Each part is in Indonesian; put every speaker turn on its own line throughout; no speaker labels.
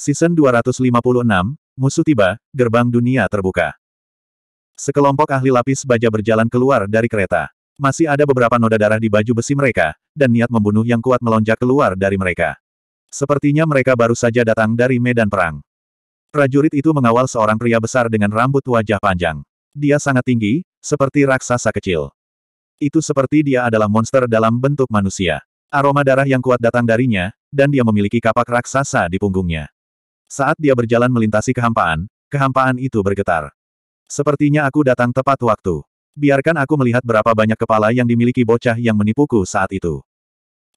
Season 256, Musuh Tiba, Gerbang Dunia Terbuka. Sekelompok ahli lapis baja berjalan keluar dari kereta. Masih ada beberapa noda darah di baju besi mereka, dan niat membunuh yang kuat melonjak keluar dari mereka. Sepertinya mereka baru saja datang dari medan perang. Prajurit itu mengawal seorang pria besar dengan rambut wajah panjang. Dia sangat tinggi, seperti raksasa kecil. Itu seperti dia adalah monster dalam bentuk manusia. Aroma darah yang kuat datang darinya, dan dia memiliki kapak raksasa di punggungnya. Saat dia berjalan melintasi kehampaan, kehampaan itu bergetar. Sepertinya aku datang tepat waktu. Biarkan aku melihat berapa banyak kepala yang dimiliki bocah yang menipuku saat itu.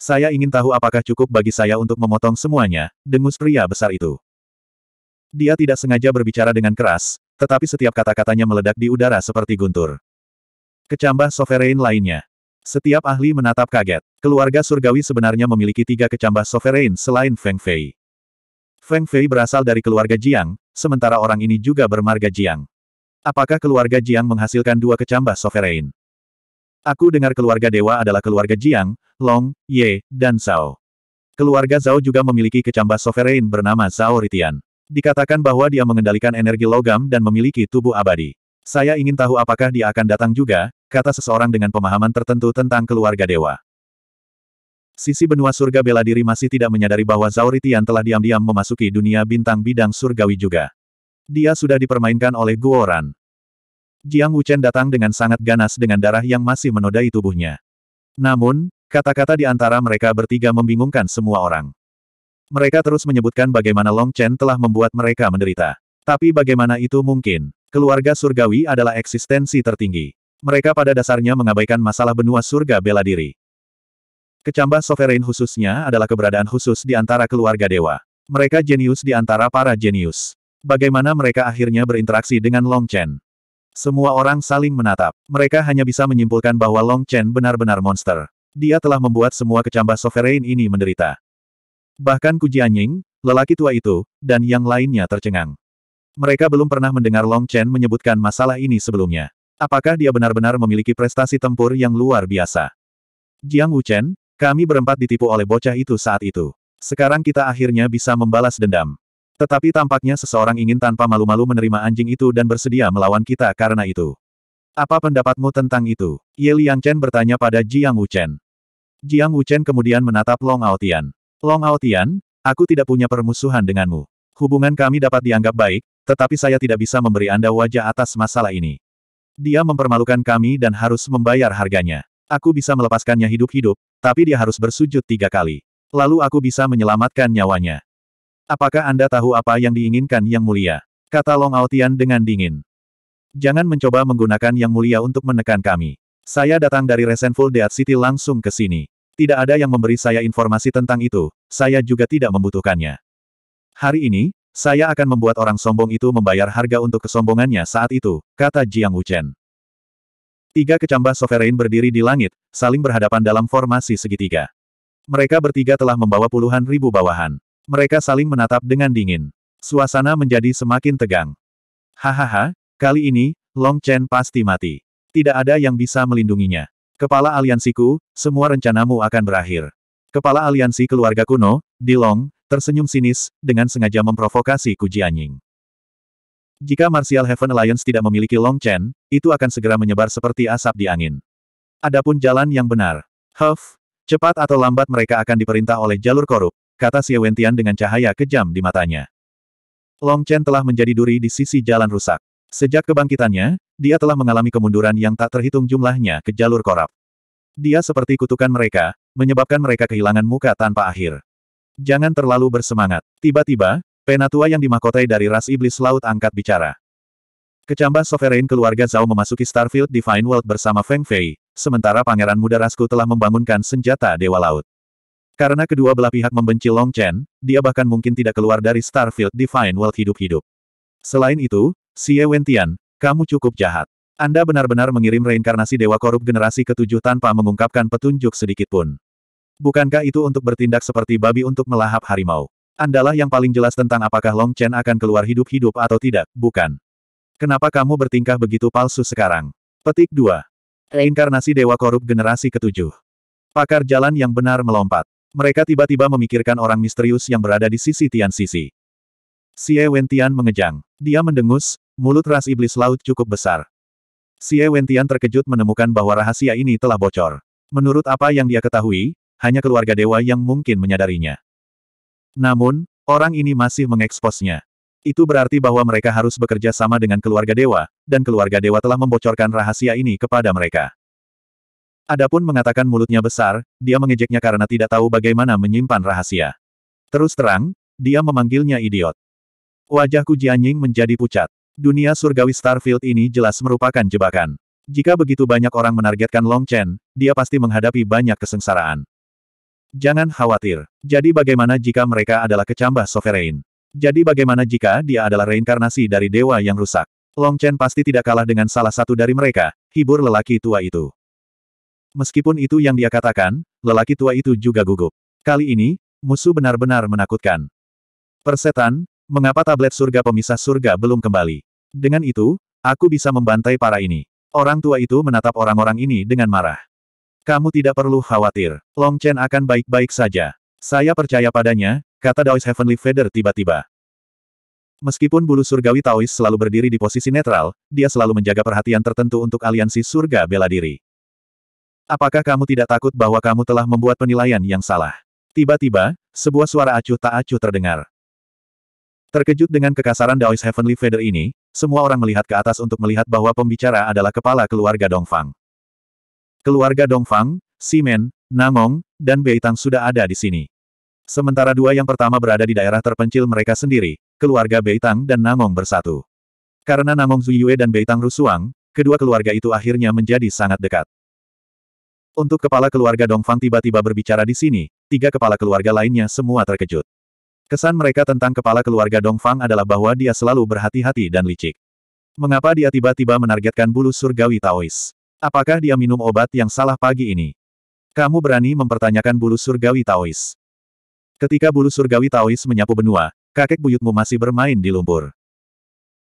Saya ingin tahu apakah cukup bagi saya untuk memotong semuanya, dengus pria besar itu. Dia tidak sengaja berbicara dengan keras, tetapi setiap kata-katanya meledak di udara seperti guntur. Kecambah sovereign lainnya. Setiap ahli menatap kaget. Keluarga surgawi sebenarnya memiliki tiga kecambah sovereign selain Feng Fei. Feng Fei berasal dari keluarga Jiang, sementara orang ini juga bermarga Jiang. Apakah keluarga Jiang menghasilkan dua kecambah sovereign? Aku dengar keluarga dewa adalah keluarga Jiang, Long, Ye, dan Zhao. Keluarga Zhao juga memiliki kecambah sovereign bernama Zhao Ritian. Dikatakan bahwa dia mengendalikan energi logam dan memiliki tubuh abadi. Saya ingin tahu apakah dia akan datang juga, kata seseorang dengan pemahaman tertentu tentang keluarga dewa. Sisi benua surga bela diri masih tidak menyadari bahwa Zauritian telah diam-diam memasuki dunia bintang bidang surgawi juga. Dia sudah dipermainkan oleh Guoran. Jiang Wuchen datang dengan sangat ganas dengan darah yang masih menodai tubuhnya. Namun, kata-kata di antara mereka bertiga membingungkan semua orang. Mereka terus menyebutkan bagaimana Long Chen telah membuat mereka menderita. Tapi bagaimana itu mungkin? Keluarga surgawi adalah eksistensi tertinggi. Mereka pada dasarnya mengabaikan masalah benua surga bela diri. Kecambah sovereign khususnya adalah keberadaan khusus di antara keluarga dewa. Mereka jenius di antara para jenius. Bagaimana mereka akhirnya berinteraksi dengan Long Chen? Semua orang saling menatap. Mereka hanya bisa menyimpulkan bahwa Long Chen benar-benar monster. Dia telah membuat semua kecambah sovereign ini menderita. Bahkan Ku Jianying, lelaki tua itu, dan yang lainnya tercengang. Mereka belum pernah mendengar Long Chen menyebutkan masalah ini sebelumnya. Apakah dia benar-benar memiliki prestasi tempur yang luar biasa? Jiang Wuchen, kami berempat ditipu oleh bocah itu saat itu. Sekarang kita akhirnya bisa membalas dendam. Tetapi tampaknya seseorang ingin tanpa malu-malu menerima anjing itu dan bersedia melawan kita karena itu. Apa pendapatmu tentang itu? Ye Liang Chen bertanya pada Jiang Wuchen. Jiang Wuchen kemudian menatap Long Aotian. Long Aotian, aku tidak punya permusuhan denganmu. Hubungan kami dapat dianggap baik, tetapi saya tidak bisa memberi Anda wajah atas masalah ini. Dia mempermalukan kami dan harus membayar harganya. Aku bisa melepaskannya hidup-hidup, tapi dia harus bersujud tiga kali. Lalu aku bisa menyelamatkan nyawanya. Apakah Anda tahu apa yang diinginkan Yang Mulia? Kata Long Aotian dengan dingin. Jangan mencoba menggunakan Yang Mulia untuk menekan kami. Saya datang dari Resenful Dead City langsung ke sini. Tidak ada yang memberi saya informasi tentang itu, saya juga tidak membutuhkannya. Hari ini, saya akan membuat orang sombong itu membayar harga untuk kesombongannya saat itu, kata Jiang Wuchen. Tiga kecambah sovereign berdiri di langit, saling berhadapan dalam formasi segitiga. Mereka bertiga telah membawa puluhan ribu bawahan. Mereka saling menatap dengan dingin. Suasana menjadi semakin tegang. Hahaha, kali ini, Long Chen pasti mati. Tidak ada yang bisa melindunginya. Kepala aliansiku, semua rencanamu akan berakhir. Kepala aliansi keluarga kuno, Dilong, tersenyum sinis, dengan sengaja memprovokasi Kuji Anjing. Jika Martial Heaven Alliance tidak memiliki Long Chen, itu akan segera menyebar seperti asap di angin. Adapun jalan yang benar. Huff, cepat atau lambat mereka akan diperintah oleh jalur korup, kata Xie Wentian dengan cahaya kejam di matanya. Long Chen telah menjadi duri di sisi jalan rusak. Sejak kebangkitannya, dia telah mengalami kemunduran yang tak terhitung jumlahnya ke jalur korup. Dia seperti kutukan mereka, menyebabkan mereka kehilangan muka tanpa akhir. Jangan terlalu bersemangat. Tiba-tiba, Penatua yang dimakotai dari ras iblis laut angkat bicara. Kecambah sovereign keluarga Zhao memasuki Starfield Divine World bersama Feng Fei, sementara pangeran muda Rasku telah membangunkan senjata Dewa Laut. Karena kedua belah pihak membenci Long Chen, dia bahkan mungkin tidak keluar dari Starfield Divine World hidup-hidup. Selain itu, Xie Wentian, kamu cukup jahat. Anda benar-benar mengirim reinkarnasi Dewa Korup generasi ketujuh tanpa mengungkapkan petunjuk sedikitpun. Bukankah itu untuk bertindak seperti babi untuk melahap harimau? Andalah yang paling jelas tentang apakah Long Chen akan keluar hidup-hidup atau tidak, bukan? Kenapa kamu bertingkah begitu palsu sekarang? Petik 2. Reinkarnasi Dewa Korup Generasi Ketujuh. Pakar jalan yang benar melompat. Mereka tiba-tiba memikirkan orang misterius yang berada di sisi Tian Sisi. Xie Wentian mengejang. Dia mendengus, mulut ras iblis laut cukup besar. Xie Wentian terkejut menemukan bahwa rahasia ini telah bocor. Menurut apa yang dia ketahui, hanya keluarga dewa yang mungkin menyadarinya. Namun, orang ini masih mengeksposnya. Itu berarti bahwa mereka harus bekerja sama dengan keluarga dewa, dan keluarga dewa telah membocorkan rahasia ini kepada mereka. Adapun mengatakan mulutnya besar, dia mengejeknya karena tidak tahu bagaimana menyimpan rahasia. Terus terang, dia memanggilnya idiot. Wajah Jianying menjadi pucat. Dunia surgawi Starfield ini jelas merupakan jebakan. Jika begitu banyak orang menargetkan Long Chen, dia pasti menghadapi banyak kesengsaraan. Jangan khawatir. Jadi bagaimana jika mereka adalah kecambah sovereign? Jadi bagaimana jika dia adalah reinkarnasi dari dewa yang rusak? Long Chen pasti tidak kalah dengan salah satu dari mereka, hibur lelaki tua itu. Meskipun itu yang dia katakan, lelaki tua itu juga gugup. Kali ini, musuh benar-benar menakutkan. Persetan, mengapa tablet surga pemisah surga belum kembali? Dengan itu, aku bisa membantai para ini. Orang tua itu menatap orang-orang ini dengan marah. Kamu tidak perlu khawatir. Long Chen akan baik-baik saja. Saya percaya padanya, kata Daois Heavenly Feather tiba-tiba. Meskipun bulu surgawi Taois selalu berdiri di posisi netral, dia selalu menjaga perhatian tertentu untuk aliansi surga bela diri. Apakah kamu tidak takut bahwa kamu telah membuat penilaian yang salah? Tiba-tiba, sebuah suara acuh tak acuh terdengar. Terkejut dengan kekasaran Daois Heavenly Feather ini, semua orang melihat ke atas untuk melihat bahwa pembicara adalah kepala keluarga Dongfang. Keluarga Dongfang, Simen, Nangong, dan Beitang sudah ada di sini. Sementara dua yang pertama berada di daerah terpencil mereka sendiri, keluarga Beitang dan Nangong bersatu. Karena Nangong Zuyue dan Beitang Rusuang, kedua keluarga itu akhirnya menjadi sangat dekat. Untuk kepala keluarga Dongfang tiba-tiba berbicara di sini, tiga kepala keluarga lainnya semua terkejut. Kesan mereka tentang kepala keluarga Dongfang adalah bahwa dia selalu berhati-hati dan licik. Mengapa dia tiba-tiba menargetkan bulu surgawi Taois? Apakah dia minum obat yang salah pagi ini? Kamu berani mempertanyakan bulu surgawi Taois. Ketika bulu surgawi Taois menyapu benua, kakek buyutmu masih bermain di lumpur.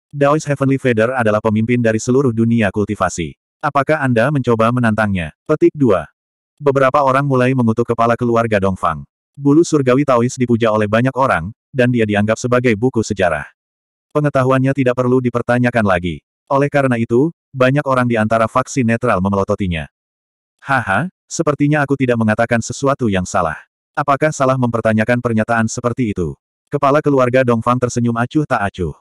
Daois Heavenly Feather adalah pemimpin dari seluruh dunia kultivasi. Apakah Anda mencoba menantangnya? Petik 2. Beberapa orang mulai mengutuk kepala keluarga Dongfang. Bulu surgawi Taois dipuja oleh banyak orang, dan dia dianggap sebagai buku sejarah. Pengetahuannya tidak perlu dipertanyakan lagi. Oleh karena itu, banyak orang di antara faksi netral memelototinya. Haha, sepertinya aku tidak mengatakan sesuatu yang salah. Apakah salah mempertanyakan pernyataan seperti itu? Kepala keluarga Dongfang tersenyum acuh tak acuh.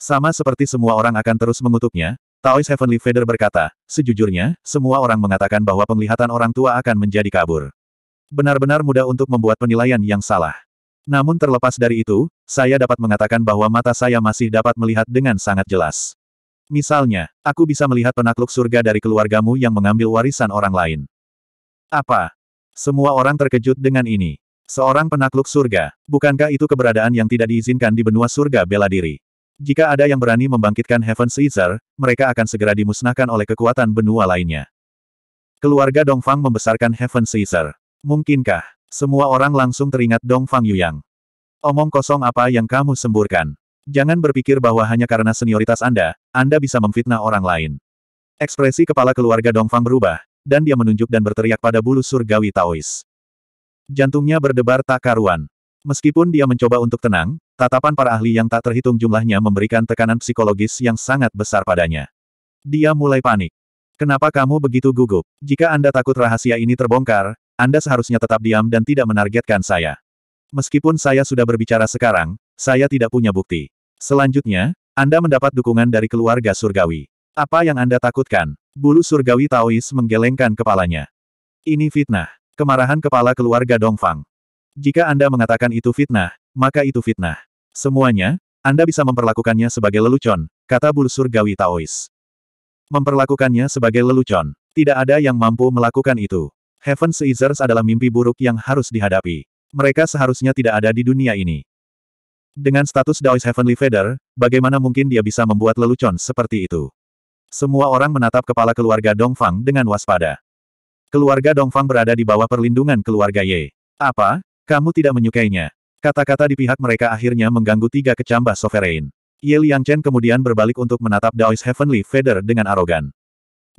Sama seperti semua orang akan terus mengutuknya, Taois Heavenly Feather berkata, sejujurnya, semua orang mengatakan bahwa penglihatan orang tua akan menjadi kabur. Benar-benar mudah untuk membuat penilaian yang salah. Namun terlepas dari itu, saya dapat mengatakan bahwa mata saya masih dapat melihat dengan sangat jelas. Misalnya, aku bisa melihat penakluk surga dari keluargamu yang mengambil warisan orang lain. Apa? Semua orang terkejut dengan ini. Seorang penakluk surga, bukankah itu keberadaan yang tidak diizinkan di benua surga bela diri? Jika ada yang berani membangkitkan Heaven Caesar, mereka akan segera dimusnahkan oleh kekuatan benua lainnya. Keluarga Dongfang membesarkan Heaven Caesar. Mungkinkah? Semua orang langsung teringat Dongfang Yuyang. Omong kosong apa yang kamu semburkan? Jangan berpikir bahwa hanya karena senioritas Anda, Anda bisa memfitnah orang lain. Ekspresi kepala keluarga Dongfang berubah, dan dia menunjuk dan berteriak pada bulu surgawi Taois. Jantungnya berdebar tak karuan. Meskipun dia mencoba untuk tenang, tatapan para ahli yang tak terhitung jumlahnya memberikan tekanan psikologis yang sangat besar padanya. Dia mulai panik. Kenapa kamu begitu gugup? Jika Anda takut rahasia ini terbongkar, Anda seharusnya tetap diam dan tidak menargetkan saya. Meskipun saya sudah berbicara sekarang, saya tidak punya bukti. Selanjutnya, Anda mendapat dukungan dari keluarga surgawi. Apa yang Anda takutkan? Bulu surgawi Taois menggelengkan kepalanya. Ini fitnah. Kemarahan kepala keluarga Dongfang. Jika Anda mengatakan itu fitnah, maka itu fitnah. Semuanya, Anda bisa memperlakukannya sebagai lelucon, kata bulu surgawi Taois. Memperlakukannya sebagai lelucon. Tidak ada yang mampu melakukan itu. Heaven Seizers adalah mimpi buruk yang harus dihadapi. Mereka seharusnya tidak ada di dunia ini. Dengan status Daoist Heavenly Feather, bagaimana mungkin dia bisa membuat lelucon seperti itu? Semua orang menatap kepala keluarga Dongfang dengan waspada. Keluarga Dongfang berada di bawah perlindungan keluarga Ye. Apa? Kamu tidak menyukainya. Kata-kata di pihak mereka akhirnya mengganggu tiga kecambah sovereign. Ye Liangchen kemudian berbalik untuk menatap Daoist Heavenly Feather dengan arogan.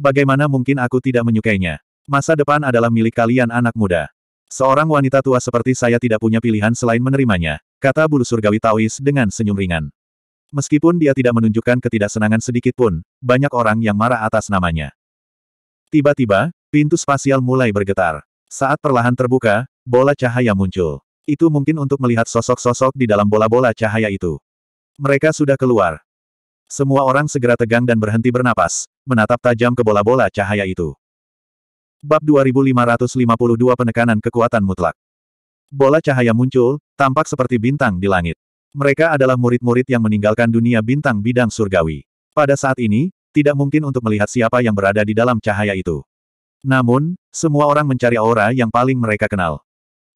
Bagaimana mungkin aku tidak menyukainya? Masa depan adalah milik kalian anak muda. Seorang wanita tua seperti saya tidak punya pilihan selain menerimanya, kata bulu surgawi Taois dengan senyum ringan. Meskipun dia tidak menunjukkan ketidaksenangan sedikit pun, banyak orang yang marah atas namanya. Tiba-tiba, pintu spasial mulai bergetar. Saat perlahan terbuka, bola cahaya muncul. Itu mungkin untuk melihat sosok-sosok di dalam bola-bola cahaya itu. Mereka sudah keluar. Semua orang segera tegang dan berhenti bernapas, menatap tajam ke bola-bola cahaya itu. Bab 2552 Penekanan Kekuatan Mutlak Bola cahaya muncul, tampak seperti bintang di langit. Mereka adalah murid-murid yang meninggalkan dunia bintang bidang surgawi. Pada saat ini, tidak mungkin untuk melihat siapa yang berada di dalam cahaya itu. Namun, semua orang mencari aura yang paling mereka kenal.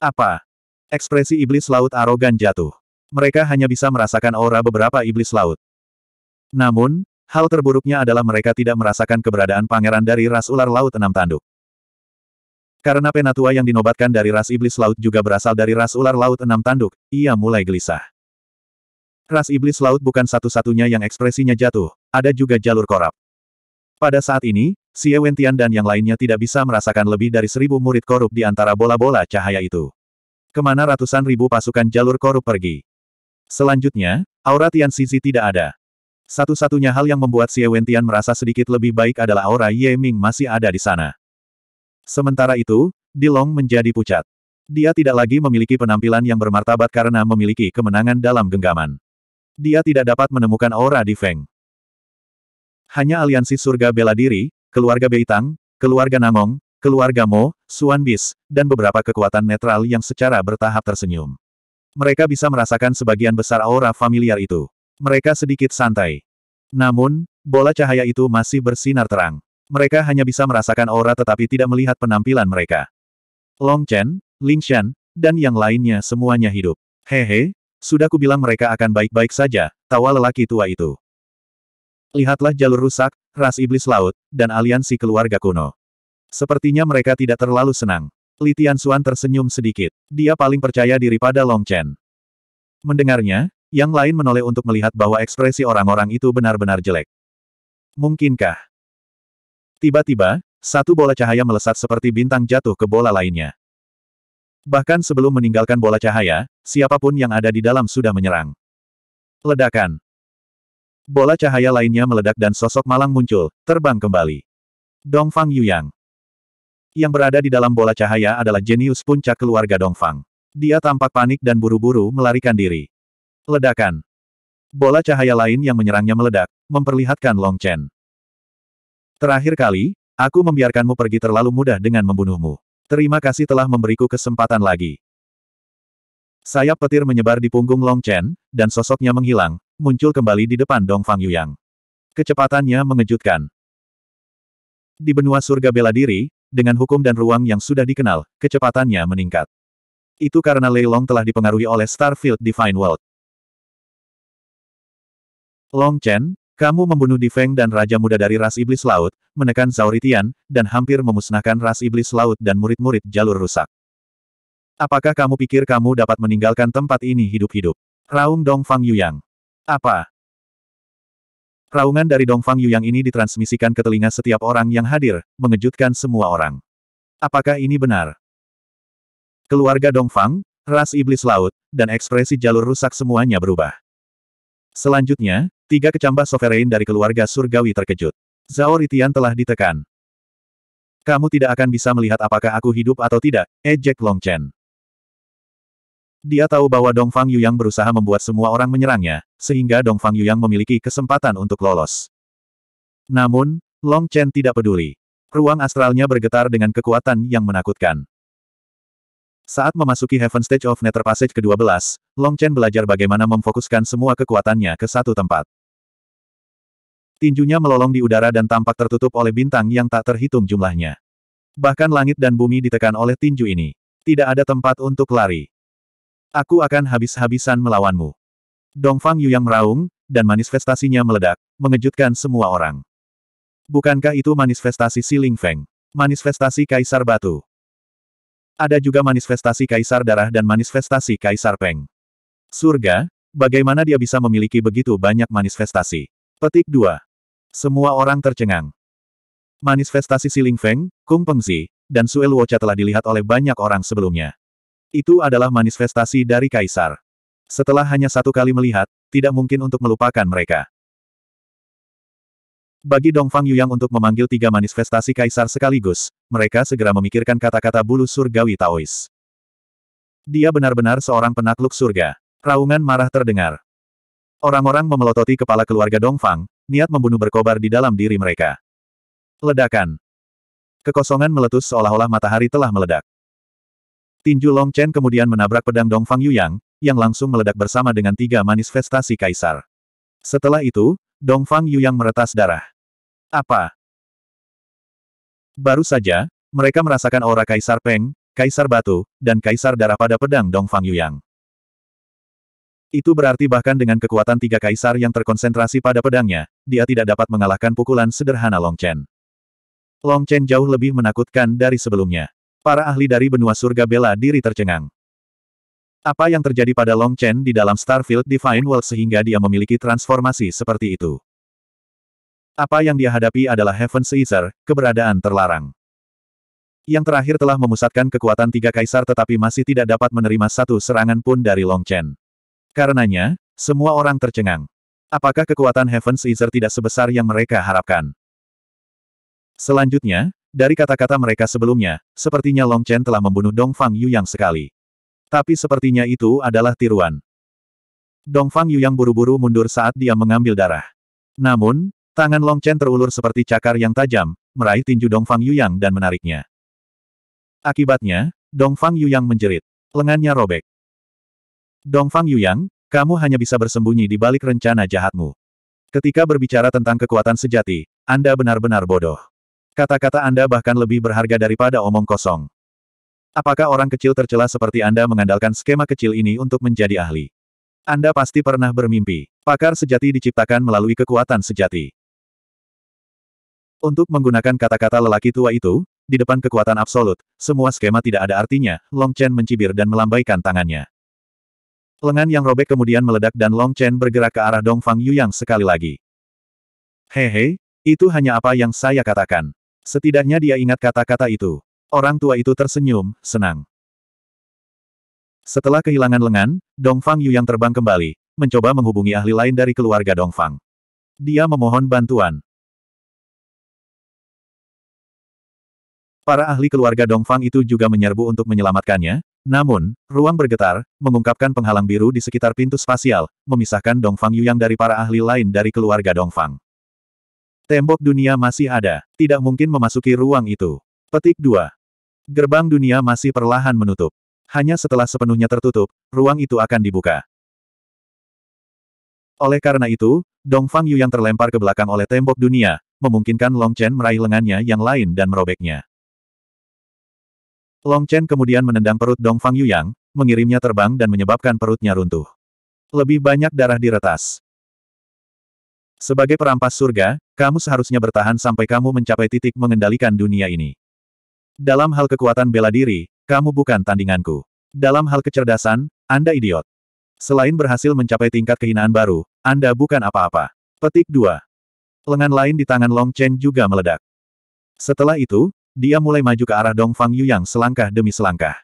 Apa? Ekspresi iblis laut arogan jatuh. Mereka hanya bisa merasakan aura beberapa iblis laut. Namun, hal terburuknya adalah mereka tidak merasakan keberadaan pangeran dari ras ular laut enam tanduk. Karena penatua yang dinobatkan dari ras iblis laut juga berasal dari ras ular laut enam tanduk, ia mulai gelisah. Ras iblis laut bukan satu-satunya yang ekspresinya jatuh, ada juga jalur korap. Pada saat ini, Xie Wentian dan yang lainnya tidak bisa merasakan lebih dari seribu murid korup di antara bola-bola cahaya itu. Kemana ratusan ribu pasukan jalur korup pergi? Selanjutnya, aura Tian Sisi tidak ada. Satu-satunya hal yang membuat Xie Wentian merasa sedikit lebih baik adalah aura Ye Ming masih ada di sana. Sementara itu, Dilong menjadi pucat. Dia tidak lagi memiliki penampilan yang bermartabat karena memiliki kemenangan dalam genggaman. Dia tidak dapat menemukan aura di Feng. Hanya aliansi surga bela diri, keluarga Beitang, keluarga Namong, keluarga Mo, Suan Bis, dan beberapa kekuatan netral yang secara bertahap tersenyum. Mereka bisa merasakan sebagian besar aura familiar itu. Mereka sedikit santai. Namun, bola cahaya itu masih bersinar terang. Mereka hanya bisa merasakan aura tetapi tidak melihat penampilan mereka. Long Chen, Ling Shan, dan yang lainnya semuanya hidup. Hehe, sudah kubilang mereka akan baik-baik saja, tawa lelaki tua itu. Lihatlah jalur rusak, ras iblis laut, dan aliansi keluarga kuno. Sepertinya mereka tidak terlalu senang. Li Tianxuan tersenyum sedikit. Dia paling percaya diri pada Long Chen. Mendengarnya, yang lain menoleh untuk melihat bahwa ekspresi orang-orang itu benar-benar jelek. Mungkinkah Tiba-tiba, satu bola cahaya melesat seperti bintang jatuh ke bola lainnya. Bahkan sebelum meninggalkan bola cahaya, siapapun yang ada di dalam sudah menyerang. Ledakan. Bola cahaya lainnya meledak dan sosok malang muncul, terbang kembali. Dongfang Yuyang. Yang berada di dalam bola cahaya adalah jenius puncak keluarga Dongfang. Dia tampak panik dan buru-buru melarikan diri. Ledakan. Bola cahaya lain yang menyerangnya meledak, memperlihatkan Long Chen. Terakhir kali, aku membiarkanmu pergi terlalu mudah dengan membunuhmu. Terima kasih telah memberiku kesempatan lagi. Sayap petir menyebar di punggung Long Chen, dan sosoknya menghilang, muncul kembali di depan Dong Fang Yuyang. Kecepatannya mengejutkan. Di benua surga bela diri, dengan hukum dan ruang yang sudah dikenal, kecepatannya meningkat. Itu karena Lei Long telah dipengaruhi oleh Starfield Divine World. Long Chen, kamu membunuh Di Feng dan Raja Muda dari Ras Iblis Laut, menekan Zauritian, dan hampir memusnahkan Ras Iblis Laut dan murid-murid jalur rusak. Apakah kamu pikir kamu dapat meninggalkan tempat ini hidup-hidup? Raung Dong Fang Yuyang. Apa? Raungan dari Dong Fang Yuyang ini ditransmisikan ke telinga setiap orang yang hadir, mengejutkan semua orang. Apakah ini benar? Keluarga Dong Fang, Ras Iblis Laut, dan ekspresi jalur rusak semuanya berubah. Selanjutnya, Tiga kecambah sovereign dari keluarga surgawi terkejut. Zhao Ritian telah ditekan. Kamu tidak akan bisa melihat apakah aku hidup atau tidak, ejek eh, Long Chen. Dia tahu bahwa Dong Fang Yuyang berusaha membuat semua orang menyerangnya, sehingga Dong Fang Yuyang memiliki kesempatan untuk lolos. Namun, Long Chen tidak peduli. Ruang astralnya bergetar dengan kekuatan yang menakutkan. Saat memasuki Heaven Stage of Nether Passage ke-12, Long Chen belajar bagaimana memfokuskan semua kekuatannya ke satu tempat. Tinjunya melolong di udara dan tampak tertutup oleh bintang yang tak terhitung jumlahnya. Bahkan langit dan bumi ditekan oleh tinju ini. Tidak ada tempat untuk lari. Aku akan habis-habisan melawanmu. Dongfang Yu yang meraung, dan manifestasinya meledak, mengejutkan semua orang. Bukankah itu manifestasi Si Ling Feng? Manifestasi Kaisar Batu. Ada juga manifestasi Kaisar Darah dan manifestasi Kaisar Peng. Surga, bagaimana dia bisa memiliki begitu banyak manifestasi? Petik 2. Semua orang tercengang. Manifestasi Siling Feng, Kung Pengzi, dan Sue Luocha telah dilihat oleh banyak orang sebelumnya. Itu adalah manifestasi dari Kaisar. Setelah hanya satu kali melihat, tidak mungkin untuk melupakan mereka. Bagi Dongfang Yuyang untuk memanggil tiga manifestasi Kaisar sekaligus, mereka segera memikirkan kata-kata bulu surgawi Taois. Dia benar-benar seorang penakluk surga. Raungan marah terdengar. Orang-orang memelototi kepala keluarga Dongfang, niat membunuh berkobar di dalam diri mereka. Ledakan. Kekosongan meletus seolah-olah matahari telah meledak. Tinju Long Chen kemudian menabrak pedang Dong Fang Yuyang, yang langsung meledak bersama dengan tiga manifestasi kaisar. Setelah itu, Dong Fang Yuyang meretas darah. Apa? Baru saja, mereka merasakan aura Kaisar Peng, Kaisar Batu, dan Kaisar Darah pada pedang Dong Fang Yuyang. Itu berarti bahkan dengan kekuatan tiga kaisar yang terkonsentrasi pada pedangnya, dia tidak dapat mengalahkan pukulan sederhana Long Chen. Long Chen jauh lebih menakutkan dari sebelumnya. Para ahli dari benua surga bela diri tercengang. Apa yang terjadi pada Long Chen di dalam Starfield Divine World sehingga dia memiliki transformasi seperti itu? Apa yang dia hadapi adalah Heaven Caesar, keberadaan terlarang. Yang terakhir telah memusatkan kekuatan tiga kaisar tetapi masih tidak dapat menerima satu serangan pun dari Long Chen. Karenanya, semua orang tercengang. Apakah kekuatan Heaven Caesar tidak sebesar yang mereka harapkan? Selanjutnya, dari kata-kata mereka sebelumnya, sepertinya Long Chen telah membunuh Dong Fang Yu yang sekali. Tapi sepertinya itu adalah tiruan. Dong Fang Yu yang buru-buru mundur saat dia mengambil darah. Namun, tangan Long Chen terulur seperti cakar yang tajam, meraih tinju Dong Fang Yu yang dan menariknya. Akibatnya, Dong Fang Yu yang menjerit. Lengannya robek. Dongfang Yuyang, kamu hanya bisa bersembunyi di balik rencana jahatmu. Ketika berbicara tentang kekuatan sejati, Anda benar-benar bodoh. Kata-kata Anda bahkan lebih berharga daripada omong kosong. Apakah orang kecil tercela seperti Anda mengandalkan skema kecil ini untuk menjadi ahli? Anda pasti pernah bermimpi. Pakar sejati diciptakan melalui kekuatan sejati. Untuk menggunakan kata-kata lelaki tua itu, di depan kekuatan absolut, semua skema tidak ada artinya, Long Chen mencibir dan melambaikan tangannya. Lengan yang robek kemudian meledak dan Long Chen bergerak ke arah Dong Fang yang sekali lagi. Hehe, itu hanya apa yang saya katakan. Setidaknya dia ingat kata-kata itu. Orang tua itu tersenyum, senang. Setelah kehilangan lengan, Dong Fang yang terbang kembali, mencoba menghubungi ahli lain dari keluarga Dong Fang. Dia memohon bantuan. Para ahli keluarga Dongfang itu juga menyerbu untuk menyelamatkannya, namun, ruang bergetar, mengungkapkan penghalang biru di sekitar pintu spasial, memisahkan Dongfang Yuyang dari para ahli lain dari keluarga Dongfang. Tembok dunia masih ada, tidak mungkin memasuki ruang itu. Petik 2. Gerbang dunia masih perlahan menutup. Hanya setelah sepenuhnya tertutup, ruang itu akan dibuka. Oleh karena itu, Dongfang Yuyang terlempar ke belakang oleh tembok dunia, memungkinkan Long Chen meraih lengannya yang lain dan merobeknya. Long Chen kemudian menendang perut Dong Fang Yuyang, mengirimnya terbang dan menyebabkan perutnya runtuh. Lebih banyak darah diretas. Sebagai perampas surga, kamu seharusnya bertahan sampai kamu mencapai titik mengendalikan dunia ini. Dalam hal kekuatan bela diri, kamu bukan tandinganku. Dalam hal kecerdasan, Anda idiot. Selain berhasil mencapai tingkat kehinaan baru, Anda bukan apa-apa. Petik 2. Lengan lain di tangan Long Chen juga meledak. Setelah itu, dia mulai maju ke arah Dongfang Fang Yuyang selangkah demi selangkah.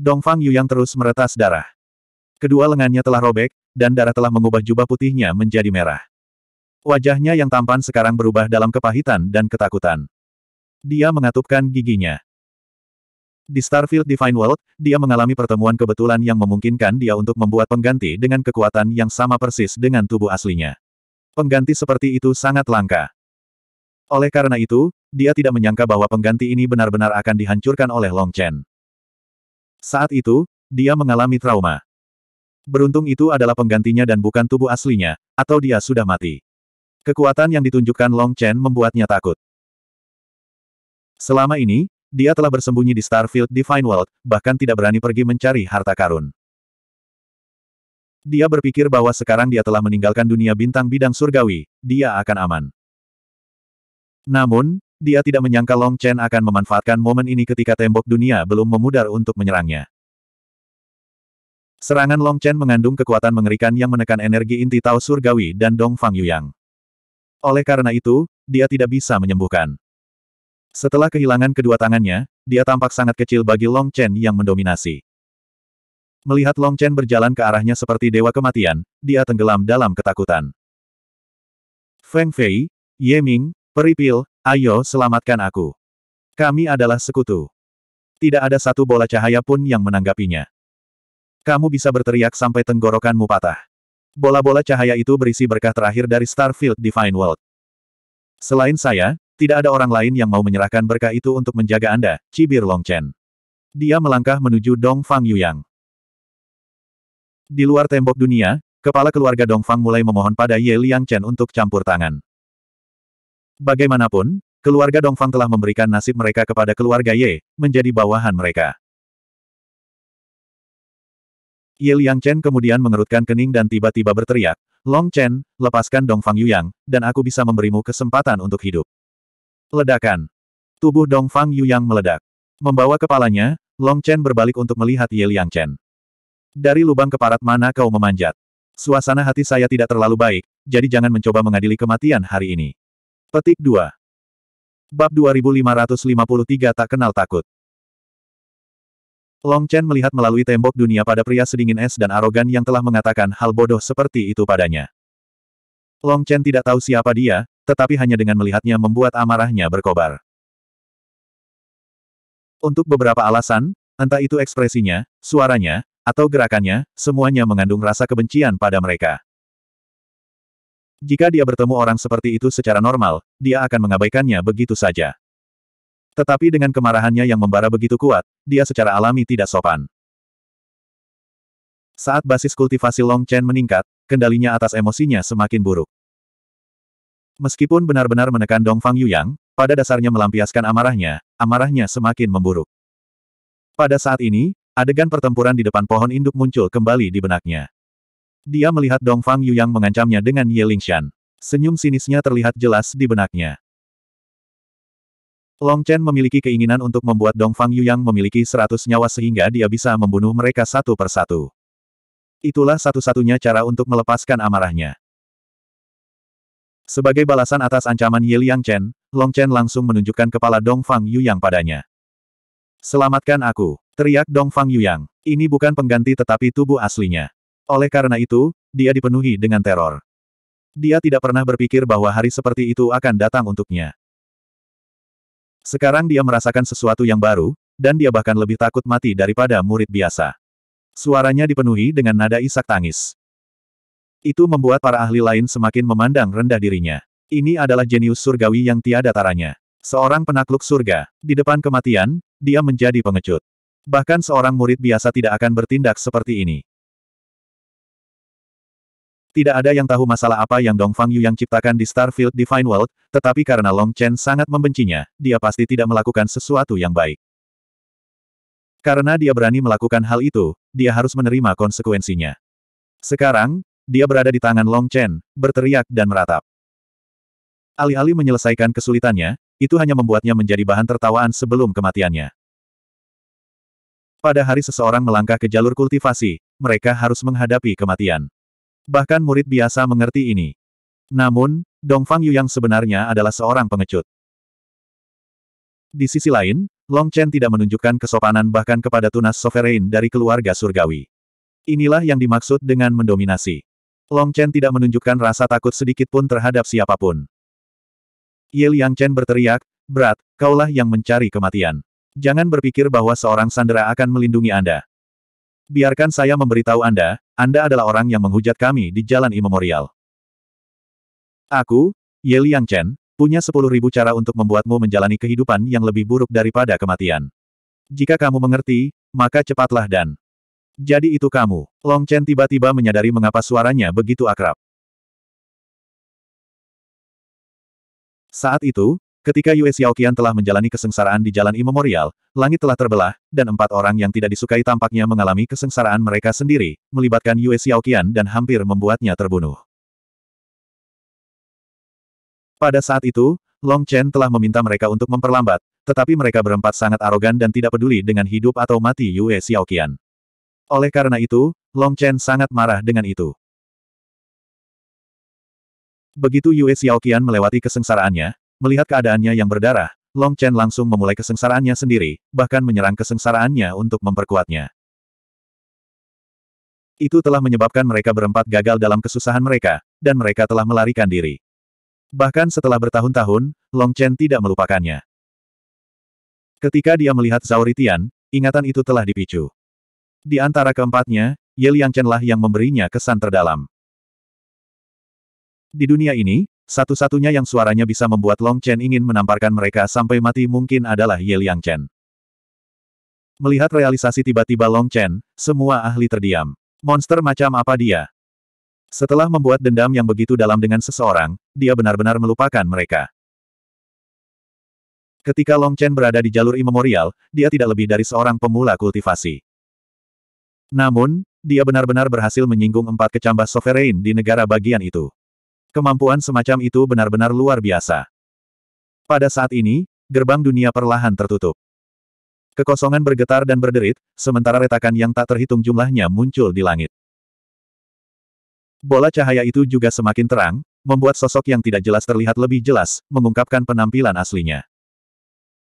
Dongfang Fang Yuyang terus meretas darah. Kedua lengannya telah robek, dan darah telah mengubah jubah putihnya menjadi merah. Wajahnya yang tampan sekarang berubah dalam kepahitan dan ketakutan. Dia mengatupkan giginya. Di Starfield Divine World, dia mengalami pertemuan kebetulan yang memungkinkan dia untuk membuat pengganti dengan kekuatan yang sama persis dengan tubuh aslinya. Pengganti seperti itu sangat langka. Oleh karena itu, dia tidak menyangka bahwa pengganti ini benar-benar akan dihancurkan oleh Long Chen. Saat itu, dia mengalami trauma. Beruntung itu adalah penggantinya dan bukan tubuh aslinya, atau dia sudah mati. Kekuatan yang ditunjukkan Long Chen membuatnya takut. Selama ini, dia telah bersembunyi di Starfield Divine World, bahkan tidak berani pergi mencari harta karun. Dia berpikir bahwa sekarang dia telah meninggalkan dunia bintang bidang surgawi, dia akan aman. Namun, dia tidak menyangka Long Chen akan memanfaatkan momen ini ketika tembok dunia belum memudar untuk menyerangnya. Serangan Long Chen mengandung kekuatan mengerikan yang menekan energi inti Tao Surgawi dan Dong Fang Yuyang. Oleh karena itu, dia tidak bisa menyembuhkan. Setelah kehilangan kedua tangannya, dia tampak sangat kecil bagi Long Chen yang mendominasi. Melihat Long Chen berjalan ke arahnya seperti dewa kematian, dia tenggelam dalam ketakutan. Feng Fei, Ye Ming, Peripil, ayo selamatkan aku. Kami adalah sekutu. Tidak ada satu bola cahaya pun yang menanggapinya. Kamu bisa berteriak sampai tenggorokanmu patah. Bola-bola cahaya itu berisi berkah terakhir dari Starfield Divine World. Selain saya, tidak ada orang lain yang mau menyerahkan berkah itu untuk menjaga Anda, cibir Long Chen. Dia melangkah menuju Dongfang Yuyang. Di luar tembok dunia, kepala keluarga Dongfang mulai memohon pada Ye Liang Chen untuk campur tangan. Bagaimanapun, keluarga Dongfang telah memberikan nasib mereka kepada keluarga Ye, menjadi bawahan mereka. Ye Liang Chen kemudian mengerutkan kening dan tiba-tiba berteriak, Long Chen, lepaskan Dongfang Yuyang, dan aku bisa memberimu kesempatan untuk hidup. Ledakan. Tubuh Dongfang Yuyang meledak. Membawa kepalanya, Long Chen berbalik untuk melihat Ye Liang Chen. Dari lubang keparat mana kau memanjat? Suasana hati saya tidak terlalu baik, jadi jangan mencoba mengadili kematian hari ini. Petik 2. Bab 2553 Tak Kenal Takut Long Chen melihat melalui tembok dunia pada pria sedingin es dan arogan yang telah mengatakan hal bodoh seperti itu padanya. Long Chen tidak tahu siapa dia, tetapi hanya dengan melihatnya membuat amarahnya berkobar. Untuk beberapa alasan, entah itu ekspresinya, suaranya, atau gerakannya, semuanya mengandung rasa kebencian pada mereka. Jika dia bertemu orang seperti itu secara normal, dia akan mengabaikannya begitu saja. Tetapi dengan kemarahannya yang membara begitu kuat, dia secara alami tidak sopan. Saat basis kultivasi Long Chen meningkat, kendalinya atas emosinya semakin buruk. Meskipun benar-benar menekan Dong Fang Yuyang, pada dasarnya melampiaskan amarahnya, amarahnya semakin memburuk. Pada saat ini, adegan pertempuran di depan pohon induk muncul kembali di benaknya. Dia melihat Dong Fang Yu yang mengancamnya dengan Ye Lingshan. Senyum sinisnya terlihat jelas di benaknya. Long Chen memiliki keinginan untuk membuat Dong Fang Yu yang memiliki seratus nyawa sehingga dia bisa membunuh mereka satu persatu. Itulah satu-satunya cara untuk melepaskan amarahnya. Sebagai balasan atas ancaman Ye Liang Chen, Long Chen langsung menunjukkan kepala Dong Fang Yuyang padanya. Selamatkan aku, teriak Dong Fang Yuyang. Ini bukan pengganti tetapi tubuh aslinya. Oleh karena itu, dia dipenuhi dengan teror. Dia tidak pernah berpikir bahwa hari seperti itu akan datang untuknya. Sekarang dia merasakan sesuatu yang baru, dan dia bahkan lebih takut mati daripada murid biasa. Suaranya dipenuhi dengan nada isak tangis. Itu membuat para ahli lain semakin memandang rendah dirinya. Ini adalah jenius surgawi yang tiada taranya. Seorang penakluk surga, di depan kematian, dia menjadi pengecut. Bahkan seorang murid biasa tidak akan bertindak seperti ini. Tidak ada yang tahu masalah apa yang Dong Fang Yu yang ciptakan di Starfield Divine World, tetapi karena Long Chen sangat membencinya, dia pasti tidak melakukan sesuatu yang baik. Karena dia berani melakukan hal itu, dia harus menerima konsekuensinya. Sekarang, dia berada di tangan Long Chen, berteriak dan meratap. Alih-alih menyelesaikan kesulitannya, itu hanya membuatnya menjadi bahan tertawaan sebelum kematiannya. Pada hari seseorang melangkah ke jalur kultivasi, mereka harus menghadapi kematian. Bahkan murid biasa mengerti ini. Namun, Dongfang Yu yang sebenarnya adalah seorang pengecut. Di sisi lain, Long Chen tidak menunjukkan kesopanan bahkan kepada tunas sovereign dari keluarga surgawi. Inilah yang dimaksud dengan mendominasi. Long Chen tidak menunjukkan rasa takut sedikit pun terhadap siapapun. Ye Liang Chen berteriak, Berat, kaulah yang mencari kematian. Jangan berpikir bahwa seorang sandera akan melindungi Anda. Biarkan saya memberitahu Anda, Anda adalah orang yang menghujat kami di jalan imemorial. Aku, Ye Liang Chen, punya sepuluh ribu cara untuk membuatmu menjalani kehidupan yang lebih buruk daripada kematian. Jika kamu mengerti, maka cepatlah dan... Jadi itu kamu. Long Chen tiba-tiba menyadari mengapa suaranya begitu akrab. Saat itu, Ketika Yue Xiaoqian telah menjalani kesengsaraan di jalan Immemorial, langit telah terbelah, dan empat orang yang tidak disukai tampaknya mengalami kesengsaraan mereka sendiri, melibatkan Yue Xiaoqian dan hampir membuatnya terbunuh. Pada saat itu, Long Chen telah meminta mereka untuk memperlambat, tetapi mereka berempat sangat arogan dan tidak peduli dengan hidup atau mati Yue Xiaoqian. Oleh karena itu, Long Chen sangat marah dengan itu. Begitu Yue Xiaoqian melewati kesengsaraannya, Melihat keadaannya yang berdarah, Long Chen langsung memulai kesengsaraannya sendiri, bahkan menyerang kesengsaraannya untuk memperkuatnya. Itu telah menyebabkan mereka berempat gagal dalam kesusahan mereka, dan mereka telah melarikan diri. Bahkan setelah bertahun-tahun, Long Chen tidak melupakannya. Ketika dia melihat Zhao Ritian, ingatan itu telah dipicu. Di antara keempatnya, Ye Chen lah yang memberinya kesan terdalam. Di dunia ini, satu-satunya yang suaranya bisa membuat Long Chen ingin menamparkan mereka sampai mati mungkin adalah Ye Liang Chen. Melihat realisasi tiba-tiba Long Chen, semua ahli terdiam. Monster macam apa dia? Setelah membuat dendam yang begitu dalam dengan seseorang, dia benar-benar melupakan mereka. Ketika Long Chen berada di jalur imemorial, dia tidak lebih dari seorang pemula kultivasi. Namun, dia benar-benar berhasil menyinggung empat kecambah sovereign di negara bagian itu. Kemampuan semacam itu benar-benar luar biasa. Pada saat ini, gerbang dunia perlahan tertutup. Kekosongan bergetar dan berderit, sementara retakan yang tak terhitung jumlahnya muncul di langit. Bola cahaya itu juga semakin terang, membuat sosok yang tidak jelas terlihat lebih jelas, mengungkapkan penampilan aslinya.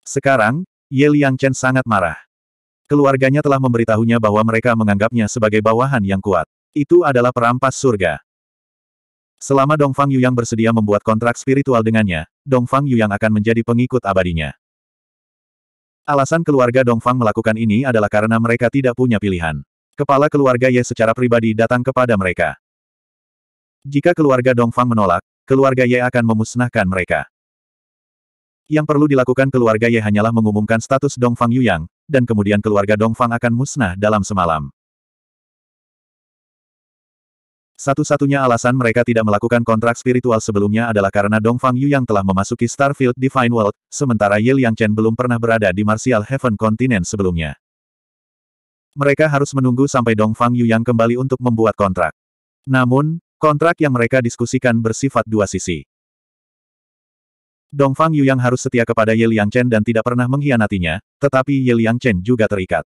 Sekarang, Ye Liang Chen sangat marah. Keluarganya telah memberitahunya bahwa mereka menganggapnya sebagai bawahan yang kuat. Itu adalah perampas surga. Selama Dongfang Yuyang bersedia membuat kontrak spiritual dengannya, Dongfang Yuyang akan menjadi pengikut abadinya. Alasan keluarga Dongfang melakukan ini adalah karena mereka tidak punya pilihan. Kepala keluarga Ye secara pribadi datang kepada mereka. Jika keluarga Dongfang menolak, keluarga Ye akan memusnahkan mereka. Yang perlu dilakukan keluarga Ye hanyalah mengumumkan status Dongfang Yuyang, dan kemudian keluarga Dongfang akan musnah dalam semalam. Satu-satunya alasan mereka tidak melakukan kontrak spiritual sebelumnya adalah karena Dong Fang Yu yang telah memasuki Starfield Divine World, sementara Ye Liang Chen belum pernah berada di Martial Heaven Continent sebelumnya. Mereka harus menunggu sampai Dong Fang Yu yang kembali untuk membuat kontrak. Namun, kontrak yang mereka diskusikan bersifat dua sisi. Dong Fang Yu yang harus setia kepada Ye Liang Chen dan tidak pernah mengkhianatinya, tetapi Ye Liang Chen juga terikat.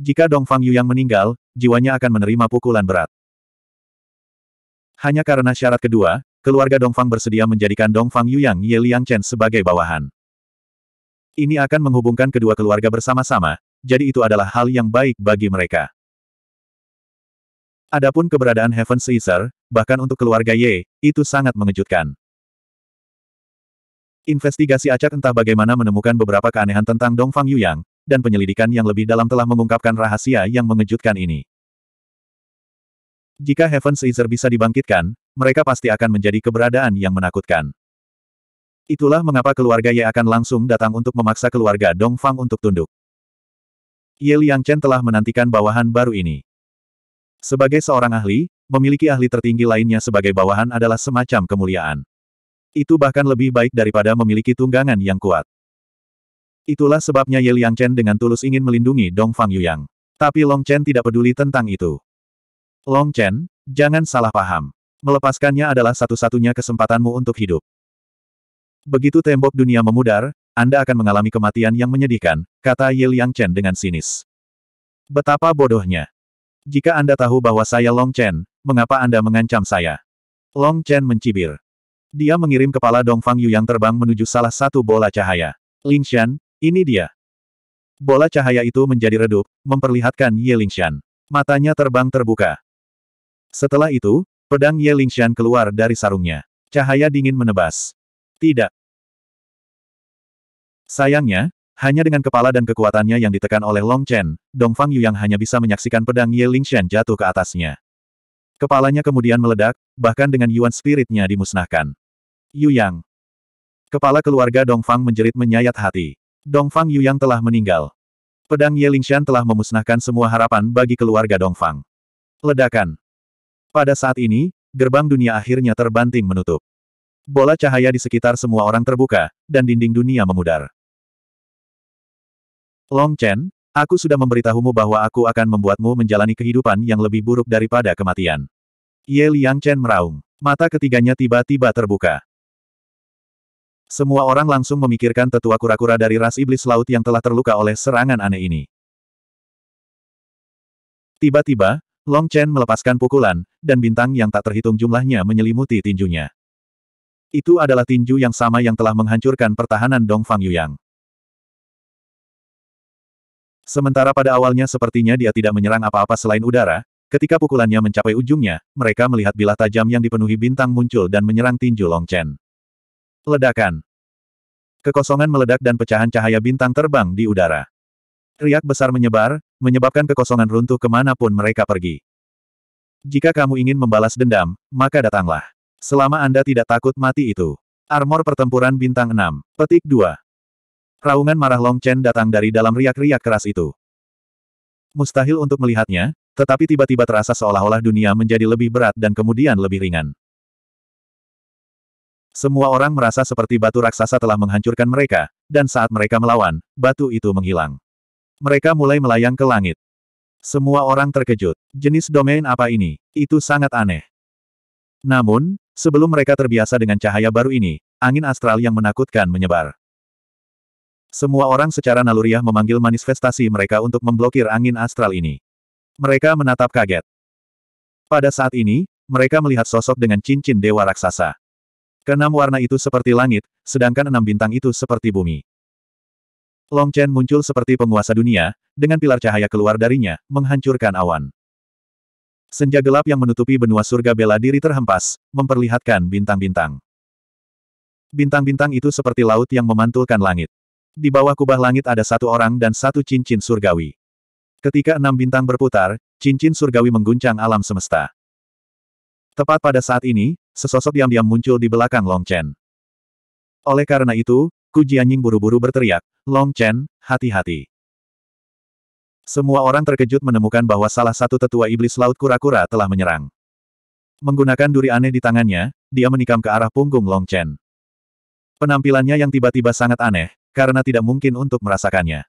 Jika Dong Fang Yu yang meninggal, jiwanya akan menerima pukulan berat. Hanya karena syarat kedua, keluarga Dongfang bersedia menjadikan Dongfang Yuyang Ye Liang Chen sebagai bawahan. Ini akan menghubungkan kedua keluarga bersama-sama, jadi itu adalah hal yang baik bagi mereka. Adapun keberadaan Heaven Caesar, bahkan untuk keluarga Ye, itu sangat mengejutkan. Investigasi acak entah bagaimana menemukan beberapa keanehan tentang Dongfang Yuyang, dan penyelidikan yang lebih dalam telah mengungkapkan rahasia yang mengejutkan ini. Jika Heaven Caesar bisa dibangkitkan, mereka pasti akan menjadi keberadaan yang menakutkan. Itulah mengapa keluarga Ye akan langsung datang untuk memaksa keluarga Dongfang untuk tunduk. Ye Chen telah menantikan bawahan baru ini. Sebagai seorang ahli, memiliki ahli tertinggi lainnya sebagai bawahan adalah semacam kemuliaan. Itu bahkan lebih baik daripada memiliki tunggangan yang kuat. Itulah sebabnya Ye Chen dengan tulus ingin melindungi Dongfang Fang Yuyang. Tapi Long Chen tidak peduli tentang itu. Long Chen, jangan salah paham. Melepaskannya adalah satu-satunya kesempatanmu untuk hidup. Begitu tembok dunia memudar, Anda akan mengalami kematian yang menyedihkan, kata Ye Liang Chen dengan sinis. Betapa bodohnya. Jika Anda tahu bahwa saya Long Chen, mengapa Anda mengancam saya? Long Chen mencibir. Dia mengirim kepala Dongfang Yu yang terbang menuju salah satu bola cahaya. Xian, ini dia. Bola cahaya itu menjadi redup, memperlihatkan Ye Xian. Matanya terbang terbuka. Setelah itu, pedang Ye Lingshan keluar dari sarungnya. Cahaya dingin menebas. Tidak. Sayangnya, hanya dengan kepala dan kekuatannya yang ditekan oleh Long Chen, Dongfang Yuyang hanya bisa menyaksikan pedang Ye Lingshan jatuh ke atasnya. Kepalanya kemudian meledak, bahkan dengan Yuan Spiritnya dimusnahkan. Yu Yang. Kepala keluarga Dongfang menjerit menyayat hati. Dongfang Yuyang telah meninggal. Pedang Ye Lingshan telah memusnahkan semua harapan bagi keluarga Dongfang. Ledakan. Pada saat ini, gerbang dunia akhirnya terbanting menutup. Bola cahaya di sekitar semua orang terbuka, dan dinding dunia memudar. Long Chen, aku sudah memberitahumu bahwa aku akan membuatmu menjalani kehidupan yang lebih buruk daripada kematian. Ye Liang Chen meraung. Mata ketiganya tiba-tiba terbuka. Semua orang langsung memikirkan tetua kura-kura dari ras iblis laut yang telah terluka oleh serangan aneh ini. Tiba-tiba, Long Chen melepaskan pukulan, dan bintang yang tak terhitung jumlahnya menyelimuti tinjunya. Itu adalah tinju yang sama yang telah menghancurkan pertahanan Dong Fang Yuyang. Sementara pada awalnya sepertinya dia tidak menyerang apa-apa selain udara, ketika pukulannya mencapai ujungnya, mereka melihat bilah tajam yang dipenuhi bintang muncul dan menyerang tinju Long Chen. Ledakan. Kekosongan meledak dan pecahan cahaya bintang terbang di udara. Riak besar menyebar, menyebabkan kekosongan runtuh kemanapun mereka pergi. Jika kamu ingin membalas dendam, maka datanglah. Selama Anda tidak takut mati itu. Armor pertempuran bintang 6, petik 2. Raungan marah Long Chen datang dari dalam riak-riak keras itu. Mustahil untuk melihatnya, tetapi tiba-tiba terasa seolah-olah dunia menjadi lebih berat dan kemudian lebih ringan. Semua orang merasa seperti batu raksasa telah menghancurkan mereka, dan saat mereka melawan, batu itu menghilang. Mereka mulai melayang ke langit. Semua orang terkejut. Jenis domain apa ini? Itu sangat aneh. Namun, sebelum mereka terbiasa dengan cahaya baru ini, angin astral yang menakutkan menyebar. Semua orang secara naluriah memanggil manifestasi mereka untuk memblokir angin astral ini. Mereka menatap kaget. Pada saat ini, mereka melihat sosok dengan cincin dewa raksasa. Kenam warna itu seperti langit, sedangkan enam bintang itu seperti bumi. Long Chen muncul seperti penguasa dunia, dengan pilar cahaya keluar darinya, menghancurkan awan. Senja gelap yang menutupi benua surga bela diri terhempas, memperlihatkan bintang-bintang. Bintang-bintang itu seperti laut yang memantulkan langit. Di bawah kubah langit ada satu orang dan satu cincin surgawi. Ketika enam bintang berputar, cincin surgawi mengguncang alam semesta. Tepat pada saat ini, sesosok diam-diam muncul di belakang Long Chen. Oleh karena itu, Ku Jianying buru-buru berteriak, Long Chen, hati-hati. Semua orang terkejut menemukan bahwa salah satu tetua iblis laut kura-kura telah menyerang. Menggunakan duri aneh di tangannya, dia menikam ke arah punggung Long Chen. Penampilannya yang tiba-tiba sangat aneh, karena tidak mungkin untuk merasakannya.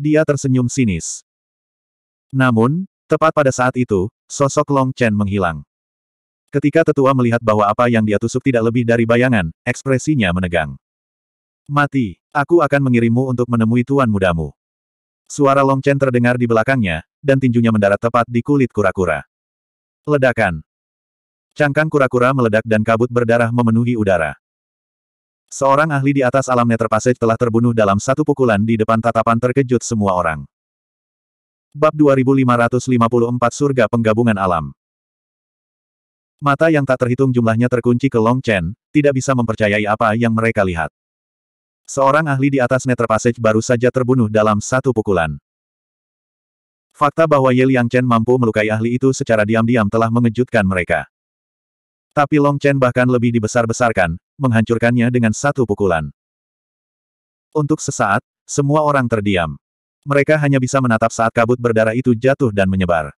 Dia tersenyum sinis. Namun, tepat pada saat itu, sosok Long Chen menghilang. Ketika tetua melihat bahwa apa yang dia tusuk tidak lebih dari bayangan, ekspresinya menegang. Mati, aku akan mengirimmu untuk menemui tuan mudamu. Suara Long Chen terdengar di belakangnya, dan tinjunya mendarat tepat di kulit kura-kura. Ledakan. Cangkang kura-kura meledak dan kabut berdarah memenuhi udara. Seorang ahli di atas alam Netherpassage telah terbunuh dalam satu pukulan di depan tatapan terkejut semua orang. Bab 2554 Surga Penggabungan Alam Mata yang tak terhitung jumlahnya terkunci ke Long Chen, tidak bisa mempercayai apa yang mereka lihat. Seorang ahli di atas Nether Passage baru saja terbunuh dalam satu pukulan. Fakta bahwa Ye Liang Chen mampu melukai ahli itu secara diam-diam telah mengejutkan mereka. Tapi Long Chen bahkan lebih dibesar-besarkan, menghancurkannya dengan satu pukulan. Untuk sesaat, semua orang terdiam. Mereka hanya bisa menatap saat kabut berdarah itu jatuh dan menyebar.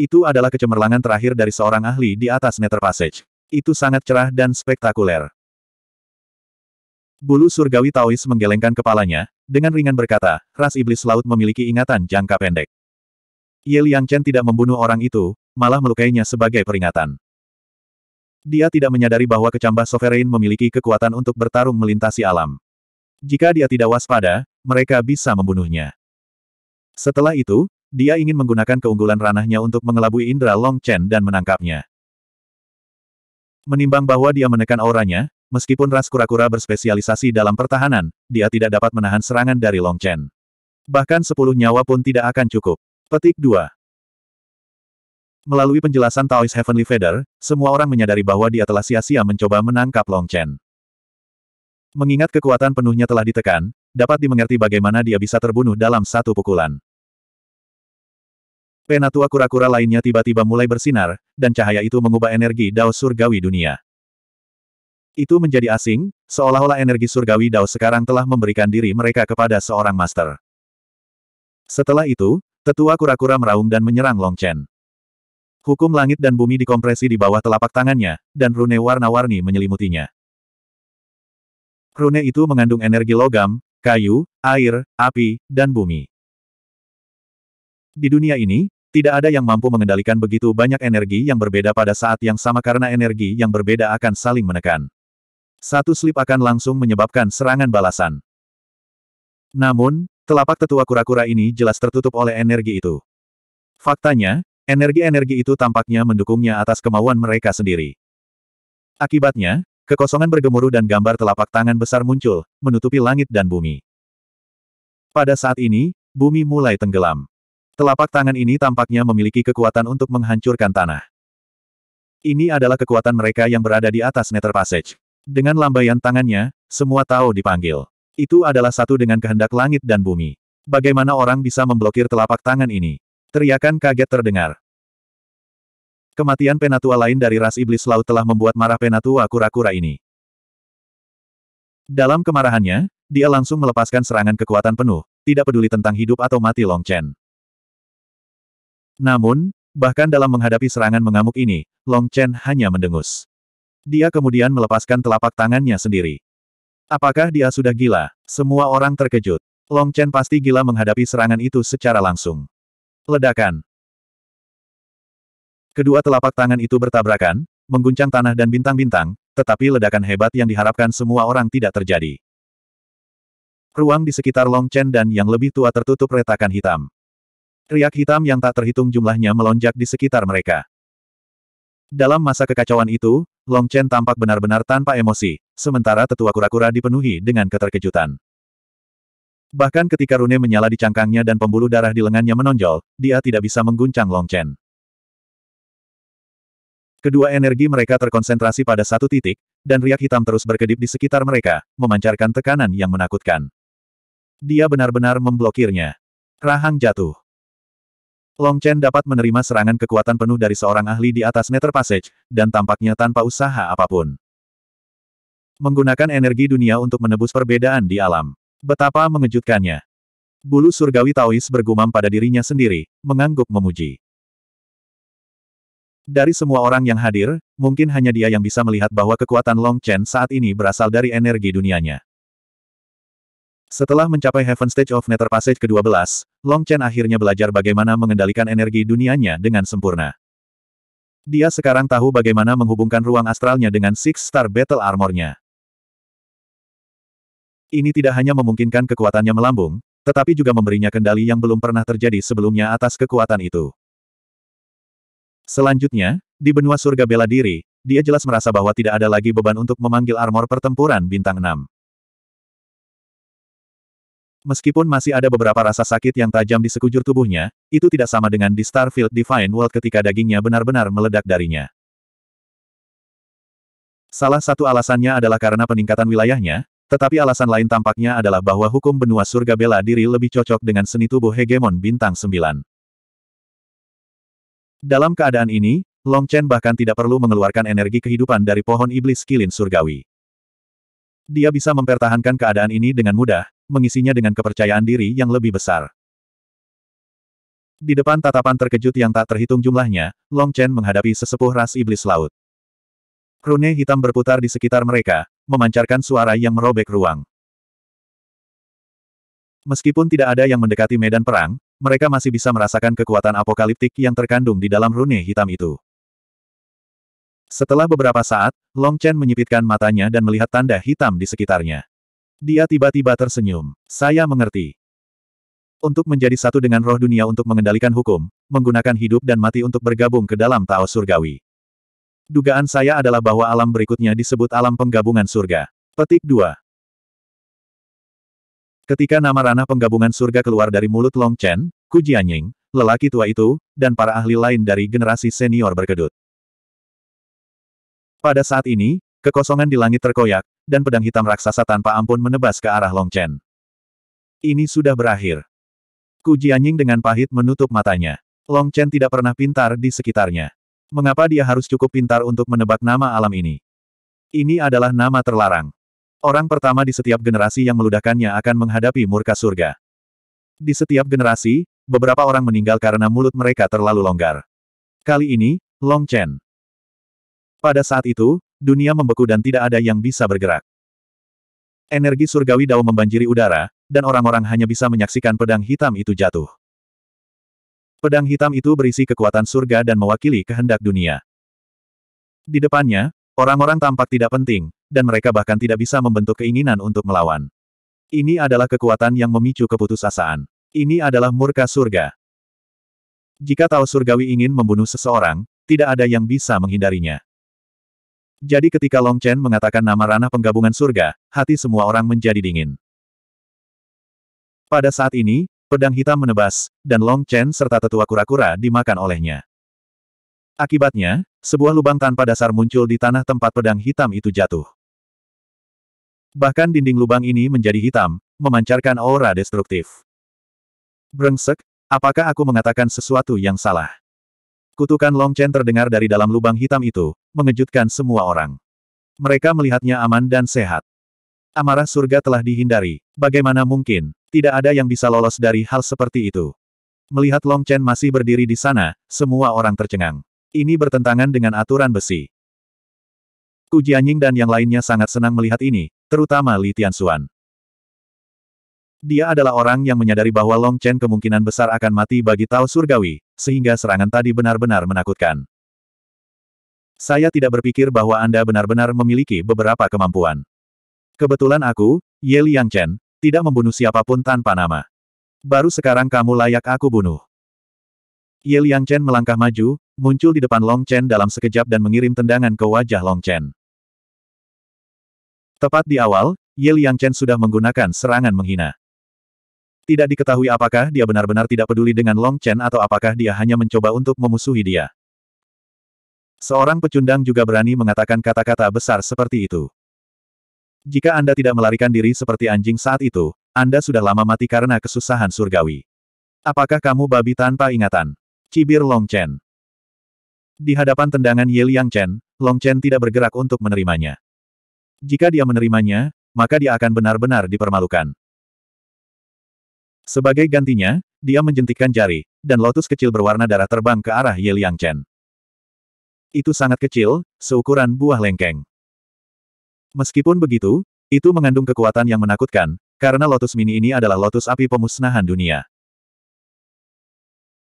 Itu adalah kecemerlangan terakhir dari seorang ahli di atas Nether Passage. Itu sangat cerah dan spektakuler. Bulu surgawi Taois menggelengkan kepalanya, dengan ringan berkata, ras iblis laut memiliki ingatan jangka pendek. Ye Liang Chen tidak membunuh orang itu, malah melukainya sebagai peringatan. Dia tidak menyadari bahwa kecambah sovereign memiliki kekuatan untuk bertarung melintasi alam. Jika dia tidak waspada, mereka bisa membunuhnya. Setelah itu, dia ingin menggunakan keunggulan ranahnya untuk mengelabui Indra Long Chen dan menangkapnya. Menimbang bahwa dia menekan auranya, Meskipun ras kura-kura berspesialisasi dalam pertahanan, dia tidak dapat menahan serangan dari Long Chen. Bahkan sepuluh nyawa pun tidak akan cukup. Petik 2. Melalui penjelasan Taoist Heavenly Feather, semua orang menyadari bahwa dia telah sia-sia mencoba menangkap Long Chen. Mengingat kekuatan penuhnya telah ditekan, dapat dimengerti bagaimana dia bisa terbunuh dalam satu pukulan. Penatua kura-kura lainnya tiba-tiba mulai bersinar, dan cahaya itu mengubah energi Dao Surgawi dunia. Itu menjadi asing, seolah-olah energi surgawi Dao sekarang telah memberikan diri mereka kepada seorang master. Setelah itu, tetua kura-kura meraung dan menyerang Long Chen. Hukum langit dan bumi dikompresi di bawah telapak tangannya, dan rune warna-warni menyelimutinya. Rune itu mengandung energi logam, kayu, air, api, dan bumi. Di dunia ini, tidak ada yang mampu mengendalikan begitu banyak energi yang berbeda pada saat yang sama karena energi yang berbeda akan saling menekan. Satu slip akan langsung menyebabkan serangan balasan. Namun, telapak tetua kura-kura ini jelas tertutup oleh energi itu. Faktanya, energi-energi itu tampaknya mendukungnya atas kemauan mereka sendiri. Akibatnya, kekosongan bergemuruh dan gambar telapak tangan besar muncul, menutupi langit dan bumi. Pada saat ini, bumi mulai tenggelam. Telapak tangan ini tampaknya memiliki kekuatan untuk menghancurkan tanah. Ini adalah kekuatan mereka yang berada di atas Nether Passage. Dengan lambaian tangannya, semua Tao dipanggil. Itu adalah satu dengan kehendak langit dan bumi. Bagaimana orang bisa memblokir telapak tangan ini? Teriakan kaget terdengar. Kematian penatua lain dari ras iblis laut telah membuat marah penatua kura-kura ini. Dalam kemarahannya, dia langsung melepaskan serangan kekuatan penuh, tidak peduli tentang hidup atau mati Long Chen. Namun, bahkan dalam menghadapi serangan mengamuk ini, Long Chen hanya mendengus. Dia kemudian melepaskan telapak tangannya sendiri. Apakah dia sudah gila? Semua orang terkejut. Long Chen pasti gila menghadapi serangan itu secara langsung. Ledakan. Kedua telapak tangan itu bertabrakan, mengguncang tanah dan bintang-bintang, tetapi ledakan hebat yang diharapkan semua orang tidak terjadi. Ruang di sekitar Long Chen dan yang lebih tua tertutup retakan hitam. Riak hitam yang tak terhitung jumlahnya melonjak di sekitar mereka. Dalam masa kekacauan itu, Long Chen tampak benar-benar tanpa emosi, sementara tetua kura-kura dipenuhi dengan keterkejutan. Bahkan ketika rune menyala di cangkangnya dan pembuluh darah di lengannya menonjol, dia tidak bisa mengguncang Long Chen. Kedua energi mereka terkonsentrasi pada satu titik, dan riak hitam terus berkedip di sekitar mereka, memancarkan tekanan yang menakutkan. Dia benar-benar memblokirnya. Rahang jatuh. Long Chen dapat menerima serangan kekuatan penuh dari seorang ahli di atas Nether Passage, dan tampaknya tanpa usaha apapun. Menggunakan energi dunia untuk menebus perbedaan di alam. Betapa mengejutkannya. Bulu surgawi Taois bergumam pada dirinya sendiri, mengangguk memuji. Dari semua orang yang hadir, mungkin hanya dia yang bisa melihat bahwa kekuatan Long Chen saat ini berasal dari energi dunianya. Setelah mencapai Heaven Stage of Nether Passage ke-12, Long Chen akhirnya belajar bagaimana mengendalikan energi dunianya dengan sempurna. Dia sekarang tahu bagaimana menghubungkan ruang astralnya dengan Six Star Battle Armornya. Ini tidak hanya memungkinkan kekuatannya melambung, tetapi juga memberinya kendali yang belum pernah terjadi sebelumnya atas kekuatan itu. Selanjutnya, di benua surga bela diri, dia jelas merasa bahwa tidak ada lagi beban untuk memanggil armor pertempuran bintang 6. Meskipun masih ada beberapa rasa sakit yang tajam di sekujur tubuhnya, itu tidak sama dengan di Starfield Divine World ketika dagingnya benar-benar meledak darinya. Salah satu alasannya adalah karena peningkatan wilayahnya, tetapi alasan lain tampaknya adalah bahwa hukum benua surga bela diri lebih cocok dengan seni tubuh hegemon bintang 9. Dalam keadaan ini, Long Chen bahkan tidak perlu mengeluarkan energi kehidupan dari pohon iblis kilin surgawi. Dia bisa mempertahankan keadaan ini dengan mudah, mengisinya dengan kepercayaan diri yang lebih besar. Di depan tatapan terkejut yang tak terhitung jumlahnya, Long Chen menghadapi sesepuh ras iblis laut. Rune hitam berputar di sekitar mereka, memancarkan suara yang merobek ruang. Meskipun tidak ada yang mendekati medan perang, mereka masih bisa merasakan kekuatan apokaliptik yang terkandung di dalam rune hitam itu. Setelah beberapa saat, Long Chen menyipitkan matanya dan melihat tanda hitam di sekitarnya. Dia tiba-tiba tersenyum. Saya mengerti. Untuk menjadi satu dengan roh dunia untuk mengendalikan hukum, menggunakan hidup dan mati untuk bergabung ke dalam tao Surgawi. Dugaan saya adalah bahwa alam berikutnya disebut alam penggabungan surga. Petik 2. Ketika nama ranah penggabungan surga keluar dari mulut Long Chen, Ku Jianying, lelaki tua itu, dan para ahli lain dari generasi senior berkedut. Pada saat ini, kekosongan di langit terkoyak, dan pedang hitam raksasa tanpa ampun menebas ke arah Long Chen. Ini sudah berakhir. Ku Jianying dengan pahit menutup matanya. Long Chen tidak pernah pintar di sekitarnya. Mengapa dia harus cukup pintar untuk menebak nama alam ini? Ini adalah nama terlarang. Orang pertama di setiap generasi yang meludahkannya akan menghadapi murka surga. Di setiap generasi, beberapa orang meninggal karena mulut mereka terlalu longgar. Kali ini, Long Chen. Pada saat itu, dunia membeku dan tidak ada yang bisa bergerak. Energi surgawi Dao membanjiri udara, dan orang-orang hanya bisa menyaksikan pedang hitam itu jatuh. Pedang hitam itu berisi kekuatan surga dan mewakili kehendak dunia. Di depannya, orang-orang tampak tidak penting, dan mereka bahkan tidak bisa membentuk keinginan untuk melawan. Ini adalah kekuatan yang memicu keputusasaan. Ini adalah murka surga. Jika tahu Surgawi ingin membunuh seseorang, tidak ada yang bisa menghindarinya. Jadi ketika Long Chen mengatakan nama ranah penggabungan surga, hati semua orang menjadi dingin. Pada saat ini, pedang hitam menebas, dan Long Chen serta tetua kura-kura dimakan olehnya. Akibatnya, sebuah lubang tanpa dasar muncul di tanah tempat pedang hitam itu jatuh. Bahkan dinding lubang ini menjadi hitam, memancarkan aura destruktif. Brengsek, apakah aku mengatakan sesuatu yang salah? Kutukan Long Chen terdengar dari dalam lubang hitam itu, mengejutkan semua orang. Mereka melihatnya aman dan sehat. Amarah surga telah dihindari. Bagaimana mungkin, tidak ada yang bisa lolos dari hal seperti itu. Melihat Long Chen masih berdiri di sana, semua orang tercengang. Ini bertentangan dengan aturan besi. Ku Jianying dan yang lainnya sangat senang melihat ini, terutama Li Tianxuan. Dia adalah orang yang menyadari bahwa Long Chen kemungkinan besar akan mati bagi Tao Surgawi, sehingga serangan tadi benar-benar menakutkan. Saya tidak berpikir bahwa Anda benar-benar memiliki beberapa kemampuan. Kebetulan aku, Ye Liang Chen, tidak membunuh siapapun tanpa nama. Baru sekarang kamu layak aku bunuh. Ye Liang Chen melangkah maju, muncul di depan Long Chen dalam sekejap dan mengirim tendangan ke wajah Long Chen. Tepat di awal, Ye Liang Chen sudah menggunakan serangan menghina. Tidak diketahui apakah dia benar-benar tidak peduli dengan Long Chen atau apakah dia hanya mencoba untuk memusuhi dia. Seorang pecundang juga berani mengatakan kata-kata besar seperti itu. Jika Anda tidak melarikan diri seperti anjing saat itu, Anda sudah lama mati karena kesusahan surgawi. Apakah kamu babi tanpa ingatan? Cibir Long Chen. Di hadapan tendangan Ye Liang Chen, Long Chen tidak bergerak untuk menerimanya. Jika dia menerimanya, maka dia akan benar-benar dipermalukan. Sebagai gantinya, dia menjentikkan jari, dan lotus kecil berwarna darah terbang ke arah Ye Liang Chen. Itu sangat kecil, seukuran buah lengkeng. Meskipun begitu, itu mengandung kekuatan yang menakutkan, karena lotus mini ini adalah lotus api pemusnahan dunia.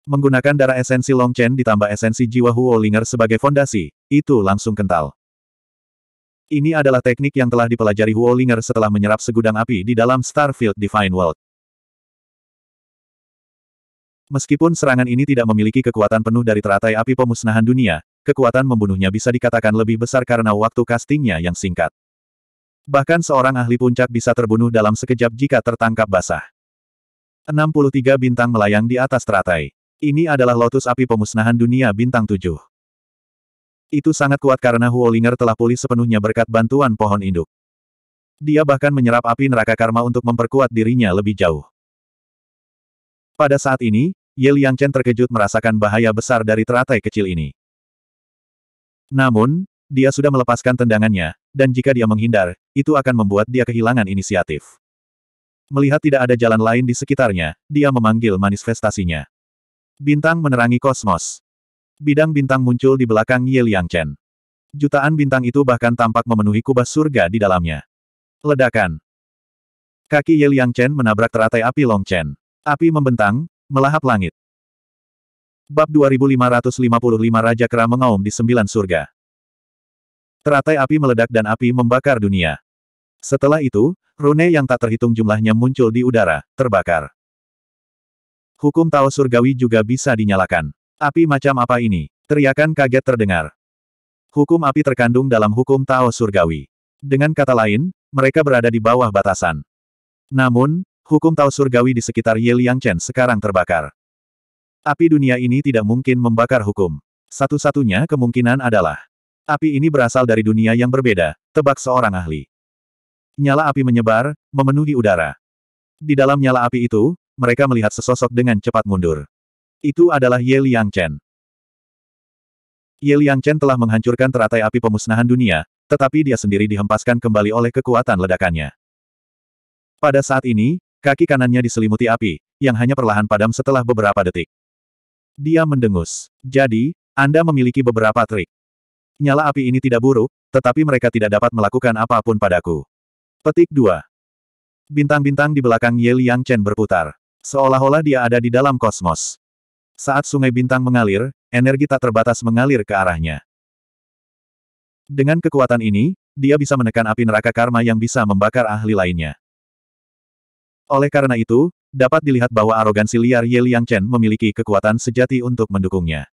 Menggunakan darah esensi Long Chen ditambah esensi jiwa Huo Ling'er sebagai fondasi, itu langsung kental. Ini adalah teknik yang telah dipelajari Huo Ling'er setelah menyerap segudang api di dalam Starfield Divine World. Meskipun serangan ini tidak memiliki kekuatan penuh dari teratai api pemusnahan dunia, kekuatan membunuhnya bisa dikatakan lebih besar karena waktu castingnya yang singkat. Bahkan seorang ahli puncak bisa terbunuh dalam sekejap jika tertangkap basah. 63 bintang melayang di atas teratai. Ini adalah lotus api pemusnahan dunia bintang 7. Itu sangat kuat karena Huolinger telah pulih sepenuhnya berkat bantuan pohon induk. Dia bahkan menyerap api neraka karma untuk memperkuat dirinya lebih jauh. Pada saat ini, Ye Chen terkejut merasakan bahaya besar dari teratai kecil ini. Namun, dia sudah melepaskan tendangannya, dan jika dia menghindar, itu akan membuat dia kehilangan inisiatif. Melihat tidak ada jalan lain di sekitarnya, dia memanggil manifestasinya. Bintang menerangi kosmos. Bidang bintang muncul di belakang Ye Chen. Jutaan bintang itu bahkan tampak memenuhi kubah surga di dalamnya. Ledakan. Kaki Ye Chen menabrak teratai api Long Chen. Api membentang, melahap langit. Bab 2555 Raja Kera mengaum di sembilan surga. Teratai api meledak dan api membakar dunia. Setelah itu, rune yang tak terhitung jumlahnya muncul di udara, terbakar. Hukum Tao Surgawi juga bisa dinyalakan. Api macam apa ini? Teriakan kaget terdengar. Hukum api terkandung dalam hukum Tao Surgawi. Dengan kata lain, mereka berada di bawah batasan. Namun, hukum Tao surgawi di sekitar Ye Liang Chen sekarang terbakar. Api dunia ini tidak mungkin membakar hukum. Satu-satunya kemungkinan adalah api ini berasal dari dunia yang berbeda, tebak seorang ahli. Nyala api menyebar, memenuhi udara. Di dalam nyala api itu, mereka melihat sesosok dengan cepat mundur. Itu adalah Ye Liang Chen. Ye Liang Chen telah menghancurkan teratai api pemusnahan dunia, tetapi dia sendiri dihempaskan kembali oleh kekuatan ledakannya. Pada saat ini, Kaki kanannya diselimuti api, yang hanya perlahan padam setelah beberapa detik. Dia mendengus. Jadi, Anda memiliki beberapa trik. Nyala api ini tidak buruk, tetapi mereka tidak dapat melakukan apapun padaku. Petik 2. Bintang-bintang di belakang Ye Liang Chen berputar. Seolah-olah dia ada di dalam kosmos. Saat sungai bintang mengalir, energi tak terbatas mengalir ke arahnya. Dengan kekuatan ini, dia bisa menekan api neraka karma yang bisa membakar ahli lainnya. Oleh karena itu, dapat dilihat bahwa arogansi liar Ye Liang Chen memiliki kekuatan sejati untuk mendukungnya.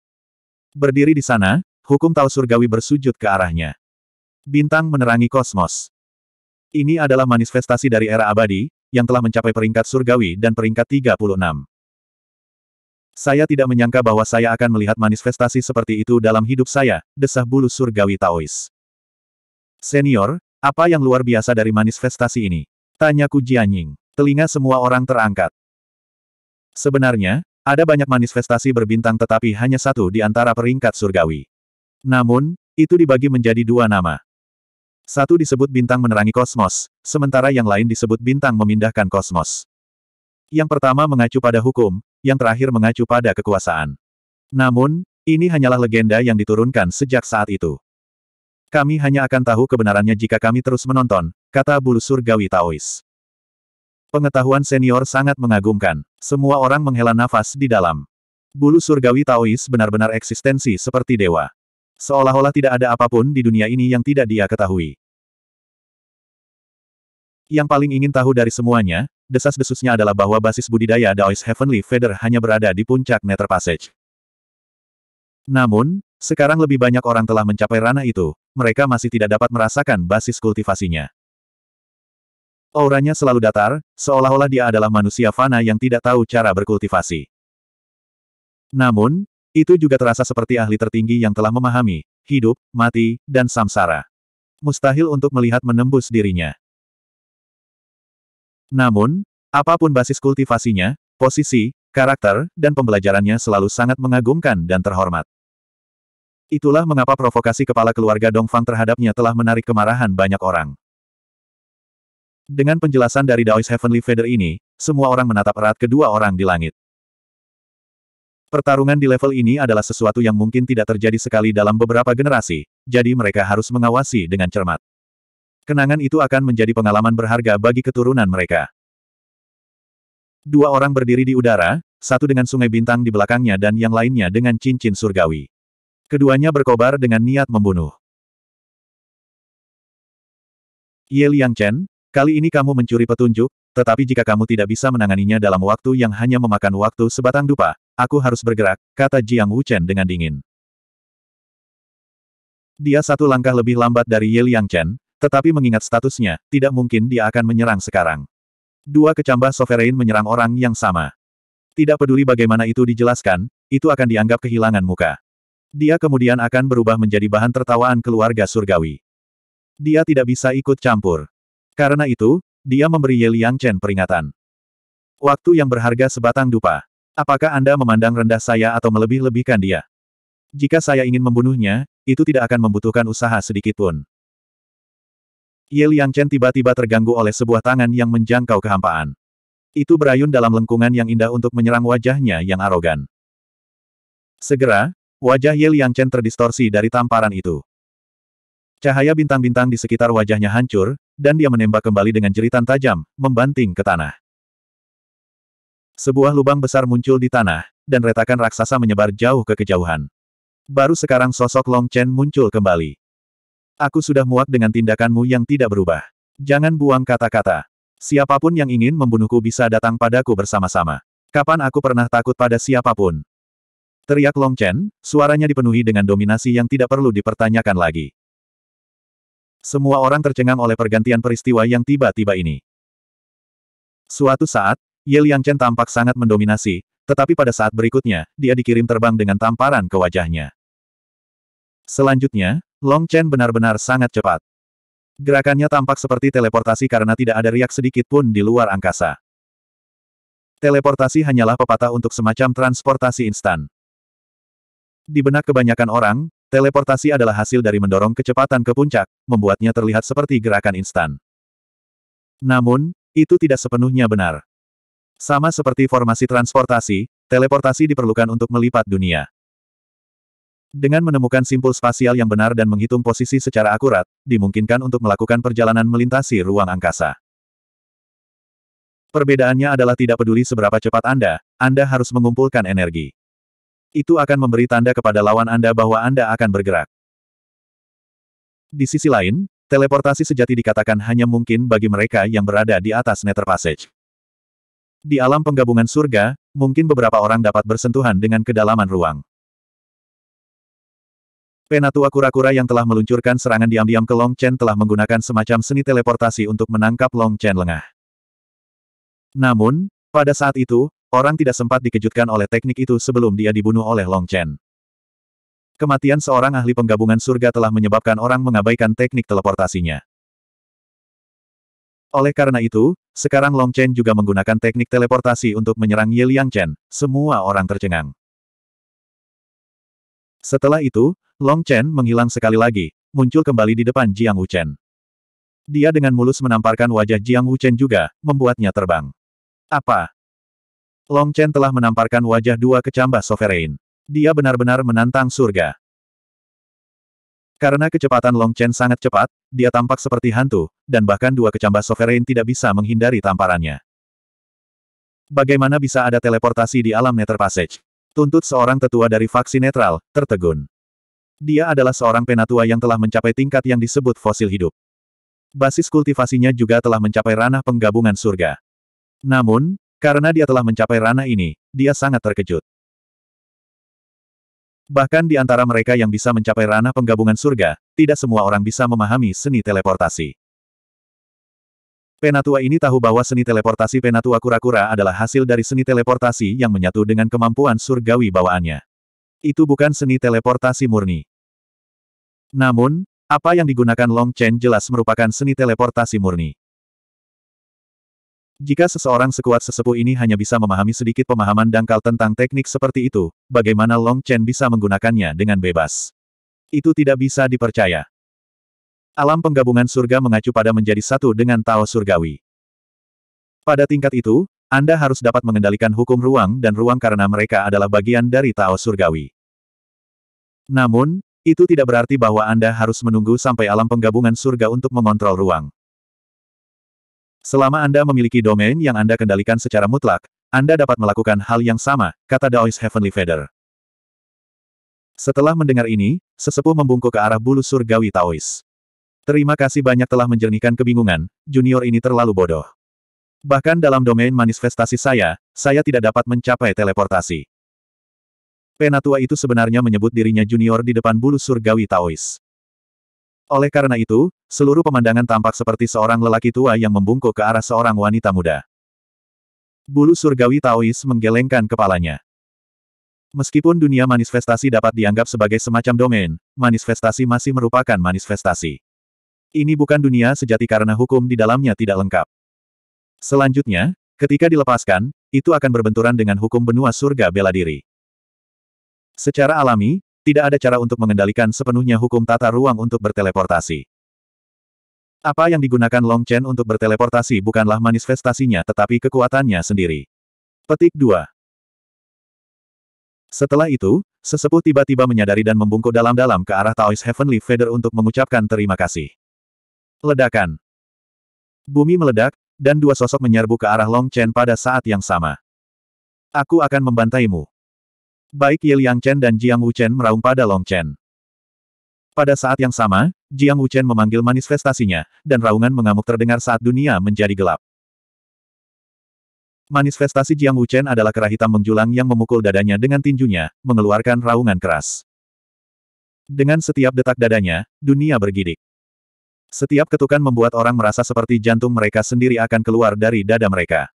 Berdiri di sana, hukum Tao Surgawi bersujud ke arahnya. Bintang menerangi kosmos. Ini adalah manifestasi dari era abadi, yang telah mencapai peringkat surgawi dan peringkat 36. Saya tidak menyangka bahwa saya akan melihat manifestasi seperti itu dalam hidup saya, desah bulu surgawi Taois. Senior, apa yang luar biasa dari manifestasi ini? Tanya Ku Jianying. Telinga semua orang terangkat. Sebenarnya, ada banyak manifestasi berbintang tetapi hanya satu di antara peringkat surgawi. Namun, itu dibagi menjadi dua nama. Satu disebut bintang menerangi kosmos, sementara yang lain disebut bintang memindahkan kosmos. Yang pertama mengacu pada hukum, yang terakhir mengacu pada kekuasaan. Namun, ini hanyalah legenda yang diturunkan sejak saat itu. Kami hanya akan tahu kebenarannya jika kami terus menonton, kata bulu surgawi Taois. Pengetahuan senior sangat mengagumkan. Semua orang menghela nafas di dalam. Bulu surgawi Taois benar-benar eksistensi seperti dewa. Seolah-olah tidak ada apapun di dunia ini yang tidak dia ketahui. Yang paling ingin tahu dari semuanya, desas-desusnya adalah bahwa basis budidaya Daois Heavenly Feather hanya berada di puncak Nether Passage. Namun, sekarang lebih banyak orang telah mencapai ranah itu, mereka masih tidak dapat merasakan basis kultivasinya. Auranya selalu datar, seolah-olah dia adalah manusia fana yang tidak tahu cara berkultivasi. Namun, itu juga terasa seperti ahli tertinggi yang telah memahami, hidup, mati, dan samsara. Mustahil untuk melihat menembus dirinya. Namun, apapun basis kultivasinya, posisi, karakter, dan pembelajarannya selalu sangat mengagumkan dan terhormat. Itulah mengapa provokasi kepala keluarga Dongfang terhadapnya telah menarik kemarahan banyak orang. Dengan penjelasan dari Daois Heavenly Feather ini, semua orang menatap erat kedua orang di langit. Pertarungan di level ini adalah sesuatu yang mungkin tidak terjadi sekali dalam beberapa generasi, jadi mereka harus mengawasi dengan cermat. Kenangan itu akan menjadi pengalaman berharga bagi keturunan mereka. Dua orang berdiri di udara, satu dengan sungai bintang di belakangnya dan yang lainnya dengan cincin surgawi. Keduanya berkobar dengan niat membunuh. Ye Liang Chen, Kali ini kamu mencuri petunjuk, tetapi jika kamu tidak bisa menanganinya dalam waktu yang hanya memakan waktu sebatang dupa, aku harus bergerak, kata Jiang Wuchen dengan dingin. Dia satu langkah lebih lambat dari Ye Liang Chen, tetapi mengingat statusnya, tidak mungkin dia akan menyerang sekarang. Dua kecambah sovereign menyerang orang yang sama. Tidak peduli bagaimana itu dijelaskan, itu akan dianggap kehilangan muka. Dia kemudian akan berubah menjadi bahan tertawaan keluarga surgawi. Dia tidak bisa ikut campur. Karena itu, dia memberi Ye Liang Chen peringatan. Waktu yang berharga sebatang dupa. Apakah Anda memandang rendah saya atau melebih-lebihkan dia? Jika saya ingin membunuhnya, itu tidak akan membutuhkan usaha sedikitpun. Ye Liang Chen tiba-tiba terganggu oleh sebuah tangan yang menjangkau kehampaan. Itu berayun dalam lengkungan yang indah untuk menyerang wajahnya yang arogan. Segera, wajah Ye Liang Chen terdistorsi dari tamparan itu. Cahaya bintang-bintang di sekitar wajahnya hancur, dan dia menembak kembali dengan jeritan tajam, membanting ke tanah. Sebuah lubang besar muncul di tanah, dan retakan raksasa menyebar jauh ke kejauhan. Baru sekarang sosok Long Chen muncul kembali. Aku sudah muak dengan tindakanmu yang tidak berubah. Jangan buang kata-kata. Siapapun yang ingin membunuhku bisa datang padaku bersama-sama. Kapan aku pernah takut pada siapapun? Teriak Long Chen, suaranya dipenuhi dengan dominasi yang tidak perlu dipertanyakan lagi. Semua orang tercengang oleh pergantian peristiwa yang tiba-tiba ini. Suatu saat, Ye Chen tampak sangat mendominasi, tetapi pada saat berikutnya, dia dikirim terbang dengan tamparan ke wajahnya. Selanjutnya, Long Chen benar-benar sangat cepat. Gerakannya tampak seperti teleportasi karena tidak ada riak sedikit pun di luar angkasa. Teleportasi hanyalah pepatah untuk semacam transportasi instan. Di benak kebanyakan orang, Teleportasi adalah hasil dari mendorong kecepatan ke puncak, membuatnya terlihat seperti gerakan instan. Namun, itu tidak sepenuhnya benar. Sama seperti formasi transportasi, teleportasi diperlukan untuk melipat dunia. Dengan menemukan simpul spasial yang benar dan menghitung posisi secara akurat, dimungkinkan untuk melakukan perjalanan melintasi ruang angkasa. Perbedaannya adalah tidak peduli seberapa cepat Anda, Anda harus mengumpulkan energi. Itu akan memberi tanda kepada lawan Anda bahwa Anda akan bergerak. Di sisi lain, teleportasi sejati dikatakan hanya mungkin bagi mereka yang berada di atas Nether Passage. Di alam penggabungan surga, mungkin beberapa orang dapat bersentuhan dengan kedalaman ruang. Penatua kura-kura yang telah meluncurkan serangan diam-diam ke Long Chen telah menggunakan semacam seni teleportasi untuk menangkap Long Chen lengah. Namun, pada saat itu, Orang tidak sempat dikejutkan oleh teknik itu sebelum dia dibunuh oleh Long Chen. Kematian seorang ahli penggabungan surga telah menyebabkan orang mengabaikan teknik teleportasinya. Oleh karena itu, sekarang Long Chen juga menggunakan teknik teleportasi untuk menyerang Ye Liang Chen, semua orang tercengang. Setelah itu, Long Chen menghilang sekali lagi, muncul kembali di depan Jiang Wu Chen. Dia dengan mulus menamparkan wajah Jiang Wu Chen juga, membuatnya terbang. Apa? Long Chen telah menamparkan wajah dua kecambah sovereign. Dia benar-benar menantang surga. Karena kecepatan Long Chen sangat cepat, dia tampak seperti hantu, dan bahkan dua kecambah sovereign tidak bisa menghindari tamparannya. Bagaimana bisa ada teleportasi di alam Nether Passage? Tuntut seorang tetua dari faksi netral, tertegun. Dia adalah seorang penatua yang telah mencapai tingkat yang disebut fosil hidup. Basis kultivasinya juga telah mencapai ranah penggabungan surga. Namun, karena dia telah mencapai ranah ini, dia sangat terkejut. Bahkan di antara mereka yang bisa mencapai ranah penggabungan surga, tidak semua orang bisa memahami seni teleportasi. Penatua ini tahu bahwa seni teleportasi Penatua Kura-Kura adalah hasil dari seni teleportasi yang menyatu dengan kemampuan surgawi bawaannya. Itu bukan seni teleportasi murni. Namun, apa yang digunakan Long Chen jelas merupakan seni teleportasi murni. Jika seseorang sekuat sesepuh ini hanya bisa memahami sedikit pemahaman dangkal tentang teknik seperti itu, bagaimana Long Chen bisa menggunakannya dengan bebas? Itu tidak bisa dipercaya. Alam penggabungan surga mengacu pada menjadi satu dengan Tao surgawi. Pada tingkat itu, Anda harus dapat mengendalikan hukum ruang dan ruang karena mereka adalah bagian dari Tao surgawi. Namun, itu tidak berarti bahwa Anda harus menunggu sampai alam penggabungan surga untuk mengontrol ruang. Selama Anda memiliki domain yang Anda kendalikan secara mutlak, Anda dapat melakukan hal yang sama, kata Daois Heavenly Feather. Setelah mendengar ini, sesepuh membungkuk ke arah bulu surgawi Taois. Terima kasih banyak telah menjernihkan kebingungan, junior ini terlalu bodoh. Bahkan dalam domain manifestasi saya, saya tidak dapat mencapai teleportasi. Penatua itu sebenarnya menyebut dirinya junior di depan bulu surgawi Taois. Oleh karena itu, seluruh pemandangan tampak seperti seorang lelaki tua yang membungkuk ke arah seorang wanita muda. Bulu surgawi Taois menggelengkan kepalanya. Meskipun dunia manifestasi dapat dianggap sebagai semacam domain, manifestasi masih merupakan manifestasi. Ini bukan dunia sejati karena hukum di dalamnya tidak lengkap. Selanjutnya, ketika dilepaskan, itu akan berbenturan dengan hukum benua surga bela diri. Secara alami, tidak ada cara untuk mengendalikan sepenuhnya hukum tata ruang untuk berteleportasi. Apa yang digunakan Long Chen untuk berteleportasi bukanlah manifestasinya tetapi kekuatannya sendiri. Petik 2. Setelah itu, sesepuh tiba-tiba menyadari dan membungkuk dalam-dalam ke arah Taoist Heavenly Feather untuk mengucapkan terima kasih. Ledakan. Bumi meledak, dan dua sosok menyerbu ke arah Long Chen pada saat yang sama. Aku akan membantaimu. Baik Ye Liang Chen dan Jiang Wu Chen meraung pada Long Chen. Pada saat yang sama, Jiang Wu Chen memanggil manifestasinya, dan raungan mengamuk terdengar saat dunia menjadi gelap. Manifestasi Jiang Wu Chen adalah kerah hitam menjulang yang memukul dadanya dengan tinjunya, mengeluarkan raungan keras. Dengan setiap detak dadanya, dunia bergidik. Setiap ketukan membuat orang merasa seperti jantung mereka sendiri akan keluar dari dada mereka.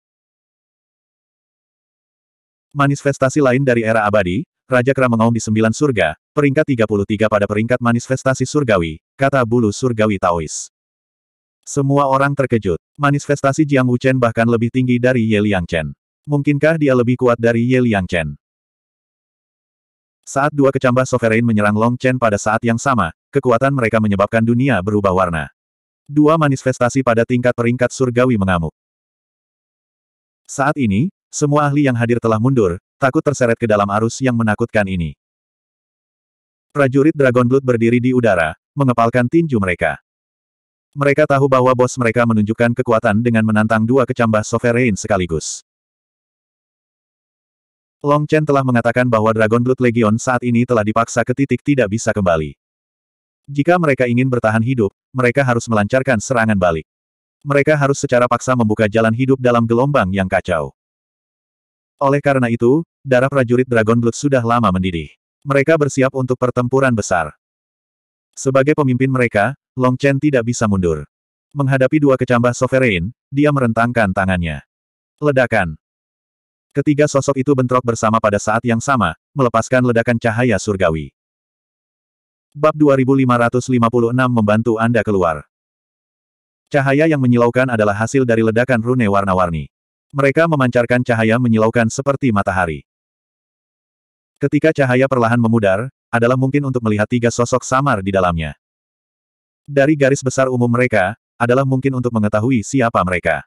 Manifestasi lain dari era abadi, Raja Kera mengaum di sembilan surga, peringkat 33 pada peringkat manifestasi surgawi, kata bulu surgawi Taois. Semua orang terkejut. Manifestasi Jiang Wuchen bahkan lebih tinggi dari Ye Chen. Mungkinkah dia lebih kuat dari Ye Chen? Saat dua kecambah sovereign menyerang Long Chen pada saat yang sama, kekuatan mereka menyebabkan dunia berubah warna. Dua manifestasi pada tingkat peringkat surgawi mengamuk. Saat ini, semua ahli yang hadir telah mundur, takut terseret ke dalam arus yang menakutkan ini. Prajurit Dragon Blood berdiri di udara, mengepalkan tinju mereka. Mereka tahu bahwa bos mereka menunjukkan kekuatan dengan menantang dua kecambah sovereign sekaligus. Long Chen telah mengatakan bahwa Dragon Blood Legion saat ini telah dipaksa ke titik tidak bisa kembali. Jika mereka ingin bertahan hidup, mereka harus melancarkan serangan balik. Mereka harus secara paksa membuka jalan hidup dalam gelombang yang kacau. Oleh karena itu, darah prajurit Dragon Blood sudah lama mendidih. Mereka bersiap untuk pertempuran besar. Sebagai pemimpin mereka, Long Chen tidak bisa mundur. Menghadapi dua kecambah sovereign, dia merentangkan tangannya. Ledakan. Ketiga sosok itu bentrok bersama pada saat yang sama, melepaskan ledakan cahaya surgawi. Bab 2556 membantu Anda keluar. Cahaya yang menyilaukan adalah hasil dari ledakan rune warna-warni. Mereka memancarkan cahaya menyilaukan seperti matahari. Ketika cahaya perlahan memudar, adalah mungkin untuk melihat tiga sosok samar di dalamnya. Dari garis besar umum mereka, adalah mungkin untuk mengetahui siapa mereka.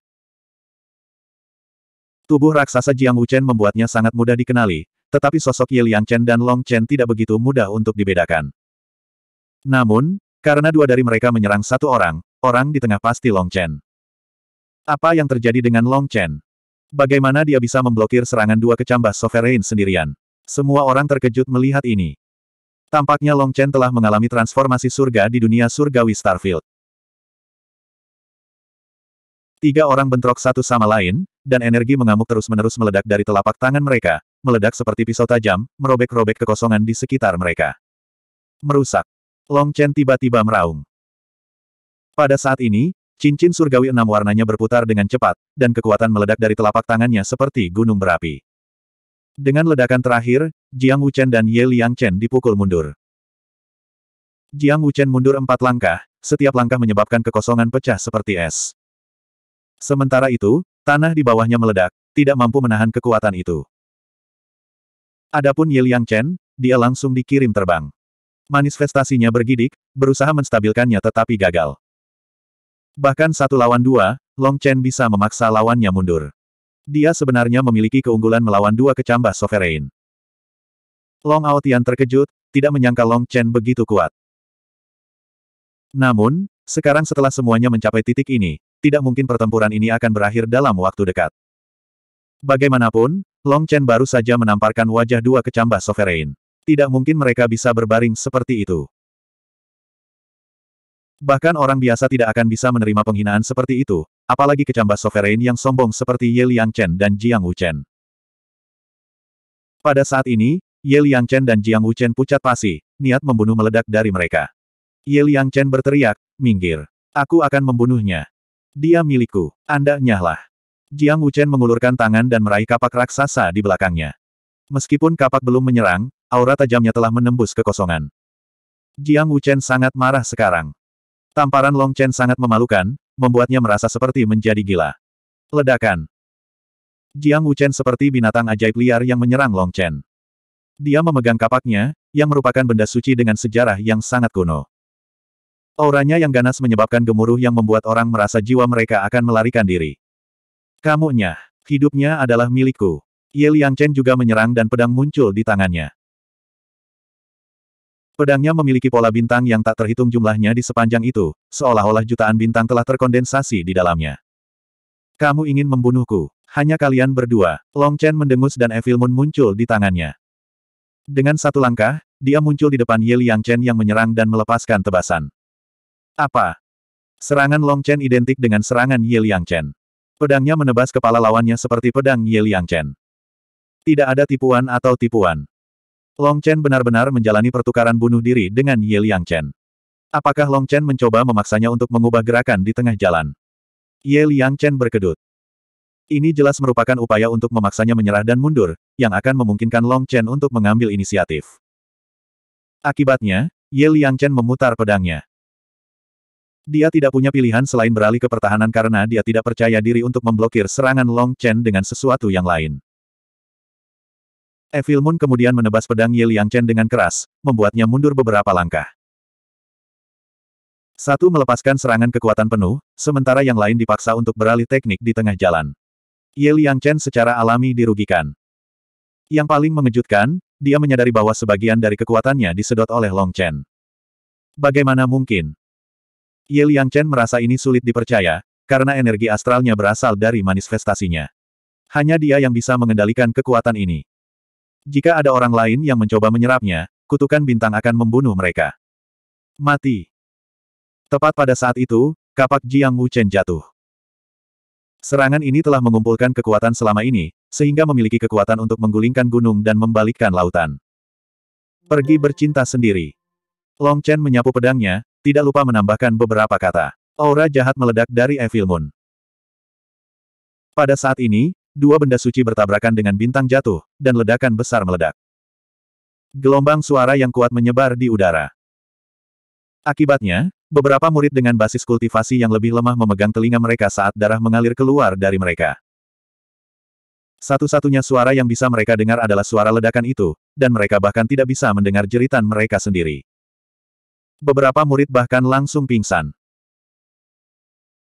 Tubuh raksasa Jiang Wuchen membuatnya sangat mudah dikenali, tetapi sosok Ye Liang Chen dan Long Chen tidak begitu mudah untuk dibedakan. Namun, karena dua dari mereka menyerang satu orang, orang di tengah pasti Long Chen. Apa yang terjadi dengan Long Chen? Bagaimana dia bisa memblokir serangan dua kecambah Sovereign sendirian? Semua orang terkejut melihat ini. Tampaknya Long Chen telah mengalami transformasi surga di dunia surgawi Starfield. Tiga orang bentrok satu sama lain, dan energi mengamuk terus-menerus meledak dari telapak tangan mereka, meledak seperti pisau tajam, merobek-robek kekosongan di sekitar mereka. Merusak. Long Chen tiba-tiba meraung. Pada saat ini, Cincin surgawi enam warnanya berputar dengan cepat, dan kekuatan meledak dari telapak tangannya seperti gunung berapi. Dengan ledakan terakhir, Jiang Wuchen dan Ye Liang Chen dipukul mundur. Jiang Wuchen mundur empat langkah, setiap langkah menyebabkan kekosongan pecah seperti es. Sementara itu, tanah di bawahnya meledak, tidak mampu menahan kekuatan itu. Adapun Ye Liang Chen, dia langsung dikirim terbang. Manifestasinya bergidik, berusaha menstabilkannya tetapi gagal. Bahkan satu lawan dua, Long Chen bisa memaksa lawannya mundur. Dia sebenarnya memiliki keunggulan melawan dua kecambah sovereign. Long Aotian terkejut, tidak menyangka Long Chen begitu kuat. Namun, sekarang setelah semuanya mencapai titik ini, tidak mungkin pertempuran ini akan berakhir dalam waktu dekat. Bagaimanapun, Long Chen baru saja menamparkan wajah dua kecambah sovereign. Tidak mungkin mereka bisa berbaring seperti itu. Bahkan orang biasa tidak akan bisa menerima penghinaan seperti itu, apalagi kecambah sovereign yang sombong seperti Ye Liang Chen dan Jiang Wuchen. Pada saat ini, Ye Liang Chen dan Jiang Wuchen pucat pasi, niat membunuh meledak dari mereka. Ye Liang Chen berteriak, minggir. Aku akan membunuhnya. Dia milikku, Anda nyahlah. Jiang Wuchen mengulurkan tangan dan meraih kapak raksasa di belakangnya. Meskipun kapak belum menyerang, aura tajamnya telah menembus kekosongan. Jiang Wuchen sangat marah sekarang. Tamparan Long Chen sangat memalukan, membuatnya merasa seperti menjadi gila. Ledakan. Jiang Wuchen seperti binatang ajaib liar yang menyerang Long Chen. Dia memegang kapaknya, yang merupakan benda suci dengan sejarah yang sangat kuno. Auranya yang ganas menyebabkan gemuruh yang membuat orang merasa jiwa mereka akan melarikan diri. Kamunya, hidupnya adalah milikku. Ye Liang Chen juga menyerang dan pedang muncul di tangannya. Pedangnya memiliki pola bintang yang tak terhitung jumlahnya di sepanjang itu, seolah-olah jutaan bintang telah terkondensasi di dalamnya. Kamu ingin membunuhku. Hanya kalian berdua. Long Chen mendengus dan Evil Moon muncul di tangannya. Dengan satu langkah, dia muncul di depan Ye Liang Chen yang menyerang dan melepaskan tebasan. Apa? Serangan Long Chen identik dengan serangan Ye Liang Chen. Pedangnya menebas kepala lawannya seperti pedang Ye Liang Chen. Tidak ada tipuan atau tipuan. Long Chen benar-benar menjalani pertukaran bunuh diri dengan Ye Liang Chen. Apakah Long Chen mencoba memaksanya untuk mengubah gerakan di tengah jalan? Ye Liang Chen berkedut. Ini jelas merupakan upaya untuk memaksanya menyerah dan mundur, yang akan memungkinkan Long Chen untuk mengambil inisiatif. Akibatnya, Ye Liang Chen memutar pedangnya. Dia tidak punya pilihan selain beralih ke pertahanan karena dia tidak percaya diri untuk memblokir serangan Long Chen dengan sesuatu yang lain. Evil Moon kemudian menebas pedang Ye Liang Chen dengan keras, membuatnya mundur beberapa langkah. Satu melepaskan serangan kekuatan penuh, sementara yang lain dipaksa untuk beralih teknik di tengah jalan. Ye Liang Chen secara alami dirugikan. Yang paling mengejutkan, dia menyadari bahwa sebagian dari kekuatannya disedot oleh Long Chen. Bagaimana mungkin? Ye Liang Chen merasa ini sulit dipercaya, karena energi astralnya berasal dari manifestasinya. Hanya dia yang bisa mengendalikan kekuatan ini. Jika ada orang lain yang mencoba menyerapnya, kutukan bintang akan membunuh mereka. Mati. Tepat pada saat itu, kapak Jiang Wuchen jatuh. Serangan ini telah mengumpulkan kekuatan selama ini, sehingga memiliki kekuatan untuk menggulingkan gunung dan membalikkan lautan. Pergi bercinta sendiri. Long Chen menyapu pedangnya, tidak lupa menambahkan beberapa kata. Aura jahat meledak dari Evil Moon. Pada saat ini, dua benda suci bertabrakan dengan bintang jatuh, dan ledakan besar meledak. Gelombang suara yang kuat menyebar di udara. Akibatnya, beberapa murid dengan basis kultivasi yang lebih lemah memegang telinga mereka saat darah mengalir keluar dari mereka. Satu-satunya suara yang bisa mereka dengar adalah suara ledakan itu, dan mereka bahkan tidak bisa mendengar jeritan mereka sendiri. Beberapa murid bahkan langsung pingsan.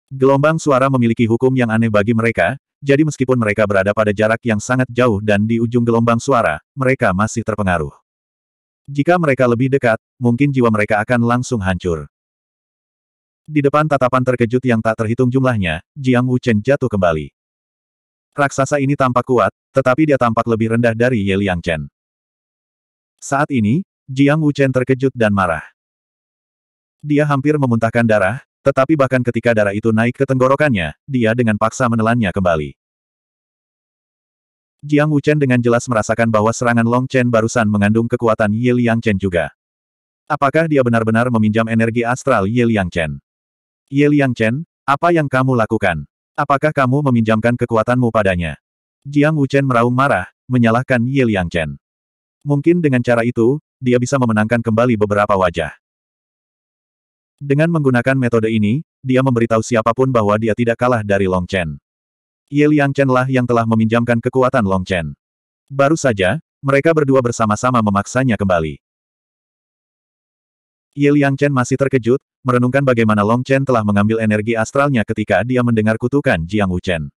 Gelombang suara memiliki hukum yang aneh bagi mereka, jadi meskipun mereka berada pada jarak yang sangat jauh dan di ujung gelombang suara, mereka masih terpengaruh. Jika mereka lebih dekat, mungkin jiwa mereka akan langsung hancur. Di depan tatapan terkejut yang tak terhitung jumlahnya, Jiang Wuchen jatuh kembali. Raksasa ini tampak kuat, tetapi dia tampak lebih rendah dari Ye Liang Chen. Saat ini, Jiang Wuchen terkejut dan marah. Dia hampir memuntahkan darah, tetapi bahkan ketika darah itu naik ke tenggorokannya, dia dengan paksa menelannya kembali. Jiang Wuchen dengan jelas merasakan bahwa serangan Long Chen barusan mengandung kekuatan Ye Liang Chen juga. Apakah dia benar-benar meminjam energi astral Ye Liang Chen? Ye Liang Chen, apa yang kamu lakukan? Apakah kamu meminjamkan kekuatanmu padanya? Jiang Wuchen meraung marah, menyalahkan Ye Liang Chen. Mungkin dengan cara itu, dia bisa memenangkan kembali beberapa wajah. Dengan menggunakan metode ini, dia memberitahu siapapun bahwa dia tidak kalah dari Long Chen. Ye Liang Chen lah yang telah meminjamkan kekuatan Long Chen. Baru saja, mereka berdua bersama-sama memaksanya kembali. Ye Liang Chen masih terkejut, merenungkan bagaimana Long Chen telah mengambil energi astralnya ketika dia mendengar kutukan Jiang Wuchen.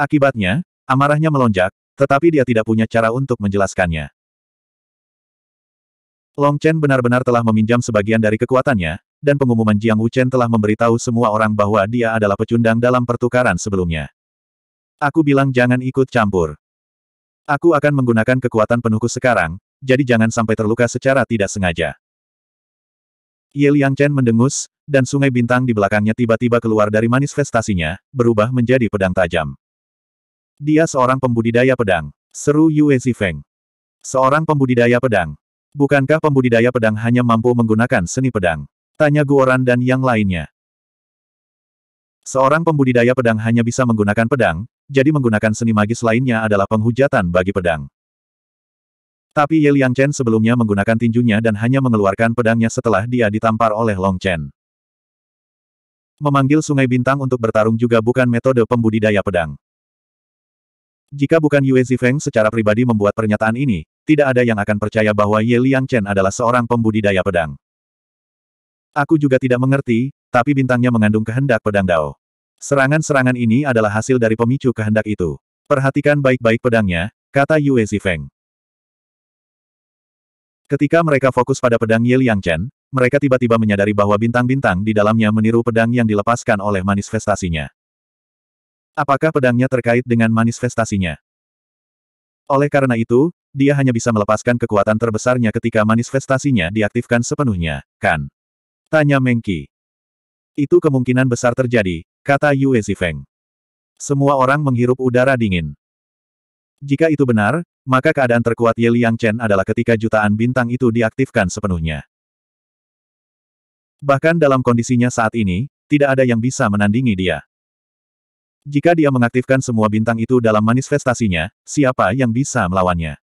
Akibatnya, amarahnya melonjak, tetapi dia tidak punya cara untuk menjelaskannya. Long Chen benar-benar telah meminjam sebagian dari kekuatannya, dan pengumuman Jiang Wuchen telah memberitahu semua orang bahwa dia adalah pecundang dalam pertukaran sebelumnya. Aku bilang jangan ikut campur. Aku akan menggunakan kekuatan penuhku sekarang, jadi jangan sampai terluka secara tidak sengaja. Ye Liang Chen mendengus, dan sungai bintang di belakangnya tiba-tiba keluar dari manifestasinya, berubah menjadi pedang tajam. Dia seorang pembudidaya pedang, seru Yue Zifeng. Seorang pembudidaya pedang. Bukankah pembudidaya pedang hanya mampu menggunakan seni pedang? Tanya Guoran dan yang lainnya. Seorang pembudidaya pedang hanya bisa menggunakan pedang, jadi menggunakan seni magis lainnya adalah penghujatan bagi pedang. Tapi Ye Liang Chen sebelumnya menggunakan tinjunya dan hanya mengeluarkan pedangnya setelah dia ditampar oleh Long Chen. Memanggil Sungai Bintang untuk bertarung juga bukan metode pembudidaya pedang. Jika bukan Yue Zifeng secara pribadi membuat pernyataan ini, tidak ada yang akan percaya bahwa Ye Liang Chen adalah seorang pembudidaya pedang. Aku juga tidak mengerti, tapi bintangnya mengandung kehendak pedang Dao. Serangan-serangan ini adalah hasil dari pemicu kehendak itu. Perhatikan baik-baik pedangnya, kata Yue Zifeng. Ketika mereka fokus pada pedang Ye Liang Chen, mereka tiba-tiba menyadari bahwa bintang-bintang di dalamnya meniru pedang yang dilepaskan oleh manifestasinya. Apakah pedangnya terkait dengan manifestasinya? Oleh karena itu, dia hanya bisa melepaskan kekuatan terbesarnya ketika manifestasinya diaktifkan sepenuhnya, kan? Tanya Mengki. Itu kemungkinan besar terjadi, kata Yue Zifeng. Semua orang menghirup udara dingin. Jika itu benar, maka keadaan terkuat Ye Liang Chen adalah ketika jutaan bintang itu diaktifkan sepenuhnya. Bahkan dalam kondisinya saat ini, tidak ada yang bisa menandingi dia. Jika dia mengaktifkan semua bintang itu dalam manifestasinya, siapa yang bisa melawannya?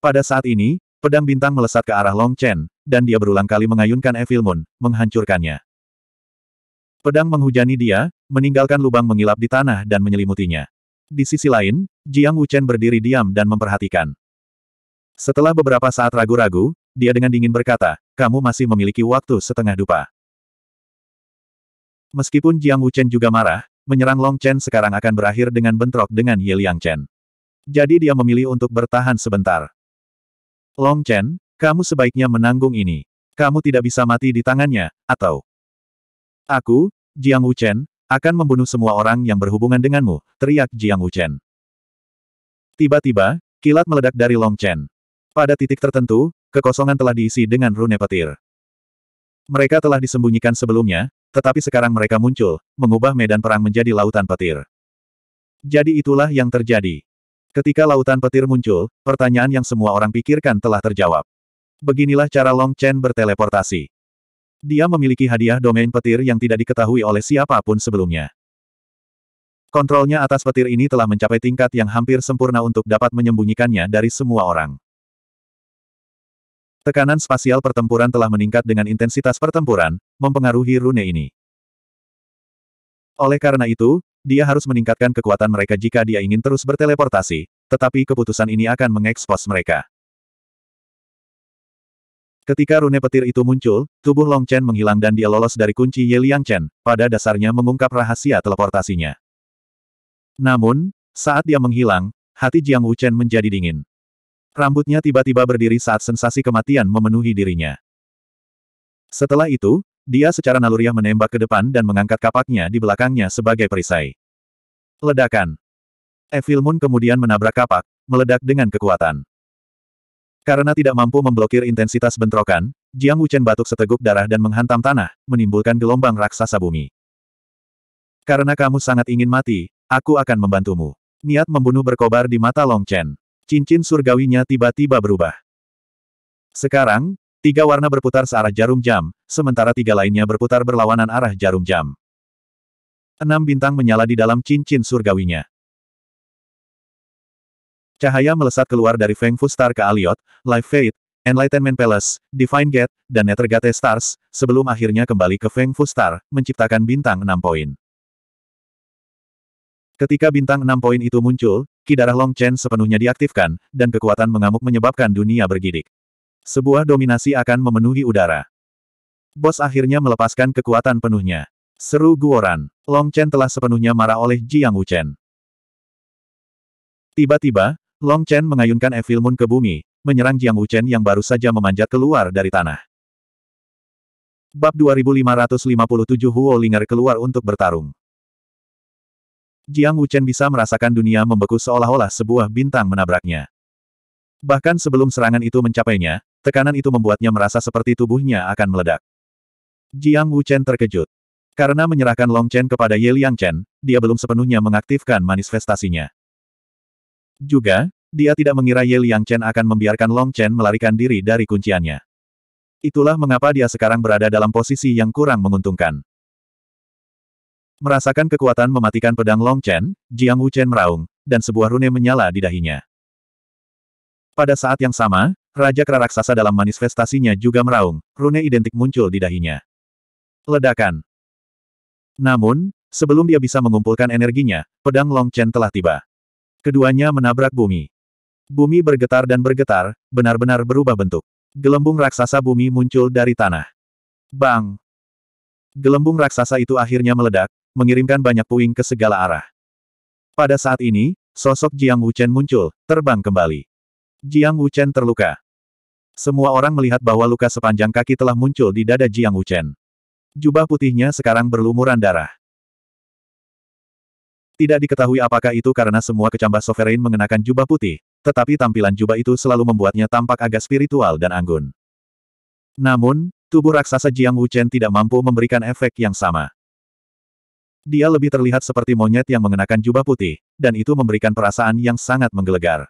Pada saat ini, pedang bintang melesat ke arah Long Chen, dan dia berulang kali mengayunkan Evil Moon, menghancurkannya. Pedang menghujani dia, meninggalkan lubang mengilap di tanah dan menyelimutinya. Di sisi lain, Jiang Wuchen berdiri diam dan memperhatikan. Setelah beberapa saat ragu-ragu, dia dengan dingin berkata, kamu masih memiliki waktu setengah dupa. Meskipun Jiang Wuchen juga marah, menyerang Long Chen sekarang akan berakhir dengan bentrok dengan Ye Liang Chen. Jadi dia memilih untuk bertahan sebentar. Long Chen, kamu sebaiknya menanggung ini. Kamu tidak bisa mati di tangannya, atau... Aku, Jiang Wuchen, akan membunuh semua orang yang berhubungan denganmu, teriak Jiang Wuchen. Tiba-tiba, kilat meledak dari Long Chen. Pada titik tertentu, kekosongan telah diisi dengan rune petir. Mereka telah disembunyikan sebelumnya, tetapi sekarang mereka muncul, mengubah medan perang menjadi lautan petir. Jadi itulah yang terjadi. Ketika lautan petir muncul, pertanyaan yang semua orang pikirkan telah terjawab. Beginilah cara Long Chen berteleportasi. Dia memiliki hadiah domain petir yang tidak diketahui oleh siapapun sebelumnya. Kontrolnya atas petir ini telah mencapai tingkat yang hampir sempurna untuk dapat menyembunyikannya dari semua orang. Tekanan spasial pertempuran telah meningkat dengan intensitas pertempuran, mempengaruhi rune ini. Oleh karena itu, dia harus meningkatkan kekuatan mereka jika dia ingin terus berteleportasi, tetapi keputusan ini akan mengekspos mereka. Ketika rune petir itu muncul, tubuh Long Chen menghilang dan dia lolos dari kunci Ye Liang Chen, pada dasarnya mengungkap rahasia teleportasinya. Namun, saat dia menghilang, hati Jiang Wuchen menjadi dingin. Rambutnya tiba-tiba berdiri saat sensasi kematian memenuhi dirinya. Setelah itu, dia secara naluriah menembak ke depan dan mengangkat kapaknya di belakangnya sebagai perisai. Ledakan. Evil Moon kemudian menabrak kapak, meledak dengan kekuatan. Karena tidak mampu memblokir intensitas bentrokan, Jiang Wuchen batuk seteguk darah dan menghantam tanah, menimbulkan gelombang raksasa bumi. Karena kamu sangat ingin mati, aku akan membantumu. Niat membunuh berkobar di mata Long Chen. Cincin surgawinya tiba-tiba berubah. Sekarang, tiga warna berputar searah jarum jam, sementara tiga lainnya berputar berlawanan arah jarum jam. Enam bintang menyala di dalam cincin surgawinya. Cahaya melesat keluar dari Feng Fu Star ke Aliot, Life Fate, Enlightenment Palace, Divine Gate, dan Nethergate Stars, sebelum akhirnya kembali ke Feng Fu Star, menciptakan bintang enam poin. Ketika bintang enam poin itu muncul, Kidarah Long Chen sepenuhnya diaktifkan, dan kekuatan mengamuk menyebabkan dunia bergidik. Sebuah dominasi akan memenuhi udara. Bos akhirnya melepaskan kekuatan penuhnya. Seru Guoran, Long Chen telah sepenuhnya marah oleh Jiang Wuchen. Tiba-tiba, Long Chen mengayunkan Evil Moon ke bumi, menyerang Jiang Wuchen yang baru saja memanjat keluar dari tanah. Bab 2557 Huo Linger keluar untuk bertarung. Jiang Wuchen bisa merasakan dunia membeku seolah-olah sebuah bintang menabraknya. Bahkan sebelum serangan itu mencapainya, tekanan itu membuatnya merasa seperti tubuhnya akan meledak. Jiang Wuchen terkejut. Karena menyerahkan Long Chen kepada Ye Liang Chen, dia belum sepenuhnya mengaktifkan manifestasinya. Juga, dia tidak mengira Ye Liang Chen akan membiarkan Long Chen melarikan diri dari kunciannya. Itulah mengapa dia sekarang berada dalam posisi yang kurang menguntungkan. Merasakan kekuatan mematikan pedang Long Chen, Jiang Wu Chen meraung, dan sebuah rune menyala di dahinya. Pada saat yang sama, Raja Kera Raksasa dalam manifestasinya juga meraung, rune identik muncul di dahinya. Ledakan. Namun, sebelum dia bisa mengumpulkan energinya, pedang Long Chen telah tiba. Keduanya menabrak bumi. Bumi bergetar dan bergetar, benar-benar berubah bentuk. Gelembung raksasa bumi muncul dari tanah. Bang! Gelembung raksasa itu akhirnya meledak, mengirimkan banyak puing ke segala arah. Pada saat ini, sosok Jiang Wuchen muncul, terbang kembali. Jiang Wuchen terluka. Semua orang melihat bahwa luka sepanjang kaki telah muncul di dada Jiang Wuchen. Jubah putihnya sekarang berlumuran darah. Tidak diketahui apakah itu karena semua kecambah sovereign mengenakan jubah putih, tetapi tampilan jubah itu selalu membuatnya tampak agak spiritual dan anggun. Namun, tubuh raksasa Jiang Wuchen tidak mampu memberikan efek yang sama. Dia lebih terlihat seperti monyet yang mengenakan jubah putih, dan itu memberikan perasaan yang sangat menggelegar.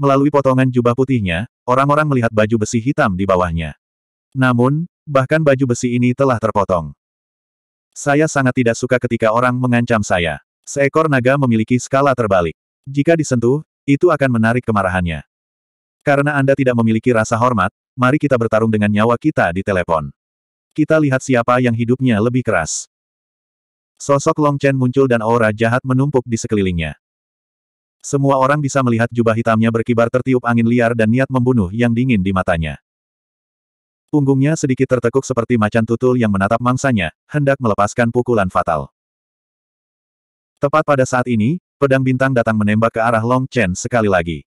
Melalui potongan jubah putihnya, orang-orang melihat baju besi hitam di bawahnya. Namun, bahkan baju besi ini telah terpotong. Saya sangat tidak suka ketika orang mengancam saya. Seekor naga memiliki skala terbalik. Jika disentuh, itu akan menarik kemarahannya. Karena Anda tidak memiliki rasa hormat, mari kita bertarung dengan nyawa kita di telepon. Kita lihat siapa yang hidupnya lebih keras. Sosok Long Chen muncul dan aura jahat menumpuk di sekelilingnya. Semua orang bisa melihat jubah hitamnya berkibar tertiup angin liar dan niat membunuh yang dingin di matanya. Punggungnya sedikit tertekuk seperti macan tutul yang menatap mangsanya, hendak melepaskan pukulan fatal. Tepat pada saat ini, pedang bintang datang menembak ke arah Long Chen sekali lagi.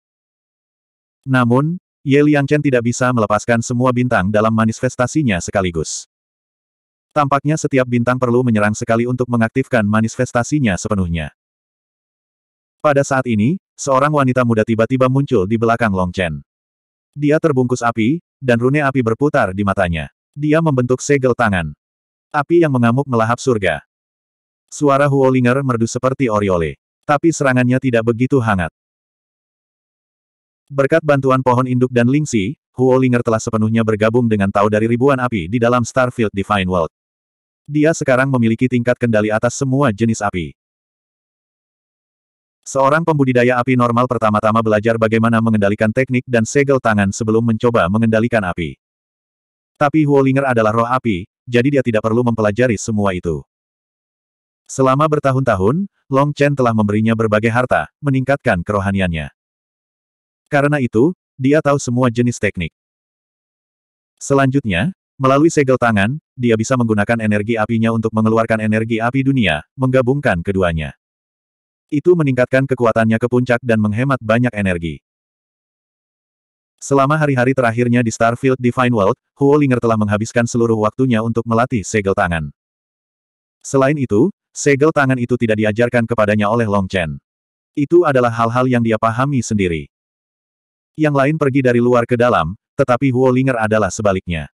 Namun, Ye Liang Chen tidak bisa melepaskan semua bintang dalam manifestasinya sekaligus. Tampaknya setiap bintang perlu menyerang sekali untuk mengaktifkan manifestasinya sepenuhnya. Pada saat ini, seorang wanita muda tiba-tiba muncul di belakang Long Chen. Dia terbungkus api, dan rune api berputar di matanya. Dia membentuk segel tangan. Api yang mengamuk melahap surga. Suara Huolinger merdu seperti oriole. Tapi serangannya tidak begitu hangat. Berkat bantuan pohon induk dan lingsi, Huolinger telah sepenuhnya bergabung dengan tahu dari ribuan api di dalam Starfield Divine World. Dia sekarang memiliki tingkat kendali atas semua jenis api. Seorang pembudidaya api normal pertama-tama belajar bagaimana mengendalikan teknik dan segel tangan sebelum mencoba mengendalikan api. Tapi Huolinger adalah roh api, jadi dia tidak perlu mempelajari semua itu. Selama bertahun-tahun, Long Chen telah memberinya berbagai harta, meningkatkan kerohaniannya. Karena itu, dia tahu semua jenis teknik. Selanjutnya, melalui segel tangan, dia bisa menggunakan energi apinya untuk mengeluarkan energi api dunia, menggabungkan keduanya. Itu meningkatkan kekuatannya ke puncak dan menghemat banyak energi. Selama hari-hari terakhirnya di Starfield Divine World, Huo Linger telah menghabiskan seluruh waktunya untuk melatih segel tangan. Selain itu, segel tangan itu tidak diajarkan kepadanya oleh Long Chen. Itu adalah hal-hal yang dia pahami sendiri. Yang lain pergi dari luar ke dalam, tetapi Huo Linger adalah sebaliknya.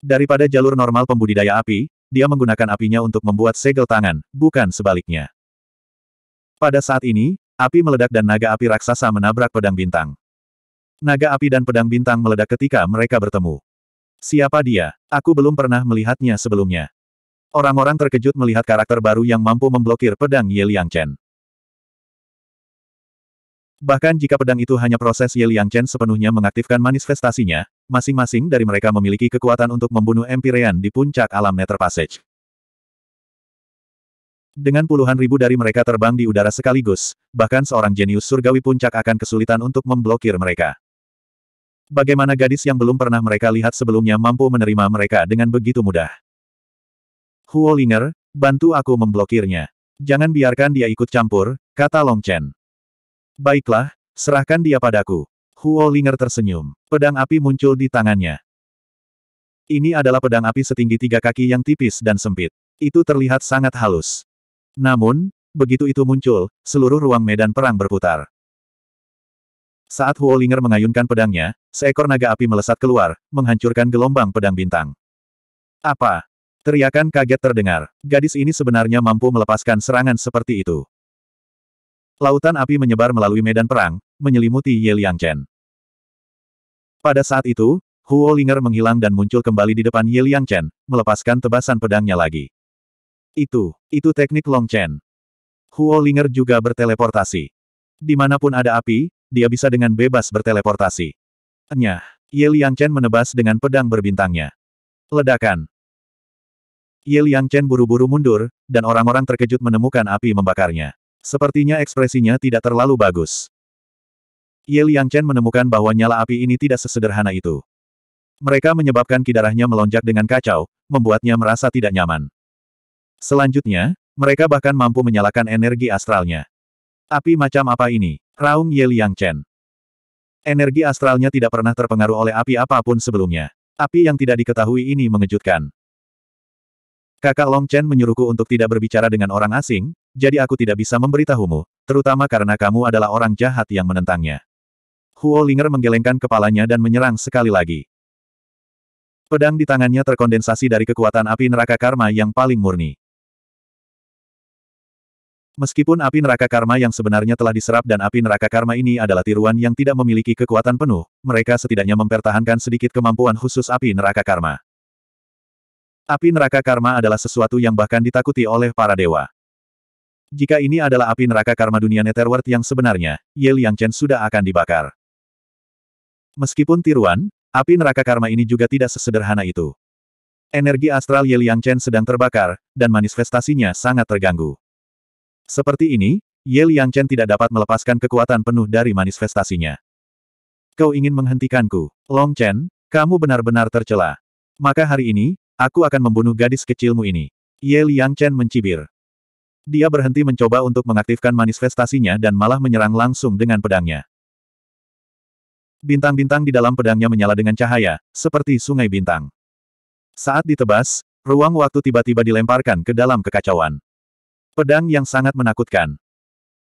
Daripada jalur normal pembudidaya api, dia menggunakan apinya untuk membuat segel tangan, bukan sebaliknya. Pada saat ini, api meledak dan naga api raksasa menabrak pedang bintang. Naga api dan pedang bintang meledak ketika mereka bertemu. Siapa dia? Aku belum pernah melihatnya sebelumnya. Orang-orang terkejut melihat karakter baru yang mampu memblokir pedang Ye Liang Chen. Bahkan jika pedang itu hanya proses Ye Liang Chen sepenuhnya mengaktifkan manifestasinya, masing-masing dari mereka memiliki kekuatan untuk membunuh Empyrean di puncak alam Nether Passage. Dengan puluhan ribu dari mereka terbang di udara sekaligus, bahkan seorang jenius surgawi puncak akan kesulitan untuk memblokir mereka. Bagaimana gadis yang belum pernah mereka lihat sebelumnya mampu menerima mereka dengan begitu mudah. Huo Ling'er, bantu aku memblokirnya. Jangan biarkan dia ikut campur, kata Long Chen. Baiklah, serahkan dia padaku. Huo Ling'er tersenyum. Pedang api muncul di tangannya. Ini adalah pedang api setinggi tiga kaki yang tipis dan sempit. Itu terlihat sangat halus. Namun, begitu itu muncul, seluruh ruang medan perang berputar. Saat Huolinger mengayunkan pedangnya, seekor naga api melesat keluar, menghancurkan gelombang pedang bintang. Apa? Teriakan kaget terdengar. Gadis ini sebenarnya mampu melepaskan serangan seperti itu. Lautan api menyebar melalui medan perang, menyelimuti Ye Chen. Pada saat itu, Huo Linger menghilang dan muncul kembali di depan Ye Chen, melepaskan tebasan pedangnya lagi. Itu, itu teknik Long Huo Linger juga berteleportasi. Dimanapun ada api, dia bisa dengan bebas berteleportasi. Enyah, Ye Liang Chen menebas dengan pedang berbintangnya. Ledakan. Ye Liang Chen buru-buru mundur, dan orang-orang terkejut menemukan api membakarnya. Sepertinya ekspresinya tidak terlalu bagus. Ye Liang Chen menemukan bahwa nyala api ini tidak sesederhana itu. Mereka menyebabkan kidarahnya melonjak dengan kacau, membuatnya merasa tidak nyaman. Selanjutnya, mereka bahkan mampu menyalakan energi astralnya. Api macam apa ini? Raung Ye Liang Chen. Energi astralnya tidak pernah terpengaruh oleh api apapun sebelumnya. Api yang tidak diketahui ini mengejutkan. Kakak Long Chen menyuruhku untuk tidak berbicara dengan orang asing, jadi aku tidak bisa memberitahumu, terutama karena kamu adalah orang jahat yang menentangnya. Huo Linger menggelengkan kepalanya dan menyerang sekali lagi. Pedang di tangannya terkondensasi dari kekuatan api neraka karma yang paling murni. Meskipun api neraka karma yang sebenarnya telah diserap dan api neraka karma ini adalah tiruan yang tidak memiliki kekuatan penuh, mereka setidaknya mempertahankan sedikit kemampuan khusus api neraka karma. Api neraka karma adalah sesuatu yang bahkan ditakuti oleh para dewa. Jika ini adalah api neraka karma dunia Netherworld yang sebenarnya, Ye Chen sudah akan dibakar. Meskipun tiruan, api neraka karma ini juga tidak sesederhana itu. Energi astral Ye Chen sedang terbakar, dan manifestasinya sangat terganggu. Seperti ini, Ye Chen tidak dapat melepaskan kekuatan penuh dari manifestasinya. Kau ingin menghentikanku, Long Chen, kamu benar-benar tercela. Maka hari ini, aku akan membunuh gadis kecilmu ini. Ye Chen mencibir. Dia berhenti mencoba untuk mengaktifkan manifestasinya dan malah menyerang langsung dengan pedangnya. Bintang-bintang di dalam pedangnya menyala dengan cahaya, seperti sungai bintang. Saat ditebas, ruang waktu tiba-tiba dilemparkan ke dalam kekacauan. Pedang yang sangat menakutkan.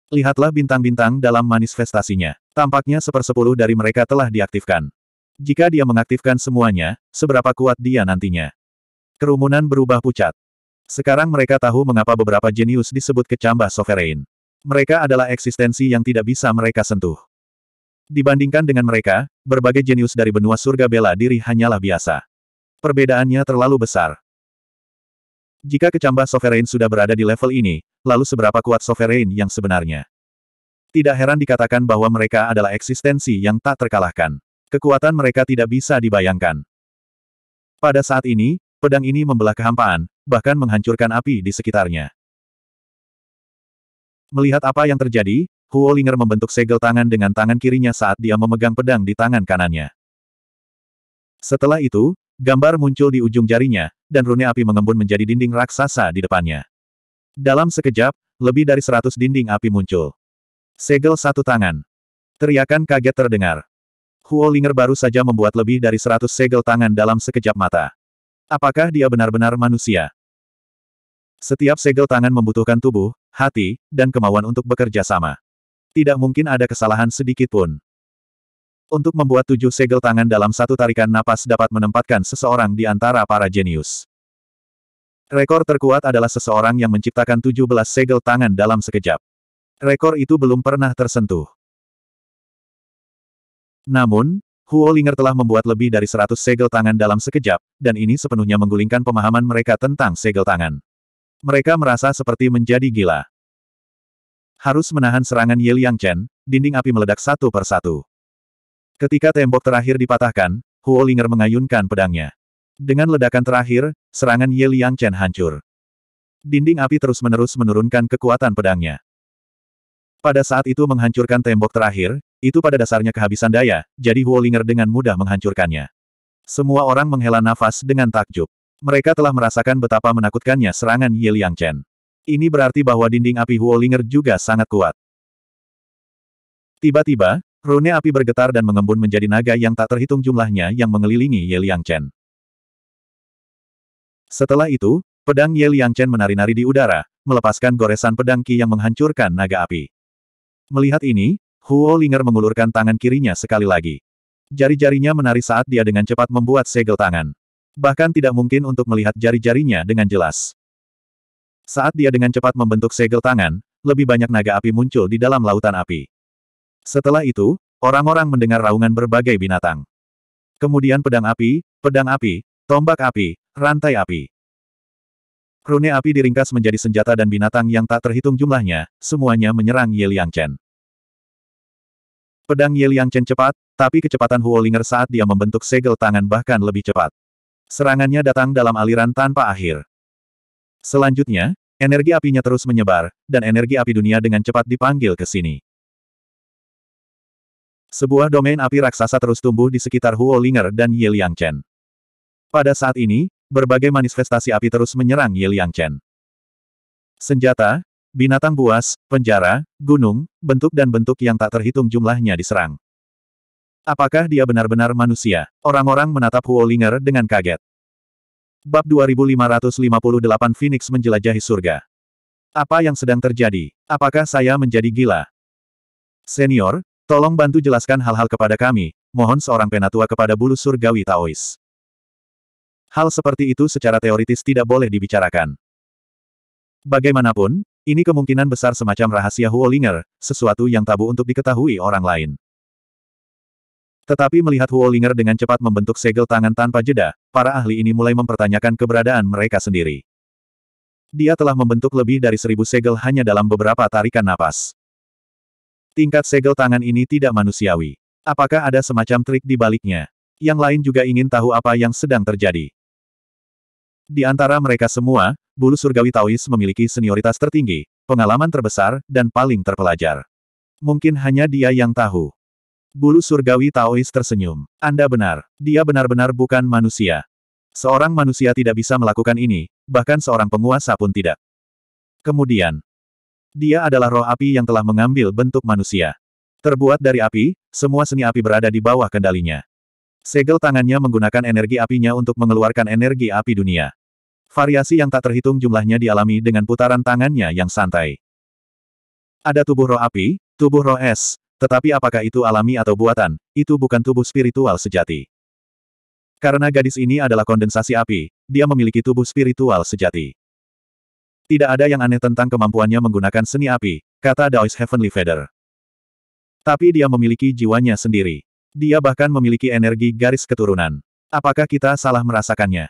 Lihatlah bintang-bintang dalam manifestasinya. Tampaknya sepersepuluh dari mereka telah diaktifkan. Jika dia mengaktifkan semuanya, seberapa kuat dia nantinya. Kerumunan berubah pucat. Sekarang mereka tahu mengapa beberapa jenius disebut kecambah sovereign. Mereka adalah eksistensi yang tidak bisa mereka sentuh. Dibandingkan dengan mereka, berbagai jenius dari benua surga bela diri hanyalah biasa. Perbedaannya terlalu besar. Jika kecambah Sovereign sudah berada di level ini, lalu seberapa kuat Sovereign yang sebenarnya? Tidak heran dikatakan bahwa mereka adalah eksistensi yang tak terkalahkan. Kekuatan mereka tidak bisa dibayangkan. Pada saat ini, pedang ini membelah kehampaan, bahkan menghancurkan api di sekitarnya. Melihat apa yang terjadi, Huo Linger membentuk segel tangan dengan tangan kirinya saat dia memegang pedang di tangan kanannya. Setelah itu, Gambar muncul di ujung jarinya, dan rune api mengembun menjadi dinding raksasa di depannya. Dalam sekejap, lebih dari seratus dinding api muncul. Segel satu tangan. Teriakan kaget terdengar. Huo Linger baru saja membuat lebih dari seratus segel tangan dalam sekejap mata. Apakah dia benar-benar manusia? Setiap segel tangan membutuhkan tubuh, hati, dan kemauan untuk bekerja sama. Tidak mungkin ada kesalahan sedikit pun. Untuk membuat tujuh segel tangan dalam satu tarikan napas dapat menempatkan seseorang di antara para jenius. Rekor terkuat adalah seseorang yang menciptakan tujuh belas segel tangan dalam sekejap. Rekor itu belum pernah tersentuh. Namun, Huo Linger telah membuat lebih dari seratus segel tangan dalam sekejap, dan ini sepenuhnya menggulingkan pemahaman mereka tentang segel tangan. Mereka merasa seperti menjadi gila. Harus menahan serangan Ye Liang Chen, dinding api meledak satu persatu. Ketika tembok terakhir dipatahkan, Huo Linger mengayunkan pedangnya. Dengan ledakan terakhir, serangan Ye Liang Chen hancur. Dinding api terus-menerus menurunkan kekuatan pedangnya. Pada saat itu menghancurkan tembok terakhir, itu pada dasarnya kehabisan daya, jadi Huo Linger dengan mudah menghancurkannya. Semua orang menghela nafas dengan takjub. Mereka telah merasakan betapa menakutkannya serangan Ye Liang Chen. Ini berarti bahwa dinding api Huolinger juga sangat kuat. Tiba-tiba, Rune api bergetar dan mengembun menjadi naga yang tak terhitung jumlahnya yang mengelilingi Ye Liang Chen. Setelah itu, pedang Ye Liang Chen menari-nari di udara, melepaskan goresan pedang Qi yang menghancurkan naga api. Melihat ini, Huo Linger mengulurkan tangan kirinya sekali lagi. Jari-jarinya menari saat dia dengan cepat membuat segel tangan. Bahkan tidak mungkin untuk melihat jari-jarinya dengan jelas. Saat dia dengan cepat membentuk segel tangan, lebih banyak naga api muncul di dalam lautan api. Setelah itu, orang-orang mendengar raungan berbagai binatang. Kemudian pedang api, pedang api, tombak api, rantai api. Rune api diringkas menjadi senjata dan binatang yang tak terhitung jumlahnya, semuanya menyerang Ye Chen. Pedang Ye Chen cepat, tapi kecepatan Huolinger saat dia membentuk segel tangan bahkan lebih cepat. Serangannya datang dalam aliran tanpa akhir. Selanjutnya, energi apinya terus menyebar, dan energi api dunia dengan cepat dipanggil ke sini. Sebuah domain api raksasa terus tumbuh di sekitar Huo Linger dan Ye Chen. Pada saat ini, berbagai manifestasi api terus menyerang Ye Chen. Senjata, binatang buas, penjara, gunung, bentuk dan bentuk yang tak terhitung jumlahnya diserang. Apakah dia benar-benar manusia? Orang-orang menatap Huo Linger dengan kaget. Bab 2558 Phoenix menjelajahi surga. Apa yang sedang terjadi? Apakah saya menjadi gila? Senior, Tolong bantu jelaskan hal-hal kepada kami, mohon seorang penatua kepada bulu surgawi Taois. Hal seperti itu secara teoritis tidak boleh dibicarakan. Bagaimanapun, ini kemungkinan besar semacam rahasia Huolinger, sesuatu yang tabu untuk diketahui orang lain. Tetapi melihat Huolinger dengan cepat membentuk segel tangan tanpa jeda, para ahli ini mulai mempertanyakan keberadaan mereka sendiri. Dia telah membentuk lebih dari seribu segel hanya dalam beberapa tarikan napas. Tingkat segel tangan ini tidak manusiawi. Apakah ada semacam trik di baliknya? Yang lain juga ingin tahu apa yang sedang terjadi. Di antara mereka semua, bulu surgawi Taois memiliki senioritas tertinggi, pengalaman terbesar, dan paling terpelajar. Mungkin hanya dia yang tahu. Bulu surgawi Taois tersenyum. Anda benar, dia benar-benar bukan manusia. Seorang manusia tidak bisa melakukan ini, bahkan seorang penguasa pun tidak. Kemudian, dia adalah roh api yang telah mengambil bentuk manusia. Terbuat dari api, semua seni api berada di bawah kendalinya. Segel tangannya menggunakan energi apinya untuk mengeluarkan energi api dunia. Variasi yang tak terhitung jumlahnya dialami dengan putaran tangannya yang santai. Ada tubuh roh api, tubuh roh es, tetapi apakah itu alami atau buatan, itu bukan tubuh spiritual sejati. Karena gadis ini adalah kondensasi api, dia memiliki tubuh spiritual sejati. Tidak ada yang aneh tentang kemampuannya menggunakan seni api, kata Daois Heavenly Feather. Tapi dia memiliki jiwanya sendiri. Dia bahkan memiliki energi garis keturunan. Apakah kita salah merasakannya?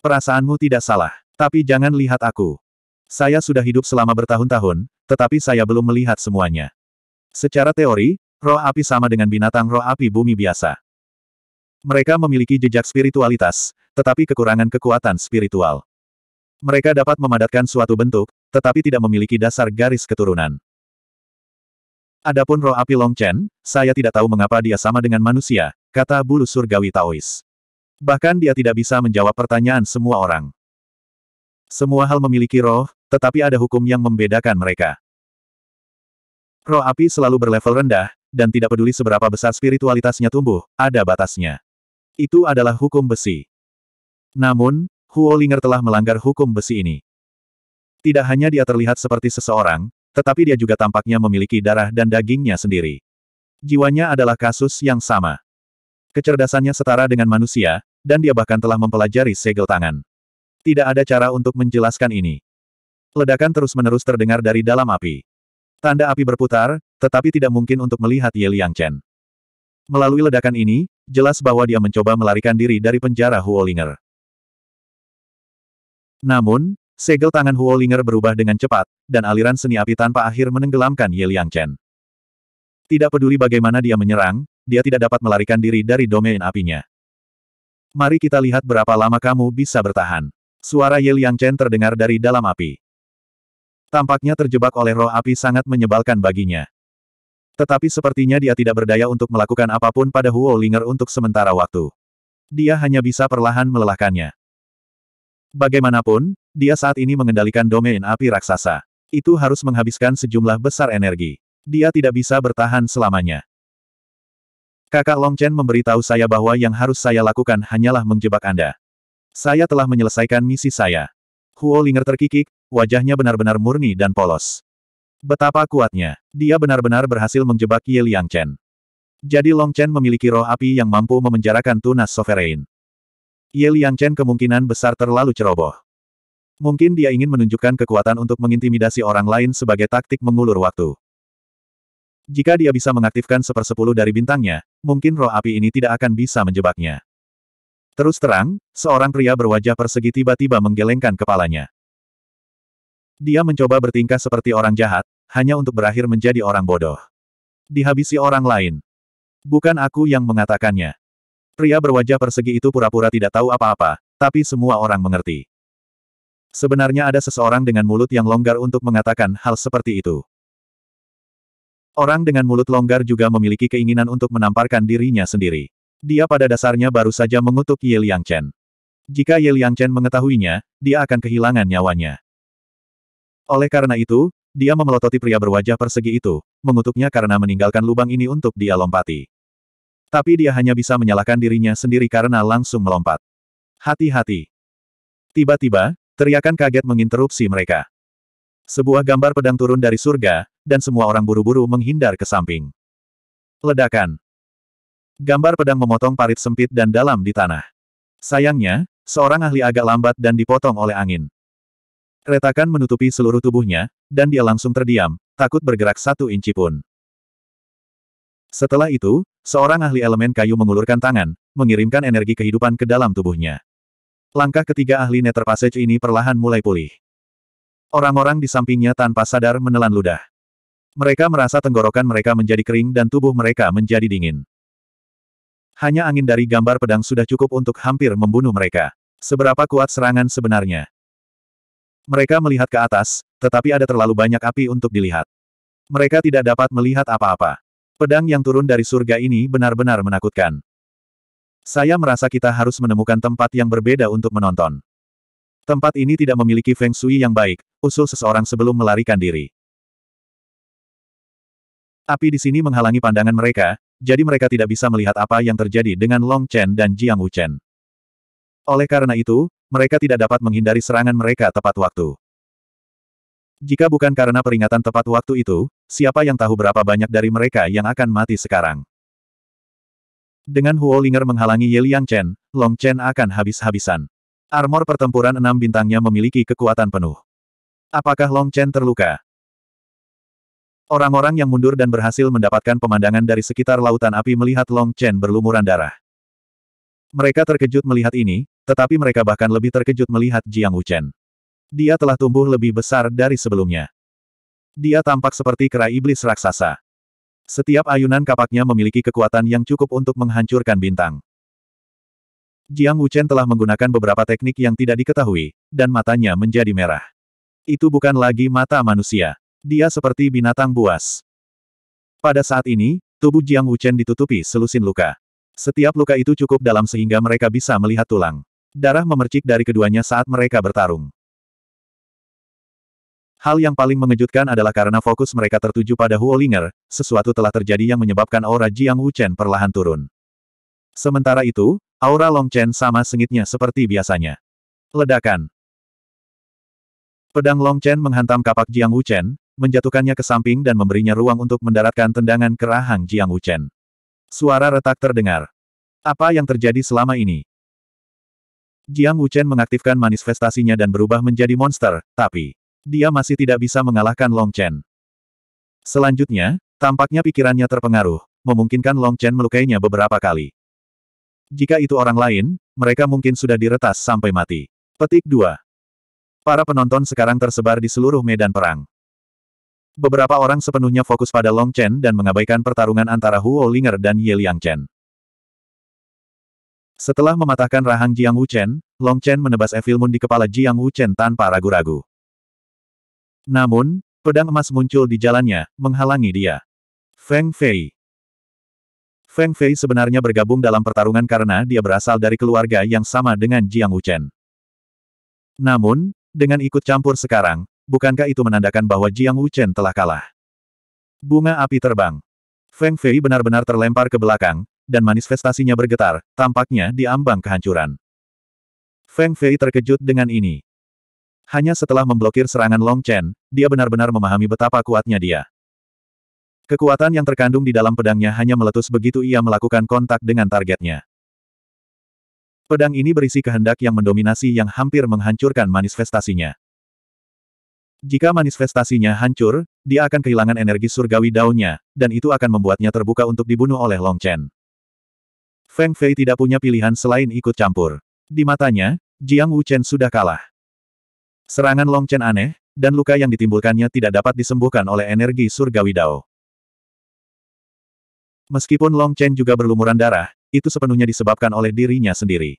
Perasaanmu tidak salah. Tapi jangan lihat aku. Saya sudah hidup selama bertahun-tahun, tetapi saya belum melihat semuanya. Secara teori, roh api sama dengan binatang roh api bumi biasa. Mereka memiliki jejak spiritualitas, tetapi kekurangan kekuatan spiritual. Mereka dapat memadatkan suatu bentuk, tetapi tidak memiliki dasar garis keturunan. Adapun roh api Long Chen, saya tidak tahu mengapa dia sama dengan manusia, kata bulu surgawi Taois. Bahkan dia tidak bisa menjawab pertanyaan semua orang. Semua hal memiliki roh, tetapi ada hukum yang membedakan mereka. Roh api selalu berlevel rendah, dan tidak peduli seberapa besar spiritualitasnya tumbuh, ada batasnya. Itu adalah hukum besi. Namun, Huolinger telah melanggar hukum besi ini. Tidak hanya dia terlihat seperti seseorang, tetapi dia juga tampaknya memiliki darah dan dagingnya sendiri. Jiwanya adalah kasus yang sama. Kecerdasannya setara dengan manusia, dan dia bahkan telah mempelajari segel tangan. Tidak ada cara untuk menjelaskan ini. Ledakan terus-menerus terdengar dari dalam api. Tanda api berputar, tetapi tidak mungkin untuk melihat Ye Liang Chen. Melalui ledakan ini, jelas bahwa dia mencoba melarikan diri dari penjara Huolinger. Namun, segel tangan Huolinger berubah dengan cepat, dan aliran seni api tanpa akhir menenggelamkan Ye Liang Chen. Tidak peduli bagaimana dia menyerang, dia tidak dapat melarikan diri dari domain apinya. Mari kita lihat berapa lama kamu bisa bertahan. Suara Ye Liang Chen terdengar dari dalam api. Tampaknya terjebak oleh roh api sangat menyebalkan baginya. Tetapi sepertinya dia tidak berdaya untuk melakukan apapun pada Huo Linger untuk sementara waktu. Dia hanya bisa perlahan melelahkannya. Bagaimanapun, dia saat ini mengendalikan domain api raksasa. Itu harus menghabiskan sejumlah besar energi. Dia tidak bisa bertahan selamanya. Kakak Long Chen memberitahu saya bahwa yang harus saya lakukan hanyalah menjebak Anda. Saya telah menyelesaikan misi saya. Huo Linger terkikik, wajahnya benar-benar murni dan polos. Betapa kuatnya, dia benar-benar berhasil menjebak Ye Liang Chen. Jadi Long Chen memiliki roh api yang mampu memenjarakan tunas sovereign. Ye Chen kemungkinan besar terlalu ceroboh. Mungkin dia ingin menunjukkan kekuatan untuk mengintimidasi orang lain sebagai taktik mengulur waktu. Jika dia bisa mengaktifkan sepersepuluh dari bintangnya, mungkin roh api ini tidak akan bisa menjebaknya. Terus terang, seorang pria berwajah persegi tiba-tiba menggelengkan kepalanya. Dia mencoba bertingkah seperti orang jahat, hanya untuk berakhir menjadi orang bodoh. Dihabisi orang lain. Bukan aku yang mengatakannya. Pria berwajah persegi itu pura-pura tidak tahu apa-apa, tapi semua orang mengerti. Sebenarnya ada seseorang dengan mulut yang longgar untuk mengatakan hal seperti itu. Orang dengan mulut longgar juga memiliki keinginan untuk menamparkan dirinya sendiri. Dia pada dasarnya baru saja mengutuk Ye Liang Chen. Jika Ye Liang Chen mengetahuinya, dia akan kehilangan nyawanya. Oleh karena itu, dia memelototi pria berwajah persegi itu, mengutuknya karena meninggalkan lubang ini untuk dia lompati. Tapi dia hanya bisa menyalahkan dirinya sendiri karena langsung melompat. Hati-hati. Tiba-tiba, teriakan kaget menginterupsi mereka. Sebuah gambar pedang turun dari surga, dan semua orang buru-buru menghindar ke samping. Ledakan. Gambar pedang memotong parit sempit dan dalam di tanah. Sayangnya, seorang ahli agak lambat dan dipotong oleh angin. Retakan menutupi seluruh tubuhnya, dan dia langsung terdiam, takut bergerak satu inci pun. Setelah itu, seorang ahli elemen kayu mengulurkan tangan, mengirimkan energi kehidupan ke dalam tubuhnya. Langkah ketiga ahli Nether Passage ini perlahan mulai pulih. Orang-orang di sampingnya tanpa sadar menelan ludah. Mereka merasa tenggorokan mereka menjadi kering dan tubuh mereka menjadi dingin. Hanya angin dari gambar pedang sudah cukup untuk hampir membunuh mereka. Seberapa kuat serangan sebenarnya? Mereka melihat ke atas, tetapi ada terlalu banyak api untuk dilihat. Mereka tidak dapat melihat apa-apa. Pedang yang turun dari surga ini benar-benar menakutkan. Saya merasa kita harus menemukan tempat yang berbeda untuk menonton. Tempat ini tidak memiliki feng shui yang baik, usul seseorang sebelum melarikan diri. Api di sini menghalangi pandangan mereka, jadi mereka tidak bisa melihat apa yang terjadi dengan Long Chen dan Jiang Wu Chen. Oleh karena itu, mereka tidak dapat menghindari serangan mereka tepat waktu. Jika bukan karena peringatan tepat waktu itu, siapa yang tahu berapa banyak dari mereka yang akan mati sekarang. Dengan Huo Linger menghalangi Ye Liang Chen, Long Chen akan habis-habisan. Armor pertempuran enam bintangnya memiliki kekuatan penuh. Apakah Long Chen terluka? Orang-orang yang mundur dan berhasil mendapatkan pemandangan dari sekitar lautan api melihat Long Chen berlumuran darah. Mereka terkejut melihat ini, tetapi mereka bahkan lebih terkejut melihat Jiang Wuchen. Dia telah tumbuh lebih besar dari sebelumnya. Dia tampak seperti kera iblis raksasa. Setiap ayunan kapaknya memiliki kekuatan yang cukup untuk menghancurkan bintang. Jiang Wuchen telah menggunakan beberapa teknik yang tidak diketahui, dan matanya menjadi merah. Itu bukan lagi mata manusia. Dia seperti binatang buas. Pada saat ini, tubuh Jiang Wuchen ditutupi selusin luka. Setiap luka itu cukup dalam sehingga mereka bisa melihat tulang. Darah memercik dari keduanya saat mereka bertarung. Hal yang paling mengejutkan adalah karena fokus mereka tertuju pada Huolinger, sesuatu telah terjadi yang menyebabkan aura Jiang Wuchen perlahan turun. Sementara itu, aura Long Chen sama sengitnya seperti biasanya. Ledakan. Pedang Long Chen menghantam kapak Jiang Wuchen, menjatuhkannya ke samping dan memberinya ruang untuk mendaratkan tendangan kerahang rahang Jiang Wuchen. Suara retak terdengar. Apa yang terjadi selama ini? Jiang Wuchen mengaktifkan manifestasinya dan berubah menjadi monster, tapi dia masih tidak bisa mengalahkan Long Chen. Selanjutnya, tampaknya pikirannya terpengaruh, memungkinkan Long Chen melukainya beberapa kali. Jika itu orang lain, mereka mungkin sudah diretas sampai mati. Petik 2. Para penonton sekarang tersebar di seluruh medan perang. Beberapa orang sepenuhnya fokus pada Long Chen dan mengabaikan pertarungan antara Huo Linger dan Ye Liang Chen. Setelah mematahkan rahang Jiang Wu Chen, Long Chen menebas Evil Moon di kepala Jiang Wu Chen tanpa ragu-ragu. Namun, pedang emas muncul di jalannya, menghalangi dia. Feng Fei Feng Fei sebenarnya bergabung dalam pertarungan karena dia berasal dari keluarga yang sama dengan Jiang Wuchen. Namun, dengan ikut campur sekarang, bukankah itu menandakan bahwa Jiang Wuchen telah kalah? Bunga api terbang. Feng Fei benar-benar terlempar ke belakang, dan manifestasinya bergetar, tampaknya diambang kehancuran. Feng Fei terkejut dengan ini. Hanya setelah memblokir serangan Long Chen, dia benar-benar memahami betapa kuatnya dia. Kekuatan yang terkandung di dalam pedangnya hanya meletus begitu ia melakukan kontak dengan targetnya. Pedang ini berisi kehendak yang mendominasi yang hampir menghancurkan manifestasinya. Jika manifestasinya hancur, dia akan kehilangan energi surgawi daunnya, dan itu akan membuatnya terbuka untuk dibunuh oleh Long Chen. Feng Fei tidak punya pilihan selain ikut campur. Di matanya, Jiang Wu Chen sudah kalah. Serangan Long Chen aneh, dan luka yang ditimbulkannya tidak dapat disembuhkan oleh energi surgawi Dao. Meskipun Long Chen juga berlumuran darah, itu sepenuhnya disebabkan oleh dirinya sendiri.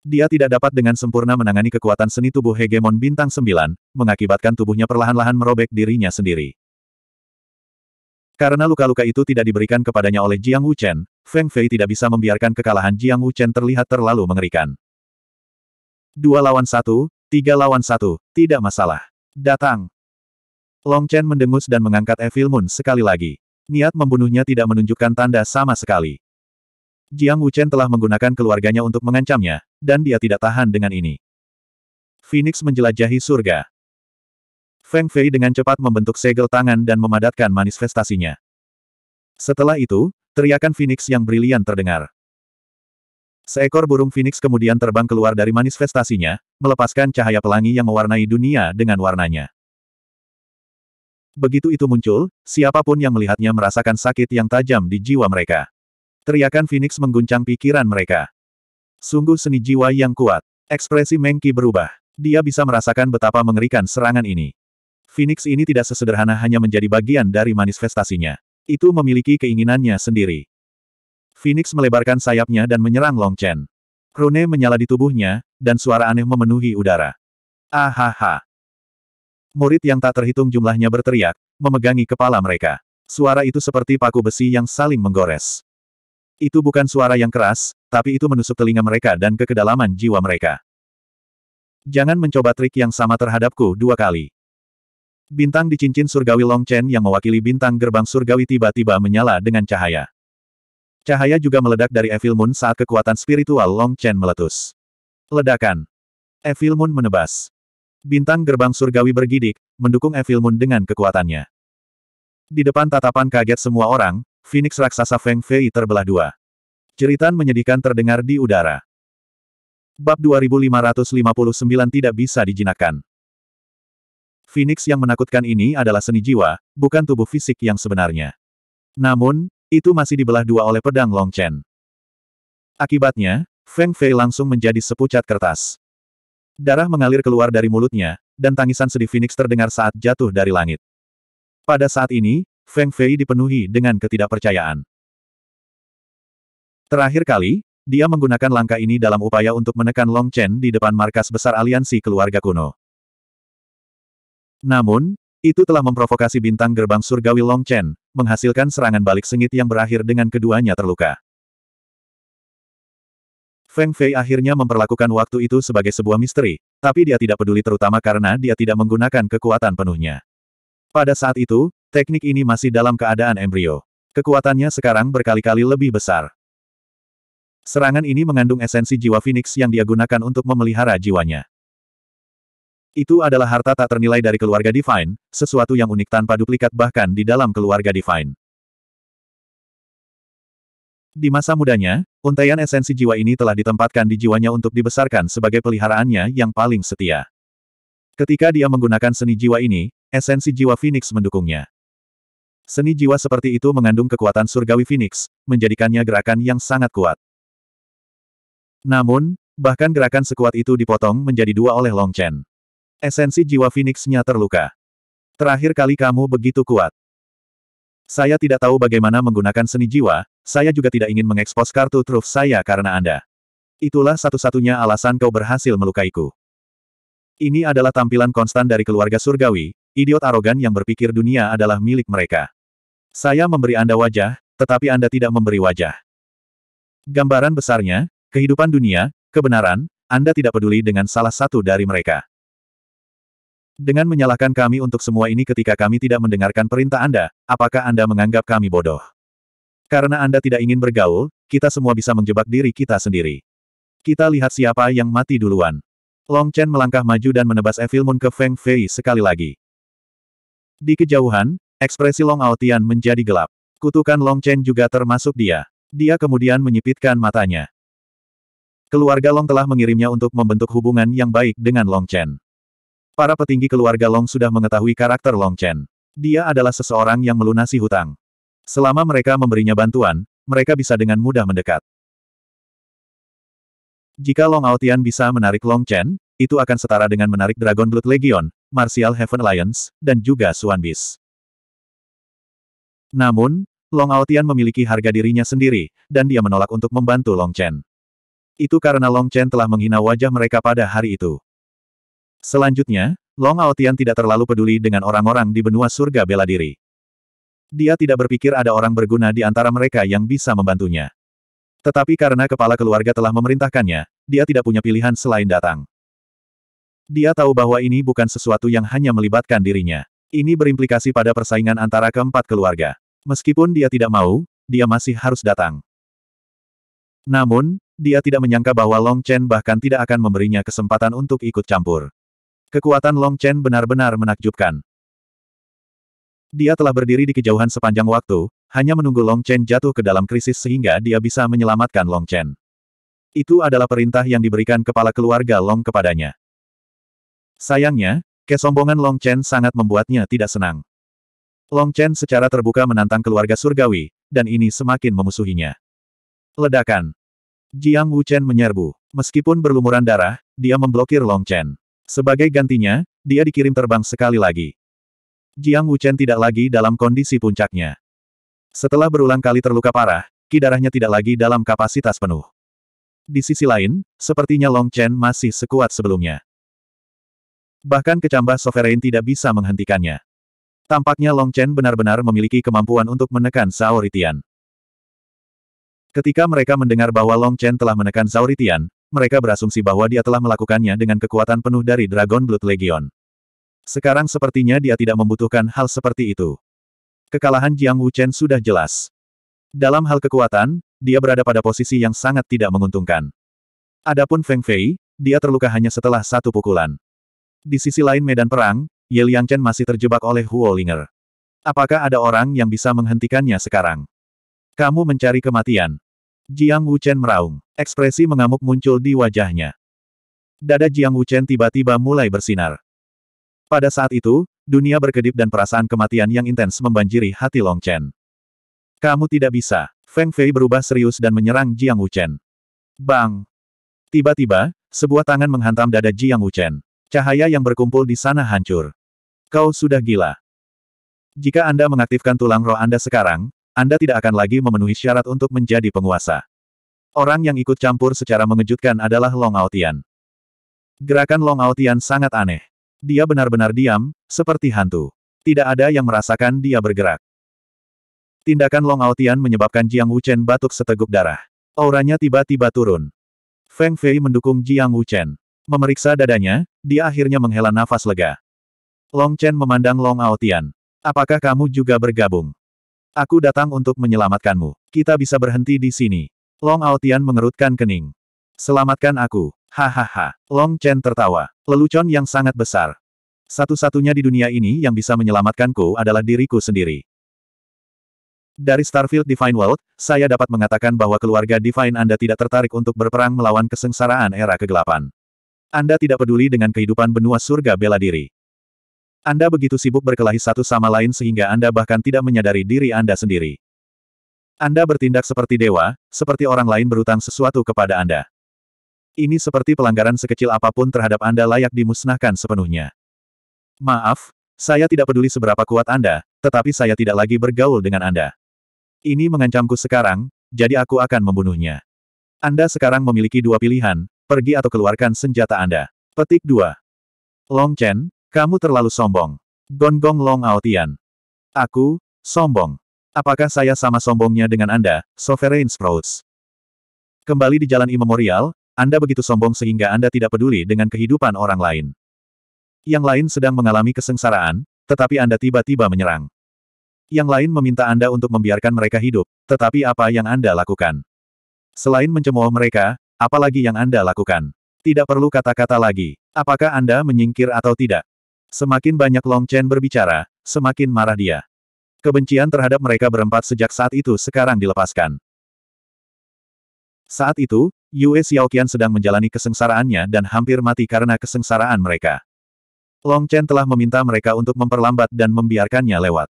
Dia tidak dapat dengan sempurna menangani kekuatan seni tubuh hegemon bintang 9, mengakibatkan tubuhnya perlahan-lahan merobek dirinya sendiri. Karena luka-luka itu tidak diberikan kepadanya oleh Jiang Wuchen, Feng Fei tidak bisa membiarkan kekalahan Jiang Wuchen terlihat terlalu mengerikan. Dua lawan satu, tiga lawan satu, tidak masalah. Datang. Long Chen mendengus dan mengangkat Evil Moon sekali lagi. Niat membunuhnya tidak menunjukkan tanda sama sekali. Jiang Wuchen telah menggunakan keluarganya untuk mengancamnya, dan dia tidak tahan dengan ini. Phoenix menjelajahi surga. Feng Fei dengan cepat membentuk segel tangan dan memadatkan manifestasinya. Setelah itu, teriakan Phoenix yang brilian terdengar. Seekor burung Phoenix kemudian terbang keluar dari manifestasinya, melepaskan cahaya pelangi yang mewarnai dunia dengan warnanya. Begitu itu muncul, siapapun yang melihatnya merasakan sakit yang tajam di jiwa mereka. Teriakan Phoenix mengguncang pikiran mereka. Sungguh seni jiwa yang kuat. Ekspresi Mengki berubah. Dia bisa merasakan betapa mengerikan serangan ini. Phoenix ini tidak sesederhana hanya menjadi bagian dari manifestasinya. Itu memiliki keinginannya sendiri. Phoenix melebarkan sayapnya dan menyerang Long Chen. Rune menyala di tubuhnya, dan suara aneh memenuhi udara. Ahaha. Murid yang tak terhitung jumlahnya berteriak, memegangi kepala mereka. Suara itu seperti paku besi yang saling menggores. Itu bukan suara yang keras, tapi itu menusuk telinga mereka dan ke kedalaman jiwa mereka. Jangan mencoba trik yang sama terhadapku dua kali. Bintang di cincin surgawi Long Chen yang mewakili bintang gerbang surgawi tiba-tiba menyala dengan cahaya. Cahaya juga meledak dari Evil Moon saat kekuatan spiritual Long Chen meletus. Ledakan. Evil Moon menebas. Bintang gerbang surgawi bergidik, mendukung Evil Moon dengan kekuatannya. Di depan tatapan kaget semua orang, Phoenix raksasa Feng Fei terbelah dua. Ceritan menyedihkan terdengar di udara. Bab 2559 tidak bisa dijinakkan. Phoenix yang menakutkan ini adalah seni jiwa, bukan tubuh fisik yang sebenarnya. Namun, itu masih dibelah dua oleh pedang Long Chen. Akibatnya, Feng Fei langsung menjadi sepucat kertas. Darah mengalir keluar dari mulutnya, dan tangisan sedih Phoenix terdengar saat jatuh dari langit. Pada saat ini, Feng Fei dipenuhi dengan ketidakpercayaan. Terakhir kali, dia menggunakan langkah ini dalam upaya untuk menekan Long Chen di depan markas besar aliansi keluarga kuno. Namun, itu telah memprovokasi bintang gerbang surgawi Long Chen, menghasilkan serangan balik sengit yang berakhir dengan keduanya terluka. Feng Fei akhirnya memperlakukan waktu itu sebagai sebuah misteri, tapi dia tidak peduli terutama karena dia tidak menggunakan kekuatan penuhnya. Pada saat itu, teknik ini masih dalam keadaan embrio. Kekuatannya sekarang berkali-kali lebih besar. Serangan ini mengandung esensi jiwa Phoenix yang dia gunakan untuk memelihara jiwanya. Itu adalah harta tak ternilai dari keluarga Divine, sesuatu yang unik tanpa duplikat bahkan di dalam keluarga Divine. Di masa mudanya, untaian esensi jiwa ini telah ditempatkan di jiwanya untuk dibesarkan sebagai peliharaannya yang paling setia. Ketika dia menggunakan seni jiwa ini, esensi jiwa Phoenix mendukungnya. Seni jiwa seperti itu mengandung kekuatan surgawi Phoenix, menjadikannya gerakan yang sangat kuat. Namun, bahkan gerakan sekuat itu dipotong menjadi dua oleh Long Chen. Esensi jiwa Phoenix-nya terluka. Terakhir kali kamu begitu kuat. Saya tidak tahu bagaimana menggunakan seni jiwa, saya juga tidak ingin mengekspos kartu truf saya karena Anda. Itulah satu-satunya alasan kau berhasil melukaiku. Ini adalah tampilan konstan dari keluarga surgawi, idiot arogan yang berpikir dunia adalah milik mereka. Saya memberi Anda wajah, tetapi Anda tidak memberi wajah. Gambaran besarnya, kehidupan dunia, kebenaran, Anda tidak peduli dengan salah satu dari mereka. Dengan menyalahkan kami untuk semua ini ketika kami tidak mendengarkan perintah Anda, apakah Anda menganggap kami bodoh? Karena Anda tidak ingin bergaul, kita semua bisa menjebak diri kita sendiri. Kita lihat siapa yang mati duluan. Long Chen melangkah maju dan menebas Evil Moon ke Feng Fei sekali lagi. Di kejauhan, ekspresi Long Aotian menjadi gelap. Kutukan Long Chen juga termasuk dia. Dia kemudian menyipitkan matanya. Keluarga Long telah mengirimnya untuk membentuk hubungan yang baik dengan Long Chen. Para petinggi keluarga Long sudah mengetahui karakter Long Chen. Dia adalah seseorang yang melunasi hutang. Selama mereka memberinya bantuan, mereka bisa dengan mudah mendekat. Jika Long Aotian bisa menarik Long Chen, itu akan setara dengan menarik Dragon Blood Legion, Martial Heaven Alliance, dan juga Suan Beast. Namun, Long Aotian memiliki harga dirinya sendiri, dan dia menolak untuk membantu Long Chen. Itu karena Long Chen telah menghina wajah mereka pada hari itu. Selanjutnya, Long Aotian tidak terlalu peduli dengan orang-orang di benua surga bela diri. Dia tidak berpikir ada orang berguna di antara mereka yang bisa membantunya. Tetapi karena kepala keluarga telah memerintahkannya, dia tidak punya pilihan selain datang. Dia tahu bahwa ini bukan sesuatu yang hanya melibatkan dirinya. Ini berimplikasi pada persaingan antara keempat keluarga. Meskipun dia tidak mau, dia masih harus datang. Namun, dia tidak menyangka bahwa Long Chen bahkan tidak akan memberinya kesempatan untuk ikut campur. Kekuatan Long Chen benar-benar menakjubkan. Dia telah berdiri di kejauhan sepanjang waktu, hanya menunggu Long Chen jatuh ke dalam krisis sehingga dia bisa menyelamatkan Long Chen. Itu adalah perintah yang diberikan kepala keluarga Long kepadanya. Sayangnya, kesombongan Long Chen sangat membuatnya tidak senang. Long Chen secara terbuka menantang keluarga surgawi, dan ini semakin memusuhinya. Ledakan. Jiang Wu Chen menyerbu. Meskipun berlumuran darah, dia memblokir Long Chen. Sebagai gantinya, dia dikirim terbang sekali lagi. Jiang Wuchen tidak lagi dalam kondisi puncaknya. Setelah berulang kali terluka parah, ki darahnya tidak lagi dalam kapasitas penuh. Di sisi lain, sepertinya Long Chen masih sekuat sebelumnya. Bahkan kecambah sovereign tidak bisa menghentikannya. Tampaknya Long Chen benar-benar memiliki kemampuan untuk menekan Zhao Ritian. Ketika mereka mendengar bahwa Long Chen telah menekan Zhao Ritian, mereka berasumsi bahwa dia telah melakukannya dengan kekuatan penuh dari Dragon Blood Legion. Sekarang sepertinya dia tidak membutuhkan hal seperti itu. Kekalahan Jiang Wuchen sudah jelas. Dalam hal kekuatan, dia berada pada posisi yang sangat tidak menguntungkan. Adapun Feng Fei, dia terluka hanya setelah satu pukulan. Di sisi lain medan perang, Ye Liangchen masih terjebak oleh Huo Linger. Apakah ada orang yang bisa menghentikannya sekarang? Kamu mencari kematian. Jiang Wuchen meraung. Ekspresi mengamuk muncul di wajahnya. Dada Jiang Wuchen tiba-tiba mulai bersinar. Pada saat itu, dunia berkedip dan perasaan kematian yang intens membanjiri hati Long Chen. Kamu tidak bisa. Feng Fei berubah serius dan menyerang Jiang Wuchen. Bang! Tiba-tiba, sebuah tangan menghantam dada Jiang Wuchen. Cahaya yang berkumpul di sana hancur. Kau sudah gila. Jika Anda mengaktifkan tulang roh Anda sekarang, anda tidak akan lagi memenuhi syarat untuk menjadi penguasa. Orang yang ikut campur secara mengejutkan adalah Long Aotian. Gerakan Long Aotian sangat aneh. Dia benar-benar diam, seperti hantu. Tidak ada yang merasakan dia bergerak. Tindakan Long Aotian menyebabkan Jiang Wuchen batuk seteguk darah. Auranya tiba-tiba turun. Feng Fei mendukung Jiang Wuchen. Memeriksa dadanya, dia akhirnya menghela nafas lega. Long Chen memandang Long Aotian. Apakah kamu juga bergabung? Aku datang untuk menyelamatkanmu. Kita bisa berhenti di sini. Long Aotian mengerutkan kening. Selamatkan aku. Hahaha. Long Chen tertawa. Lelucon yang sangat besar. Satu-satunya di dunia ini yang bisa menyelamatkanku adalah diriku sendiri. Dari Starfield Divine World, saya dapat mengatakan bahwa keluarga Divine Anda tidak tertarik untuk berperang melawan kesengsaraan era kegelapan. Anda tidak peduli dengan kehidupan benua surga bela diri. Anda begitu sibuk berkelahi satu sama lain sehingga Anda bahkan tidak menyadari diri Anda sendiri. Anda bertindak seperti dewa, seperti orang lain berutang sesuatu kepada Anda. Ini seperti pelanggaran sekecil apapun terhadap Anda layak dimusnahkan sepenuhnya. Maaf, saya tidak peduli seberapa kuat Anda, tetapi saya tidak lagi bergaul dengan Anda. Ini mengancamku sekarang, jadi aku akan membunuhnya. Anda sekarang memiliki dua pilihan, pergi atau keluarkan senjata Anda. Petik 2. Long Chen, kamu terlalu sombong. Gonggong Long Aotian. Aku, sombong. Apakah saya sama sombongnya dengan Anda, Sovereign Sprouts? Kembali di jalan imemorial, Anda begitu sombong sehingga Anda tidak peduli dengan kehidupan orang lain. Yang lain sedang mengalami kesengsaraan, tetapi Anda tiba-tiba menyerang. Yang lain meminta Anda untuk membiarkan mereka hidup, tetapi apa yang Anda lakukan? Selain mencemooh mereka, apa lagi yang Anda lakukan? Tidak perlu kata-kata lagi. Apakah Anda menyingkir atau tidak? Semakin banyak Long Chen berbicara, semakin marah dia. Kebencian terhadap mereka berempat sejak saat itu sekarang dilepaskan. Saat itu, Yue Xiaoqian sedang menjalani kesengsaraannya dan hampir mati karena kesengsaraan mereka. Long Chen telah meminta mereka untuk memperlambat dan membiarkannya lewat.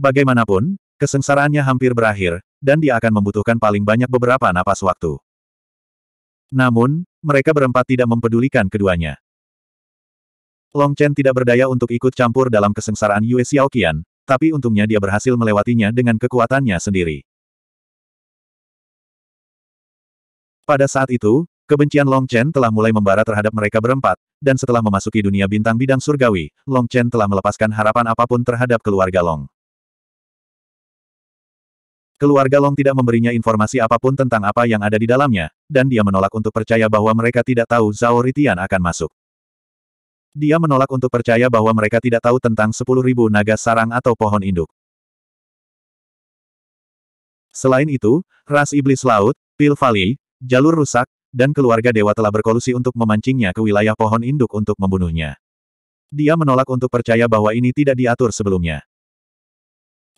Bagaimanapun, kesengsaraannya hampir berakhir, dan dia akan membutuhkan paling banyak beberapa napas waktu. Namun, mereka berempat tidak mempedulikan keduanya. Long Chen tidak berdaya untuk ikut campur dalam kesengsaraan Yue Xiaoqian, tapi untungnya dia berhasil melewatinya dengan kekuatannya sendiri. Pada saat itu, kebencian Long Chen telah mulai membara terhadap mereka berempat, dan setelah memasuki dunia bintang bidang surgawi, Long Chen telah melepaskan harapan apapun terhadap keluarga Long. Keluarga Long tidak memberinya informasi apapun tentang apa yang ada di dalamnya, dan dia menolak untuk percaya bahwa mereka tidak tahu Zhao Ritian akan masuk. Dia menolak untuk percaya bahwa mereka tidak tahu tentang ribu naga sarang atau pohon induk. Selain itu, ras iblis laut, pil valley, jalur rusak, dan keluarga dewa telah berkolusi untuk memancingnya ke wilayah pohon induk untuk membunuhnya. Dia menolak untuk percaya bahwa ini tidak diatur sebelumnya.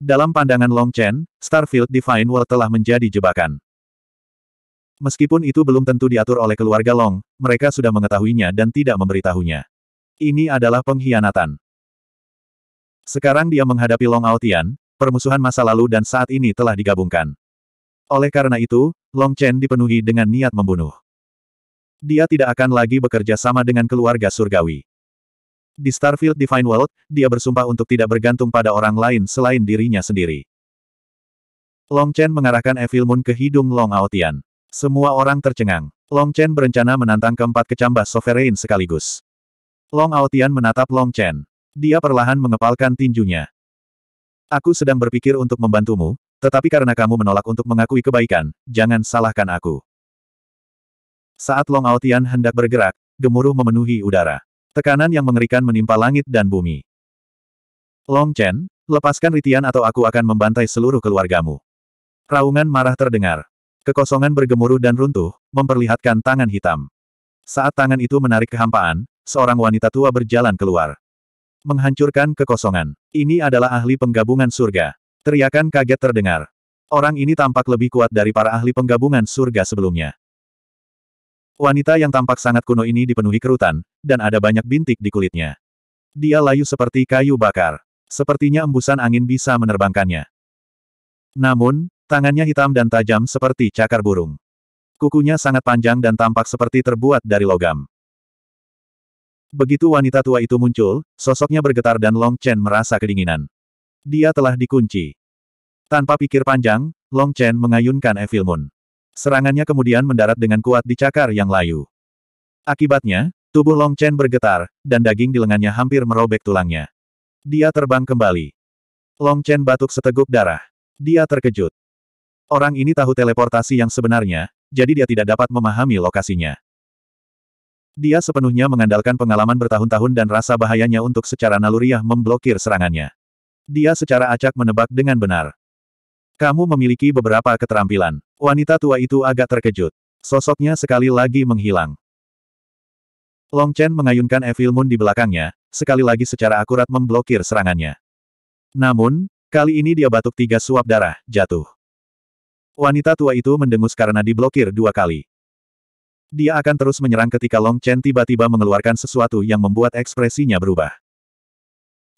Dalam pandangan Long Chen, Starfield Divine World telah menjadi jebakan. Meskipun itu belum tentu diatur oleh keluarga Long, mereka sudah mengetahuinya dan tidak memberitahunya. Ini adalah pengkhianatan. Sekarang dia menghadapi Long Aotian, permusuhan masa lalu dan saat ini telah digabungkan. Oleh karena itu, Long Chen dipenuhi dengan niat membunuh. Dia tidak akan lagi bekerja sama dengan keluarga surgawi. Di Starfield Divine World, dia bersumpah untuk tidak bergantung pada orang lain selain dirinya sendiri. Long Chen mengarahkan Evil Moon ke hidung Long Aotian. Semua orang tercengang. Long Chen berencana menantang keempat kecambah sovereign sekaligus. Long Aotian menatap Long Chen. Dia perlahan mengepalkan tinjunya. Aku sedang berpikir untuk membantumu, tetapi karena kamu menolak untuk mengakui kebaikan, jangan salahkan aku. Saat Long Aotian hendak bergerak, gemuruh memenuhi udara. Tekanan yang mengerikan menimpa langit dan bumi. Long Chen, lepaskan Ritian atau aku akan membantai seluruh keluargamu. Raungan marah terdengar. Kekosongan bergemuruh dan runtuh, memperlihatkan tangan hitam. Saat tangan itu menarik kehampaan, seorang wanita tua berjalan keluar. Menghancurkan kekosongan. Ini adalah ahli penggabungan surga. Teriakan kaget terdengar. Orang ini tampak lebih kuat dari para ahli penggabungan surga sebelumnya. Wanita yang tampak sangat kuno ini dipenuhi kerutan, dan ada banyak bintik di kulitnya. Dia layu seperti kayu bakar. Sepertinya embusan angin bisa menerbangkannya. Namun, tangannya hitam dan tajam seperti cakar burung. Kukunya sangat panjang dan tampak seperti terbuat dari logam. Begitu wanita tua itu muncul, sosoknya bergetar dan Long Chen merasa kedinginan. Dia telah dikunci. Tanpa pikir panjang, Long Chen mengayunkan Evil Moon. Serangannya kemudian mendarat dengan kuat di cakar yang layu. Akibatnya, tubuh Long Chen bergetar, dan daging di lengannya hampir merobek tulangnya. Dia terbang kembali. Long Chen batuk seteguk darah. Dia terkejut. Orang ini tahu teleportasi yang sebenarnya, jadi dia tidak dapat memahami lokasinya. Dia sepenuhnya mengandalkan pengalaman bertahun-tahun dan rasa bahayanya untuk secara naluriah memblokir serangannya. Dia secara acak menebak dengan benar. Kamu memiliki beberapa keterampilan. Wanita tua itu agak terkejut. Sosoknya sekali lagi menghilang. Long Chen mengayunkan Evil Moon di belakangnya, sekali lagi secara akurat memblokir serangannya. Namun, kali ini dia batuk tiga suap darah, jatuh. Wanita tua itu mendengus karena diblokir dua kali. Dia akan terus menyerang ketika Long Chen tiba-tiba mengeluarkan sesuatu yang membuat ekspresinya berubah.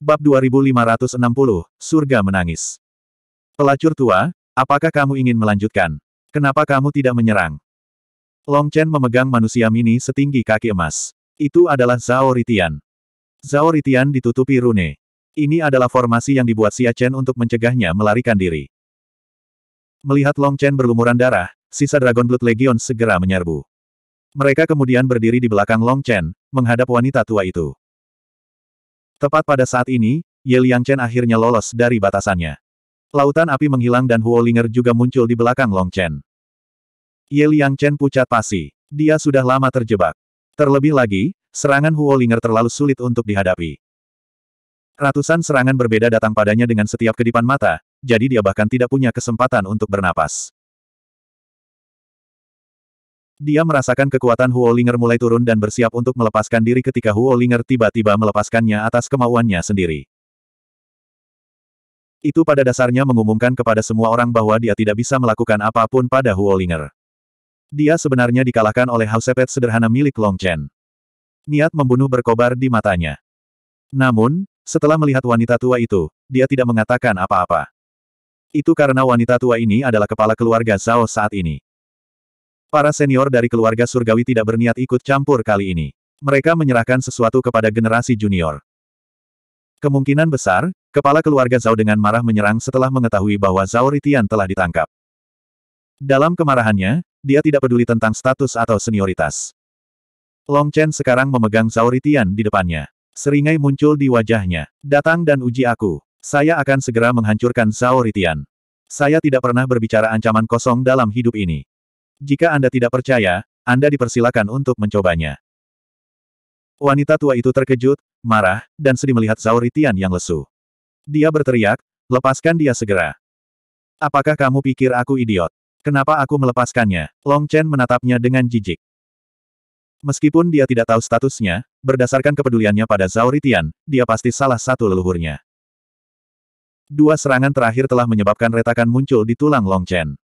Bab 2560, Surga Menangis Pelacur tua, apakah kamu ingin melanjutkan? Kenapa kamu tidak menyerang? Long Chen memegang manusia mini setinggi kaki emas. Itu adalah Zhao Ritian. Zhao Ritian ditutupi rune. Ini adalah formasi yang dibuat Xia Chen untuk mencegahnya melarikan diri. Melihat Long Chen berlumuran darah, sisa Dragon Blood Legion segera menyerbu. Mereka kemudian berdiri di belakang Long Chen, menghadap wanita tua itu. Tepat pada saat ini, Ye Liang Chen akhirnya lolos dari batasannya. Lautan api menghilang dan Huo Ling'er juga muncul di belakang Long Chen. Ye Liang Chen pucat pasi. Dia sudah lama terjebak. Terlebih lagi, serangan Huo Ling'er terlalu sulit untuk dihadapi. Ratusan serangan berbeda datang padanya dengan setiap kedipan mata, jadi dia bahkan tidak punya kesempatan untuk bernapas. Dia merasakan kekuatan Huolinger mulai turun dan bersiap untuk melepaskan diri ketika Huolinger tiba-tiba melepaskannya atas kemauannya sendiri. Itu pada dasarnya mengumumkan kepada semua orang bahwa dia tidak bisa melakukan apapun pada Huolinger. Dia sebenarnya dikalahkan oleh Hausepet sederhana milik Long Chen. Niat membunuh berkobar di matanya. Namun, setelah melihat wanita tua itu, dia tidak mengatakan apa-apa. Itu karena wanita tua ini adalah kepala keluarga Zhao saat ini. Para senior dari keluarga surgawi tidak berniat ikut campur kali ini. Mereka menyerahkan sesuatu kepada generasi junior. Kemungkinan besar, kepala keluarga Zhao dengan marah menyerang setelah mengetahui bahwa Zhao Ritian telah ditangkap. Dalam kemarahannya, dia tidak peduli tentang status atau senioritas. Long Chen sekarang memegang Zhao Ritian di depannya. Seringai muncul di wajahnya. Datang dan uji aku. Saya akan segera menghancurkan Zhao Ritian. Saya tidak pernah berbicara ancaman kosong dalam hidup ini. Jika Anda tidak percaya, Anda dipersilakan untuk mencobanya. Wanita tua itu terkejut, marah, dan sedih melihat Zhao Ritian yang lesu. Dia berteriak, lepaskan dia segera. Apakah kamu pikir aku idiot? Kenapa aku melepaskannya? Long Chen menatapnya dengan jijik. Meskipun dia tidak tahu statusnya, berdasarkan kepeduliannya pada Zhao Ritian, dia pasti salah satu leluhurnya. Dua serangan terakhir telah menyebabkan retakan muncul di tulang Long Chen.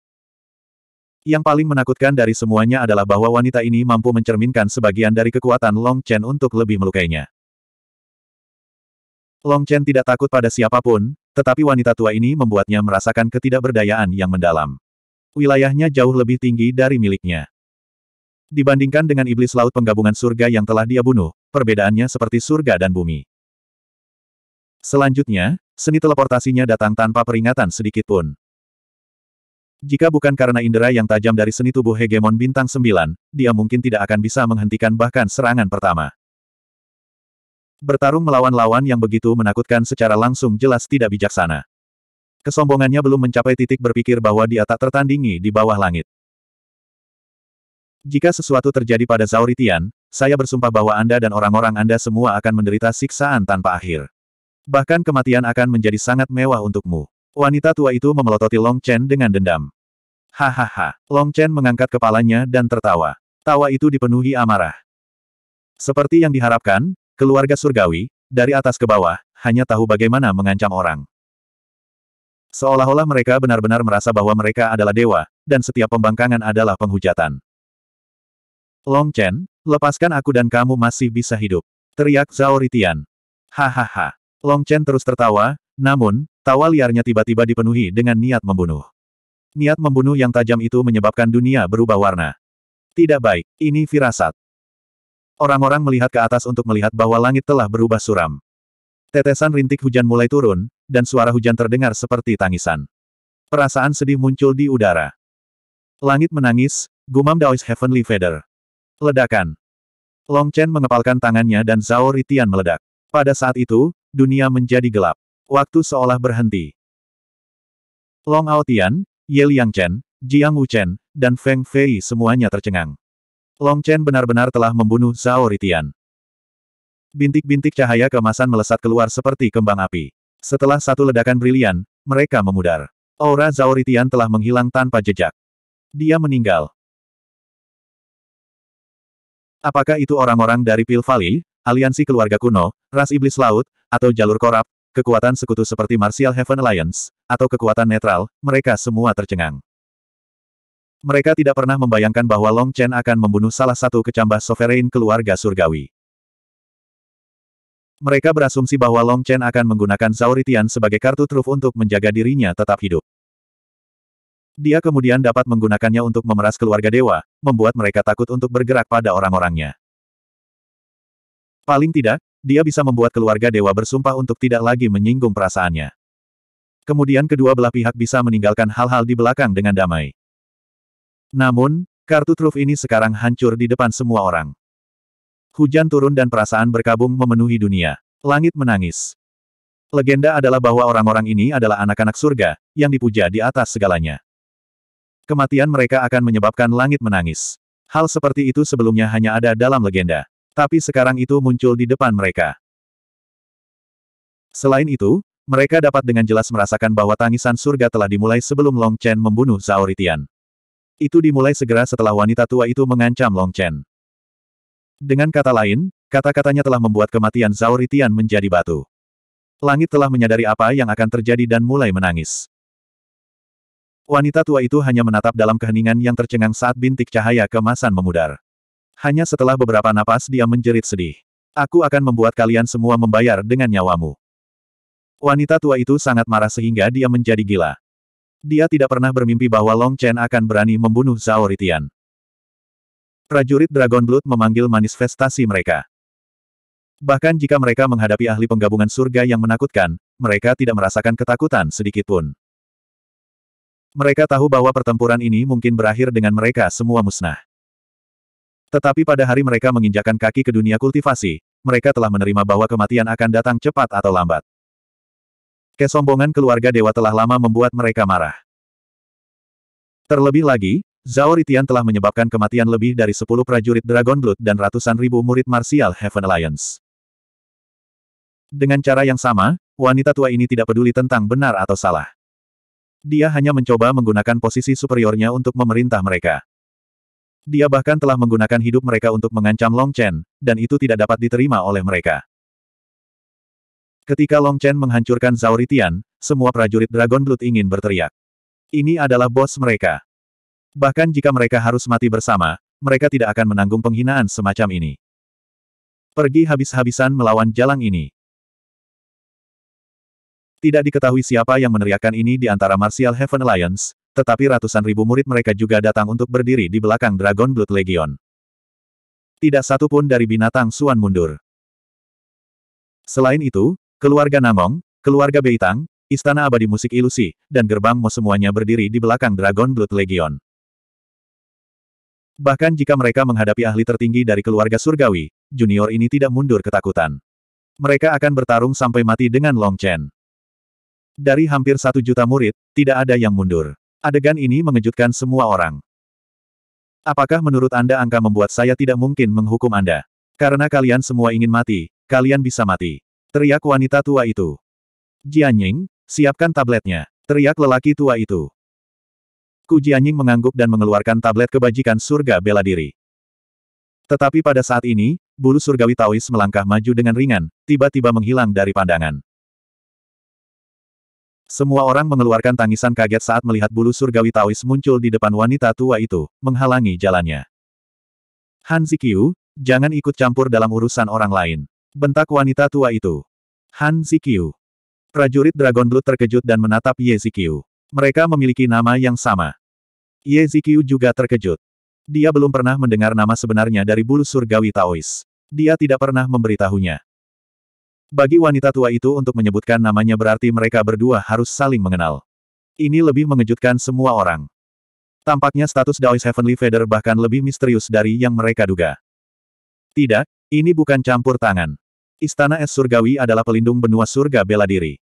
Yang paling menakutkan dari semuanya adalah bahwa wanita ini mampu mencerminkan sebagian dari kekuatan Long Chen untuk lebih melukainya. Long Chen tidak takut pada siapapun, tetapi wanita tua ini membuatnya merasakan ketidakberdayaan yang mendalam. Wilayahnya jauh lebih tinggi dari miliknya. Dibandingkan dengan iblis laut penggabungan surga yang telah dia bunuh, perbedaannya seperti surga dan bumi. Selanjutnya, seni teleportasinya datang tanpa peringatan sedikitpun. Jika bukan karena indera yang tajam dari seni tubuh hegemon bintang sembilan, dia mungkin tidak akan bisa menghentikan bahkan serangan pertama. Bertarung melawan lawan yang begitu menakutkan secara langsung jelas tidak bijaksana. Kesombongannya belum mencapai titik berpikir bahwa dia tak tertandingi di bawah langit. Jika sesuatu terjadi pada Zauritian, saya bersumpah bahwa Anda dan orang-orang Anda semua akan menderita siksaan tanpa akhir. Bahkan kematian akan menjadi sangat mewah untukmu. Wanita tua itu memelototi Long Chen dengan dendam. Hahaha, Long Chen mengangkat kepalanya dan tertawa. Tawa itu dipenuhi amarah. Seperti yang diharapkan, keluarga surgawi, dari atas ke bawah, hanya tahu bagaimana mengancam orang. Seolah-olah mereka benar-benar merasa bahwa mereka adalah dewa, dan setiap pembangkangan adalah penghujatan. Long Chen, lepaskan aku dan kamu masih bisa hidup. Teriak Zhao Ritian. Hahaha. Long Chen terus tertawa, namun, tawa liarnya tiba-tiba dipenuhi dengan niat membunuh. Niat membunuh yang tajam itu menyebabkan dunia berubah warna. Tidak baik, ini firasat. Orang-orang melihat ke atas untuk melihat bahwa langit telah berubah suram. Tetesan rintik hujan mulai turun, dan suara hujan terdengar seperti tangisan. Perasaan sedih muncul di udara. Langit menangis, gumam Daois Heavenly Feather. Ledakan. Long Chen mengepalkan tangannya dan Zhao Ritian meledak. Pada saat itu, dunia menjadi gelap. Waktu seolah berhenti. Long Aotian, Ye Liang Chen, Jiang Wu Chen, dan Feng Fei semuanya tercengang. Long Chen benar-benar telah membunuh Zhao Ritian. Bintik-bintik cahaya kemasan melesat keluar seperti kembang api. Setelah satu ledakan brilian, mereka memudar. Aura Zhao Ritian telah menghilang tanpa jejak. Dia meninggal. Apakah itu orang-orang dari Pil Valley, aliansi keluarga kuno, ras iblis laut, atau jalur korap, kekuatan sekutu seperti Martial Heaven Alliance, atau kekuatan netral, mereka semua tercengang. Mereka tidak pernah membayangkan bahwa Long Chen akan membunuh salah satu kecambah sovereign keluarga surgawi. Mereka berasumsi bahwa Long Chen akan menggunakan Zauritian sebagai kartu truf untuk menjaga dirinya tetap hidup. Dia kemudian dapat menggunakannya untuk memeras keluarga dewa, membuat mereka takut untuk bergerak pada orang-orangnya. Paling tidak, dia bisa membuat keluarga dewa bersumpah untuk tidak lagi menyinggung perasaannya. Kemudian kedua belah pihak bisa meninggalkan hal-hal di belakang dengan damai. Namun, kartu truf ini sekarang hancur di depan semua orang. Hujan turun dan perasaan berkabung memenuhi dunia. Langit menangis. Legenda adalah bahwa orang-orang ini adalah anak-anak surga, yang dipuja di atas segalanya. Kematian mereka akan menyebabkan langit menangis. Hal seperti itu sebelumnya hanya ada dalam legenda. Tapi sekarang itu muncul di depan mereka. Selain itu, mereka dapat dengan jelas merasakan bahwa tangisan surga telah dimulai sebelum Long Chen membunuh Zhao Ritian. Itu dimulai segera setelah wanita tua itu mengancam Long Chen. Dengan kata lain, kata-katanya telah membuat kematian Zhao Ritian menjadi batu. Langit telah menyadari apa yang akan terjadi dan mulai menangis. Wanita tua itu hanya menatap dalam keheningan yang tercengang saat bintik cahaya kemasan memudar. Hanya setelah beberapa napas dia menjerit sedih. Aku akan membuat kalian semua membayar dengan nyawamu. Wanita tua itu sangat marah sehingga dia menjadi gila. Dia tidak pernah bermimpi bahwa Long Chen akan berani membunuh Zhao Ritian. Prajurit Dragon Blood memanggil manifestasi mereka. Bahkan jika mereka menghadapi ahli penggabungan surga yang menakutkan, mereka tidak merasakan ketakutan sedikitpun. Mereka tahu bahwa pertempuran ini mungkin berakhir dengan mereka semua musnah. Tetapi pada hari mereka menginjakan kaki ke dunia kultivasi, mereka telah menerima bahwa kematian akan datang cepat atau lambat. Kesombongan keluarga dewa telah lama membuat mereka marah. Terlebih lagi, Zhao Ritian telah menyebabkan kematian lebih dari 10 prajurit Dragon Blood dan ratusan ribu murid Martial Heaven Alliance. Dengan cara yang sama, wanita tua ini tidak peduli tentang benar atau salah. Dia hanya mencoba menggunakan posisi superiornya untuk memerintah mereka. Dia bahkan telah menggunakan hidup mereka untuk mengancam Long Chen, dan itu tidak dapat diterima oleh mereka. Ketika Long Chen menghancurkan Zauritian, semua prajurit Dragon Blood ingin berteriak. Ini adalah bos mereka. Bahkan jika mereka harus mati bersama, mereka tidak akan menanggung penghinaan semacam ini. Pergi habis-habisan melawan Jalang ini. Tidak diketahui siapa yang meneriakkan ini di antara Martial Heaven Alliance, tetapi ratusan ribu murid mereka juga datang untuk berdiri di belakang Dragon Blood Legion. Tidak satu pun dari binatang Suan mundur. Selain itu, keluarga Namong, keluarga Beitang, Istana Abadi Musik Ilusi, dan Gerbang Mo semuanya berdiri di belakang Dragon Blood Legion. Bahkan jika mereka menghadapi ahli tertinggi dari keluarga surgawi, junior ini tidak mundur ketakutan. Mereka akan bertarung sampai mati dengan Long Chen. Dari hampir satu juta murid, tidak ada yang mundur. Adegan ini mengejutkan semua orang. Apakah menurut Anda angka membuat saya tidak mungkin menghukum Anda? Karena kalian semua ingin mati, kalian bisa mati. Teriak wanita tua itu. Jianying, siapkan tabletnya. Teriak lelaki tua itu. Ku Jianying mengangguk dan mengeluarkan tablet kebajikan surga bela diri. Tetapi pada saat ini, bulu surgawi Taois melangkah maju dengan ringan, tiba-tiba menghilang dari pandangan. Semua orang mengeluarkan tangisan kaget saat melihat bulu surgawi Taois muncul di depan wanita tua itu, menghalangi jalannya. Han Zikyu, jangan ikut campur dalam urusan orang lain. Bentak wanita tua itu. Han Zikyu. Prajurit Dragon Blood terkejut dan menatap Ye Zikyu. Mereka memiliki nama yang sama. Ye Zikyu juga terkejut. Dia belum pernah mendengar nama sebenarnya dari bulu surgawi Taois. Dia tidak pernah memberitahunya. Bagi wanita tua itu untuk menyebutkan namanya berarti mereka berdua harus saling mengenal. Ini lebih mengejutkan semua orang. Tampaknya status Daois Heavenly Feather bahkan lebih misterius dari yang mereka duga. Tidak, ini bukan campur tangan. Istana Es Surgawi adalah pelindung benua surga bela diri.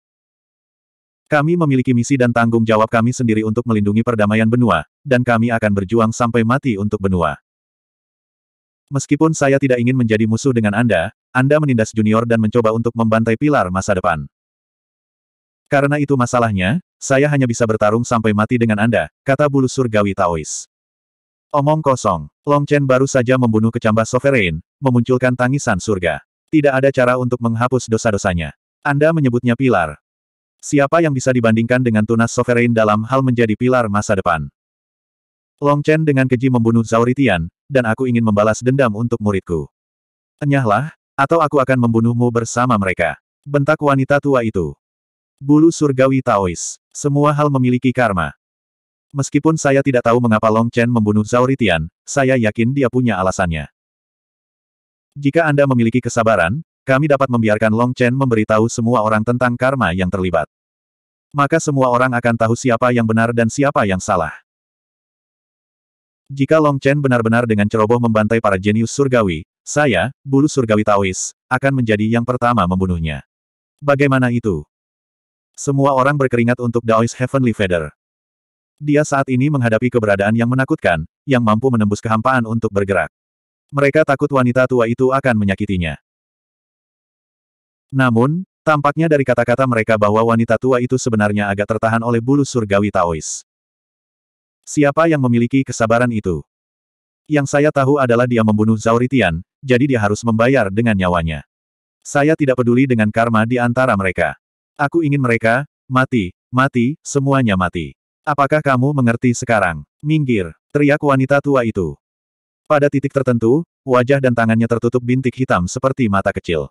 Kami memiliki misi dan tanggung jawab kami sendiri untuk melindungi perdamaian benua, dan kami akan berjuang sampai mati untuk benua. Meskipun saya tidak ingin menjadi musuh dengan Anda, anda menindas junior dan mencoba untuk membantai pilar masa depan. Karena itu masalahnya, saya hanya bisa bertarung sampai mati dengan Anda, kata bulu surgawi Taois. Omong kosong, Long Chen baru saja membunuh kecambah sovereign, memunculkan tangisan surga. Tidak ada cara untuk menghapus dosa-dosanya. Anda menyebutnya pilar. Siapa yang bisa dibandingkan dengan tunas sovereign dalam hal menjadi pilar masa depan? Long Chen dengan keji membunuh Zauritian, dan aku ingin membalas dendam untuk muridku. Enyahlah, atau aku akan membunuhmu bersama mereka. Bentak wanita tua itu. Bulu surgawi Taois. Semua hal memiliki karma. Meskipun saya tidak tahu mengapa Long Chen membunuh Zauritian, saya yakin dia punya alasannya. Jika Anda memiliki kesabaran, kami dapat membiarkan Long Chen memberitahu semua orang tentang karma yang terlibat. Maka semua orang akan tahu siapa yang benar dan siapa yang salah. Jika Long Chen benar-benar dengan ceroboh membantai para jenius surgawi, saya, bulu surgawi Taois, akan menjadi yang pertama membunuhnya. Bagaimana itu? Semua orang berkeringat untuk Daois Heavenly Feather. Dia saat ini menghadapi keberadaan yang menakutkan, yang mampu menembus kehampaan untuk bergerak. Mereka takut wanita tua itu akan menyakitinya. Namun, tampaknya dari kata-kata mereka bahwa wanita tua itu sebenarnya agak tertahan oleh bulu surgawi Taois. Siapa yang memiliki kesabaran itu? Yang saya tahu adalah dia membunuh Zauritian, jadi dia harus membayar dengan nyawanya. Saya tidak peduli dengan karma di antara mereka. Aku ingin mereka, mati, mati, semuanya mati. Apakah kamu mengerti sekarang? Minggir, teriak wanita tua itu. Pada titik tertentu, wajah dan tangannya tertutup bintik hitam seperti mata kecil.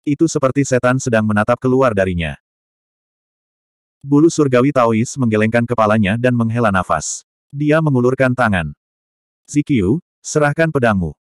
Itu seperti setan sedang menatap keluar darinya. Bulu surgawi Taois menggelengkan kepalanya dan menghela nafas. Dia mengulurkan tangan. Zikyu, serahkan pedangmu.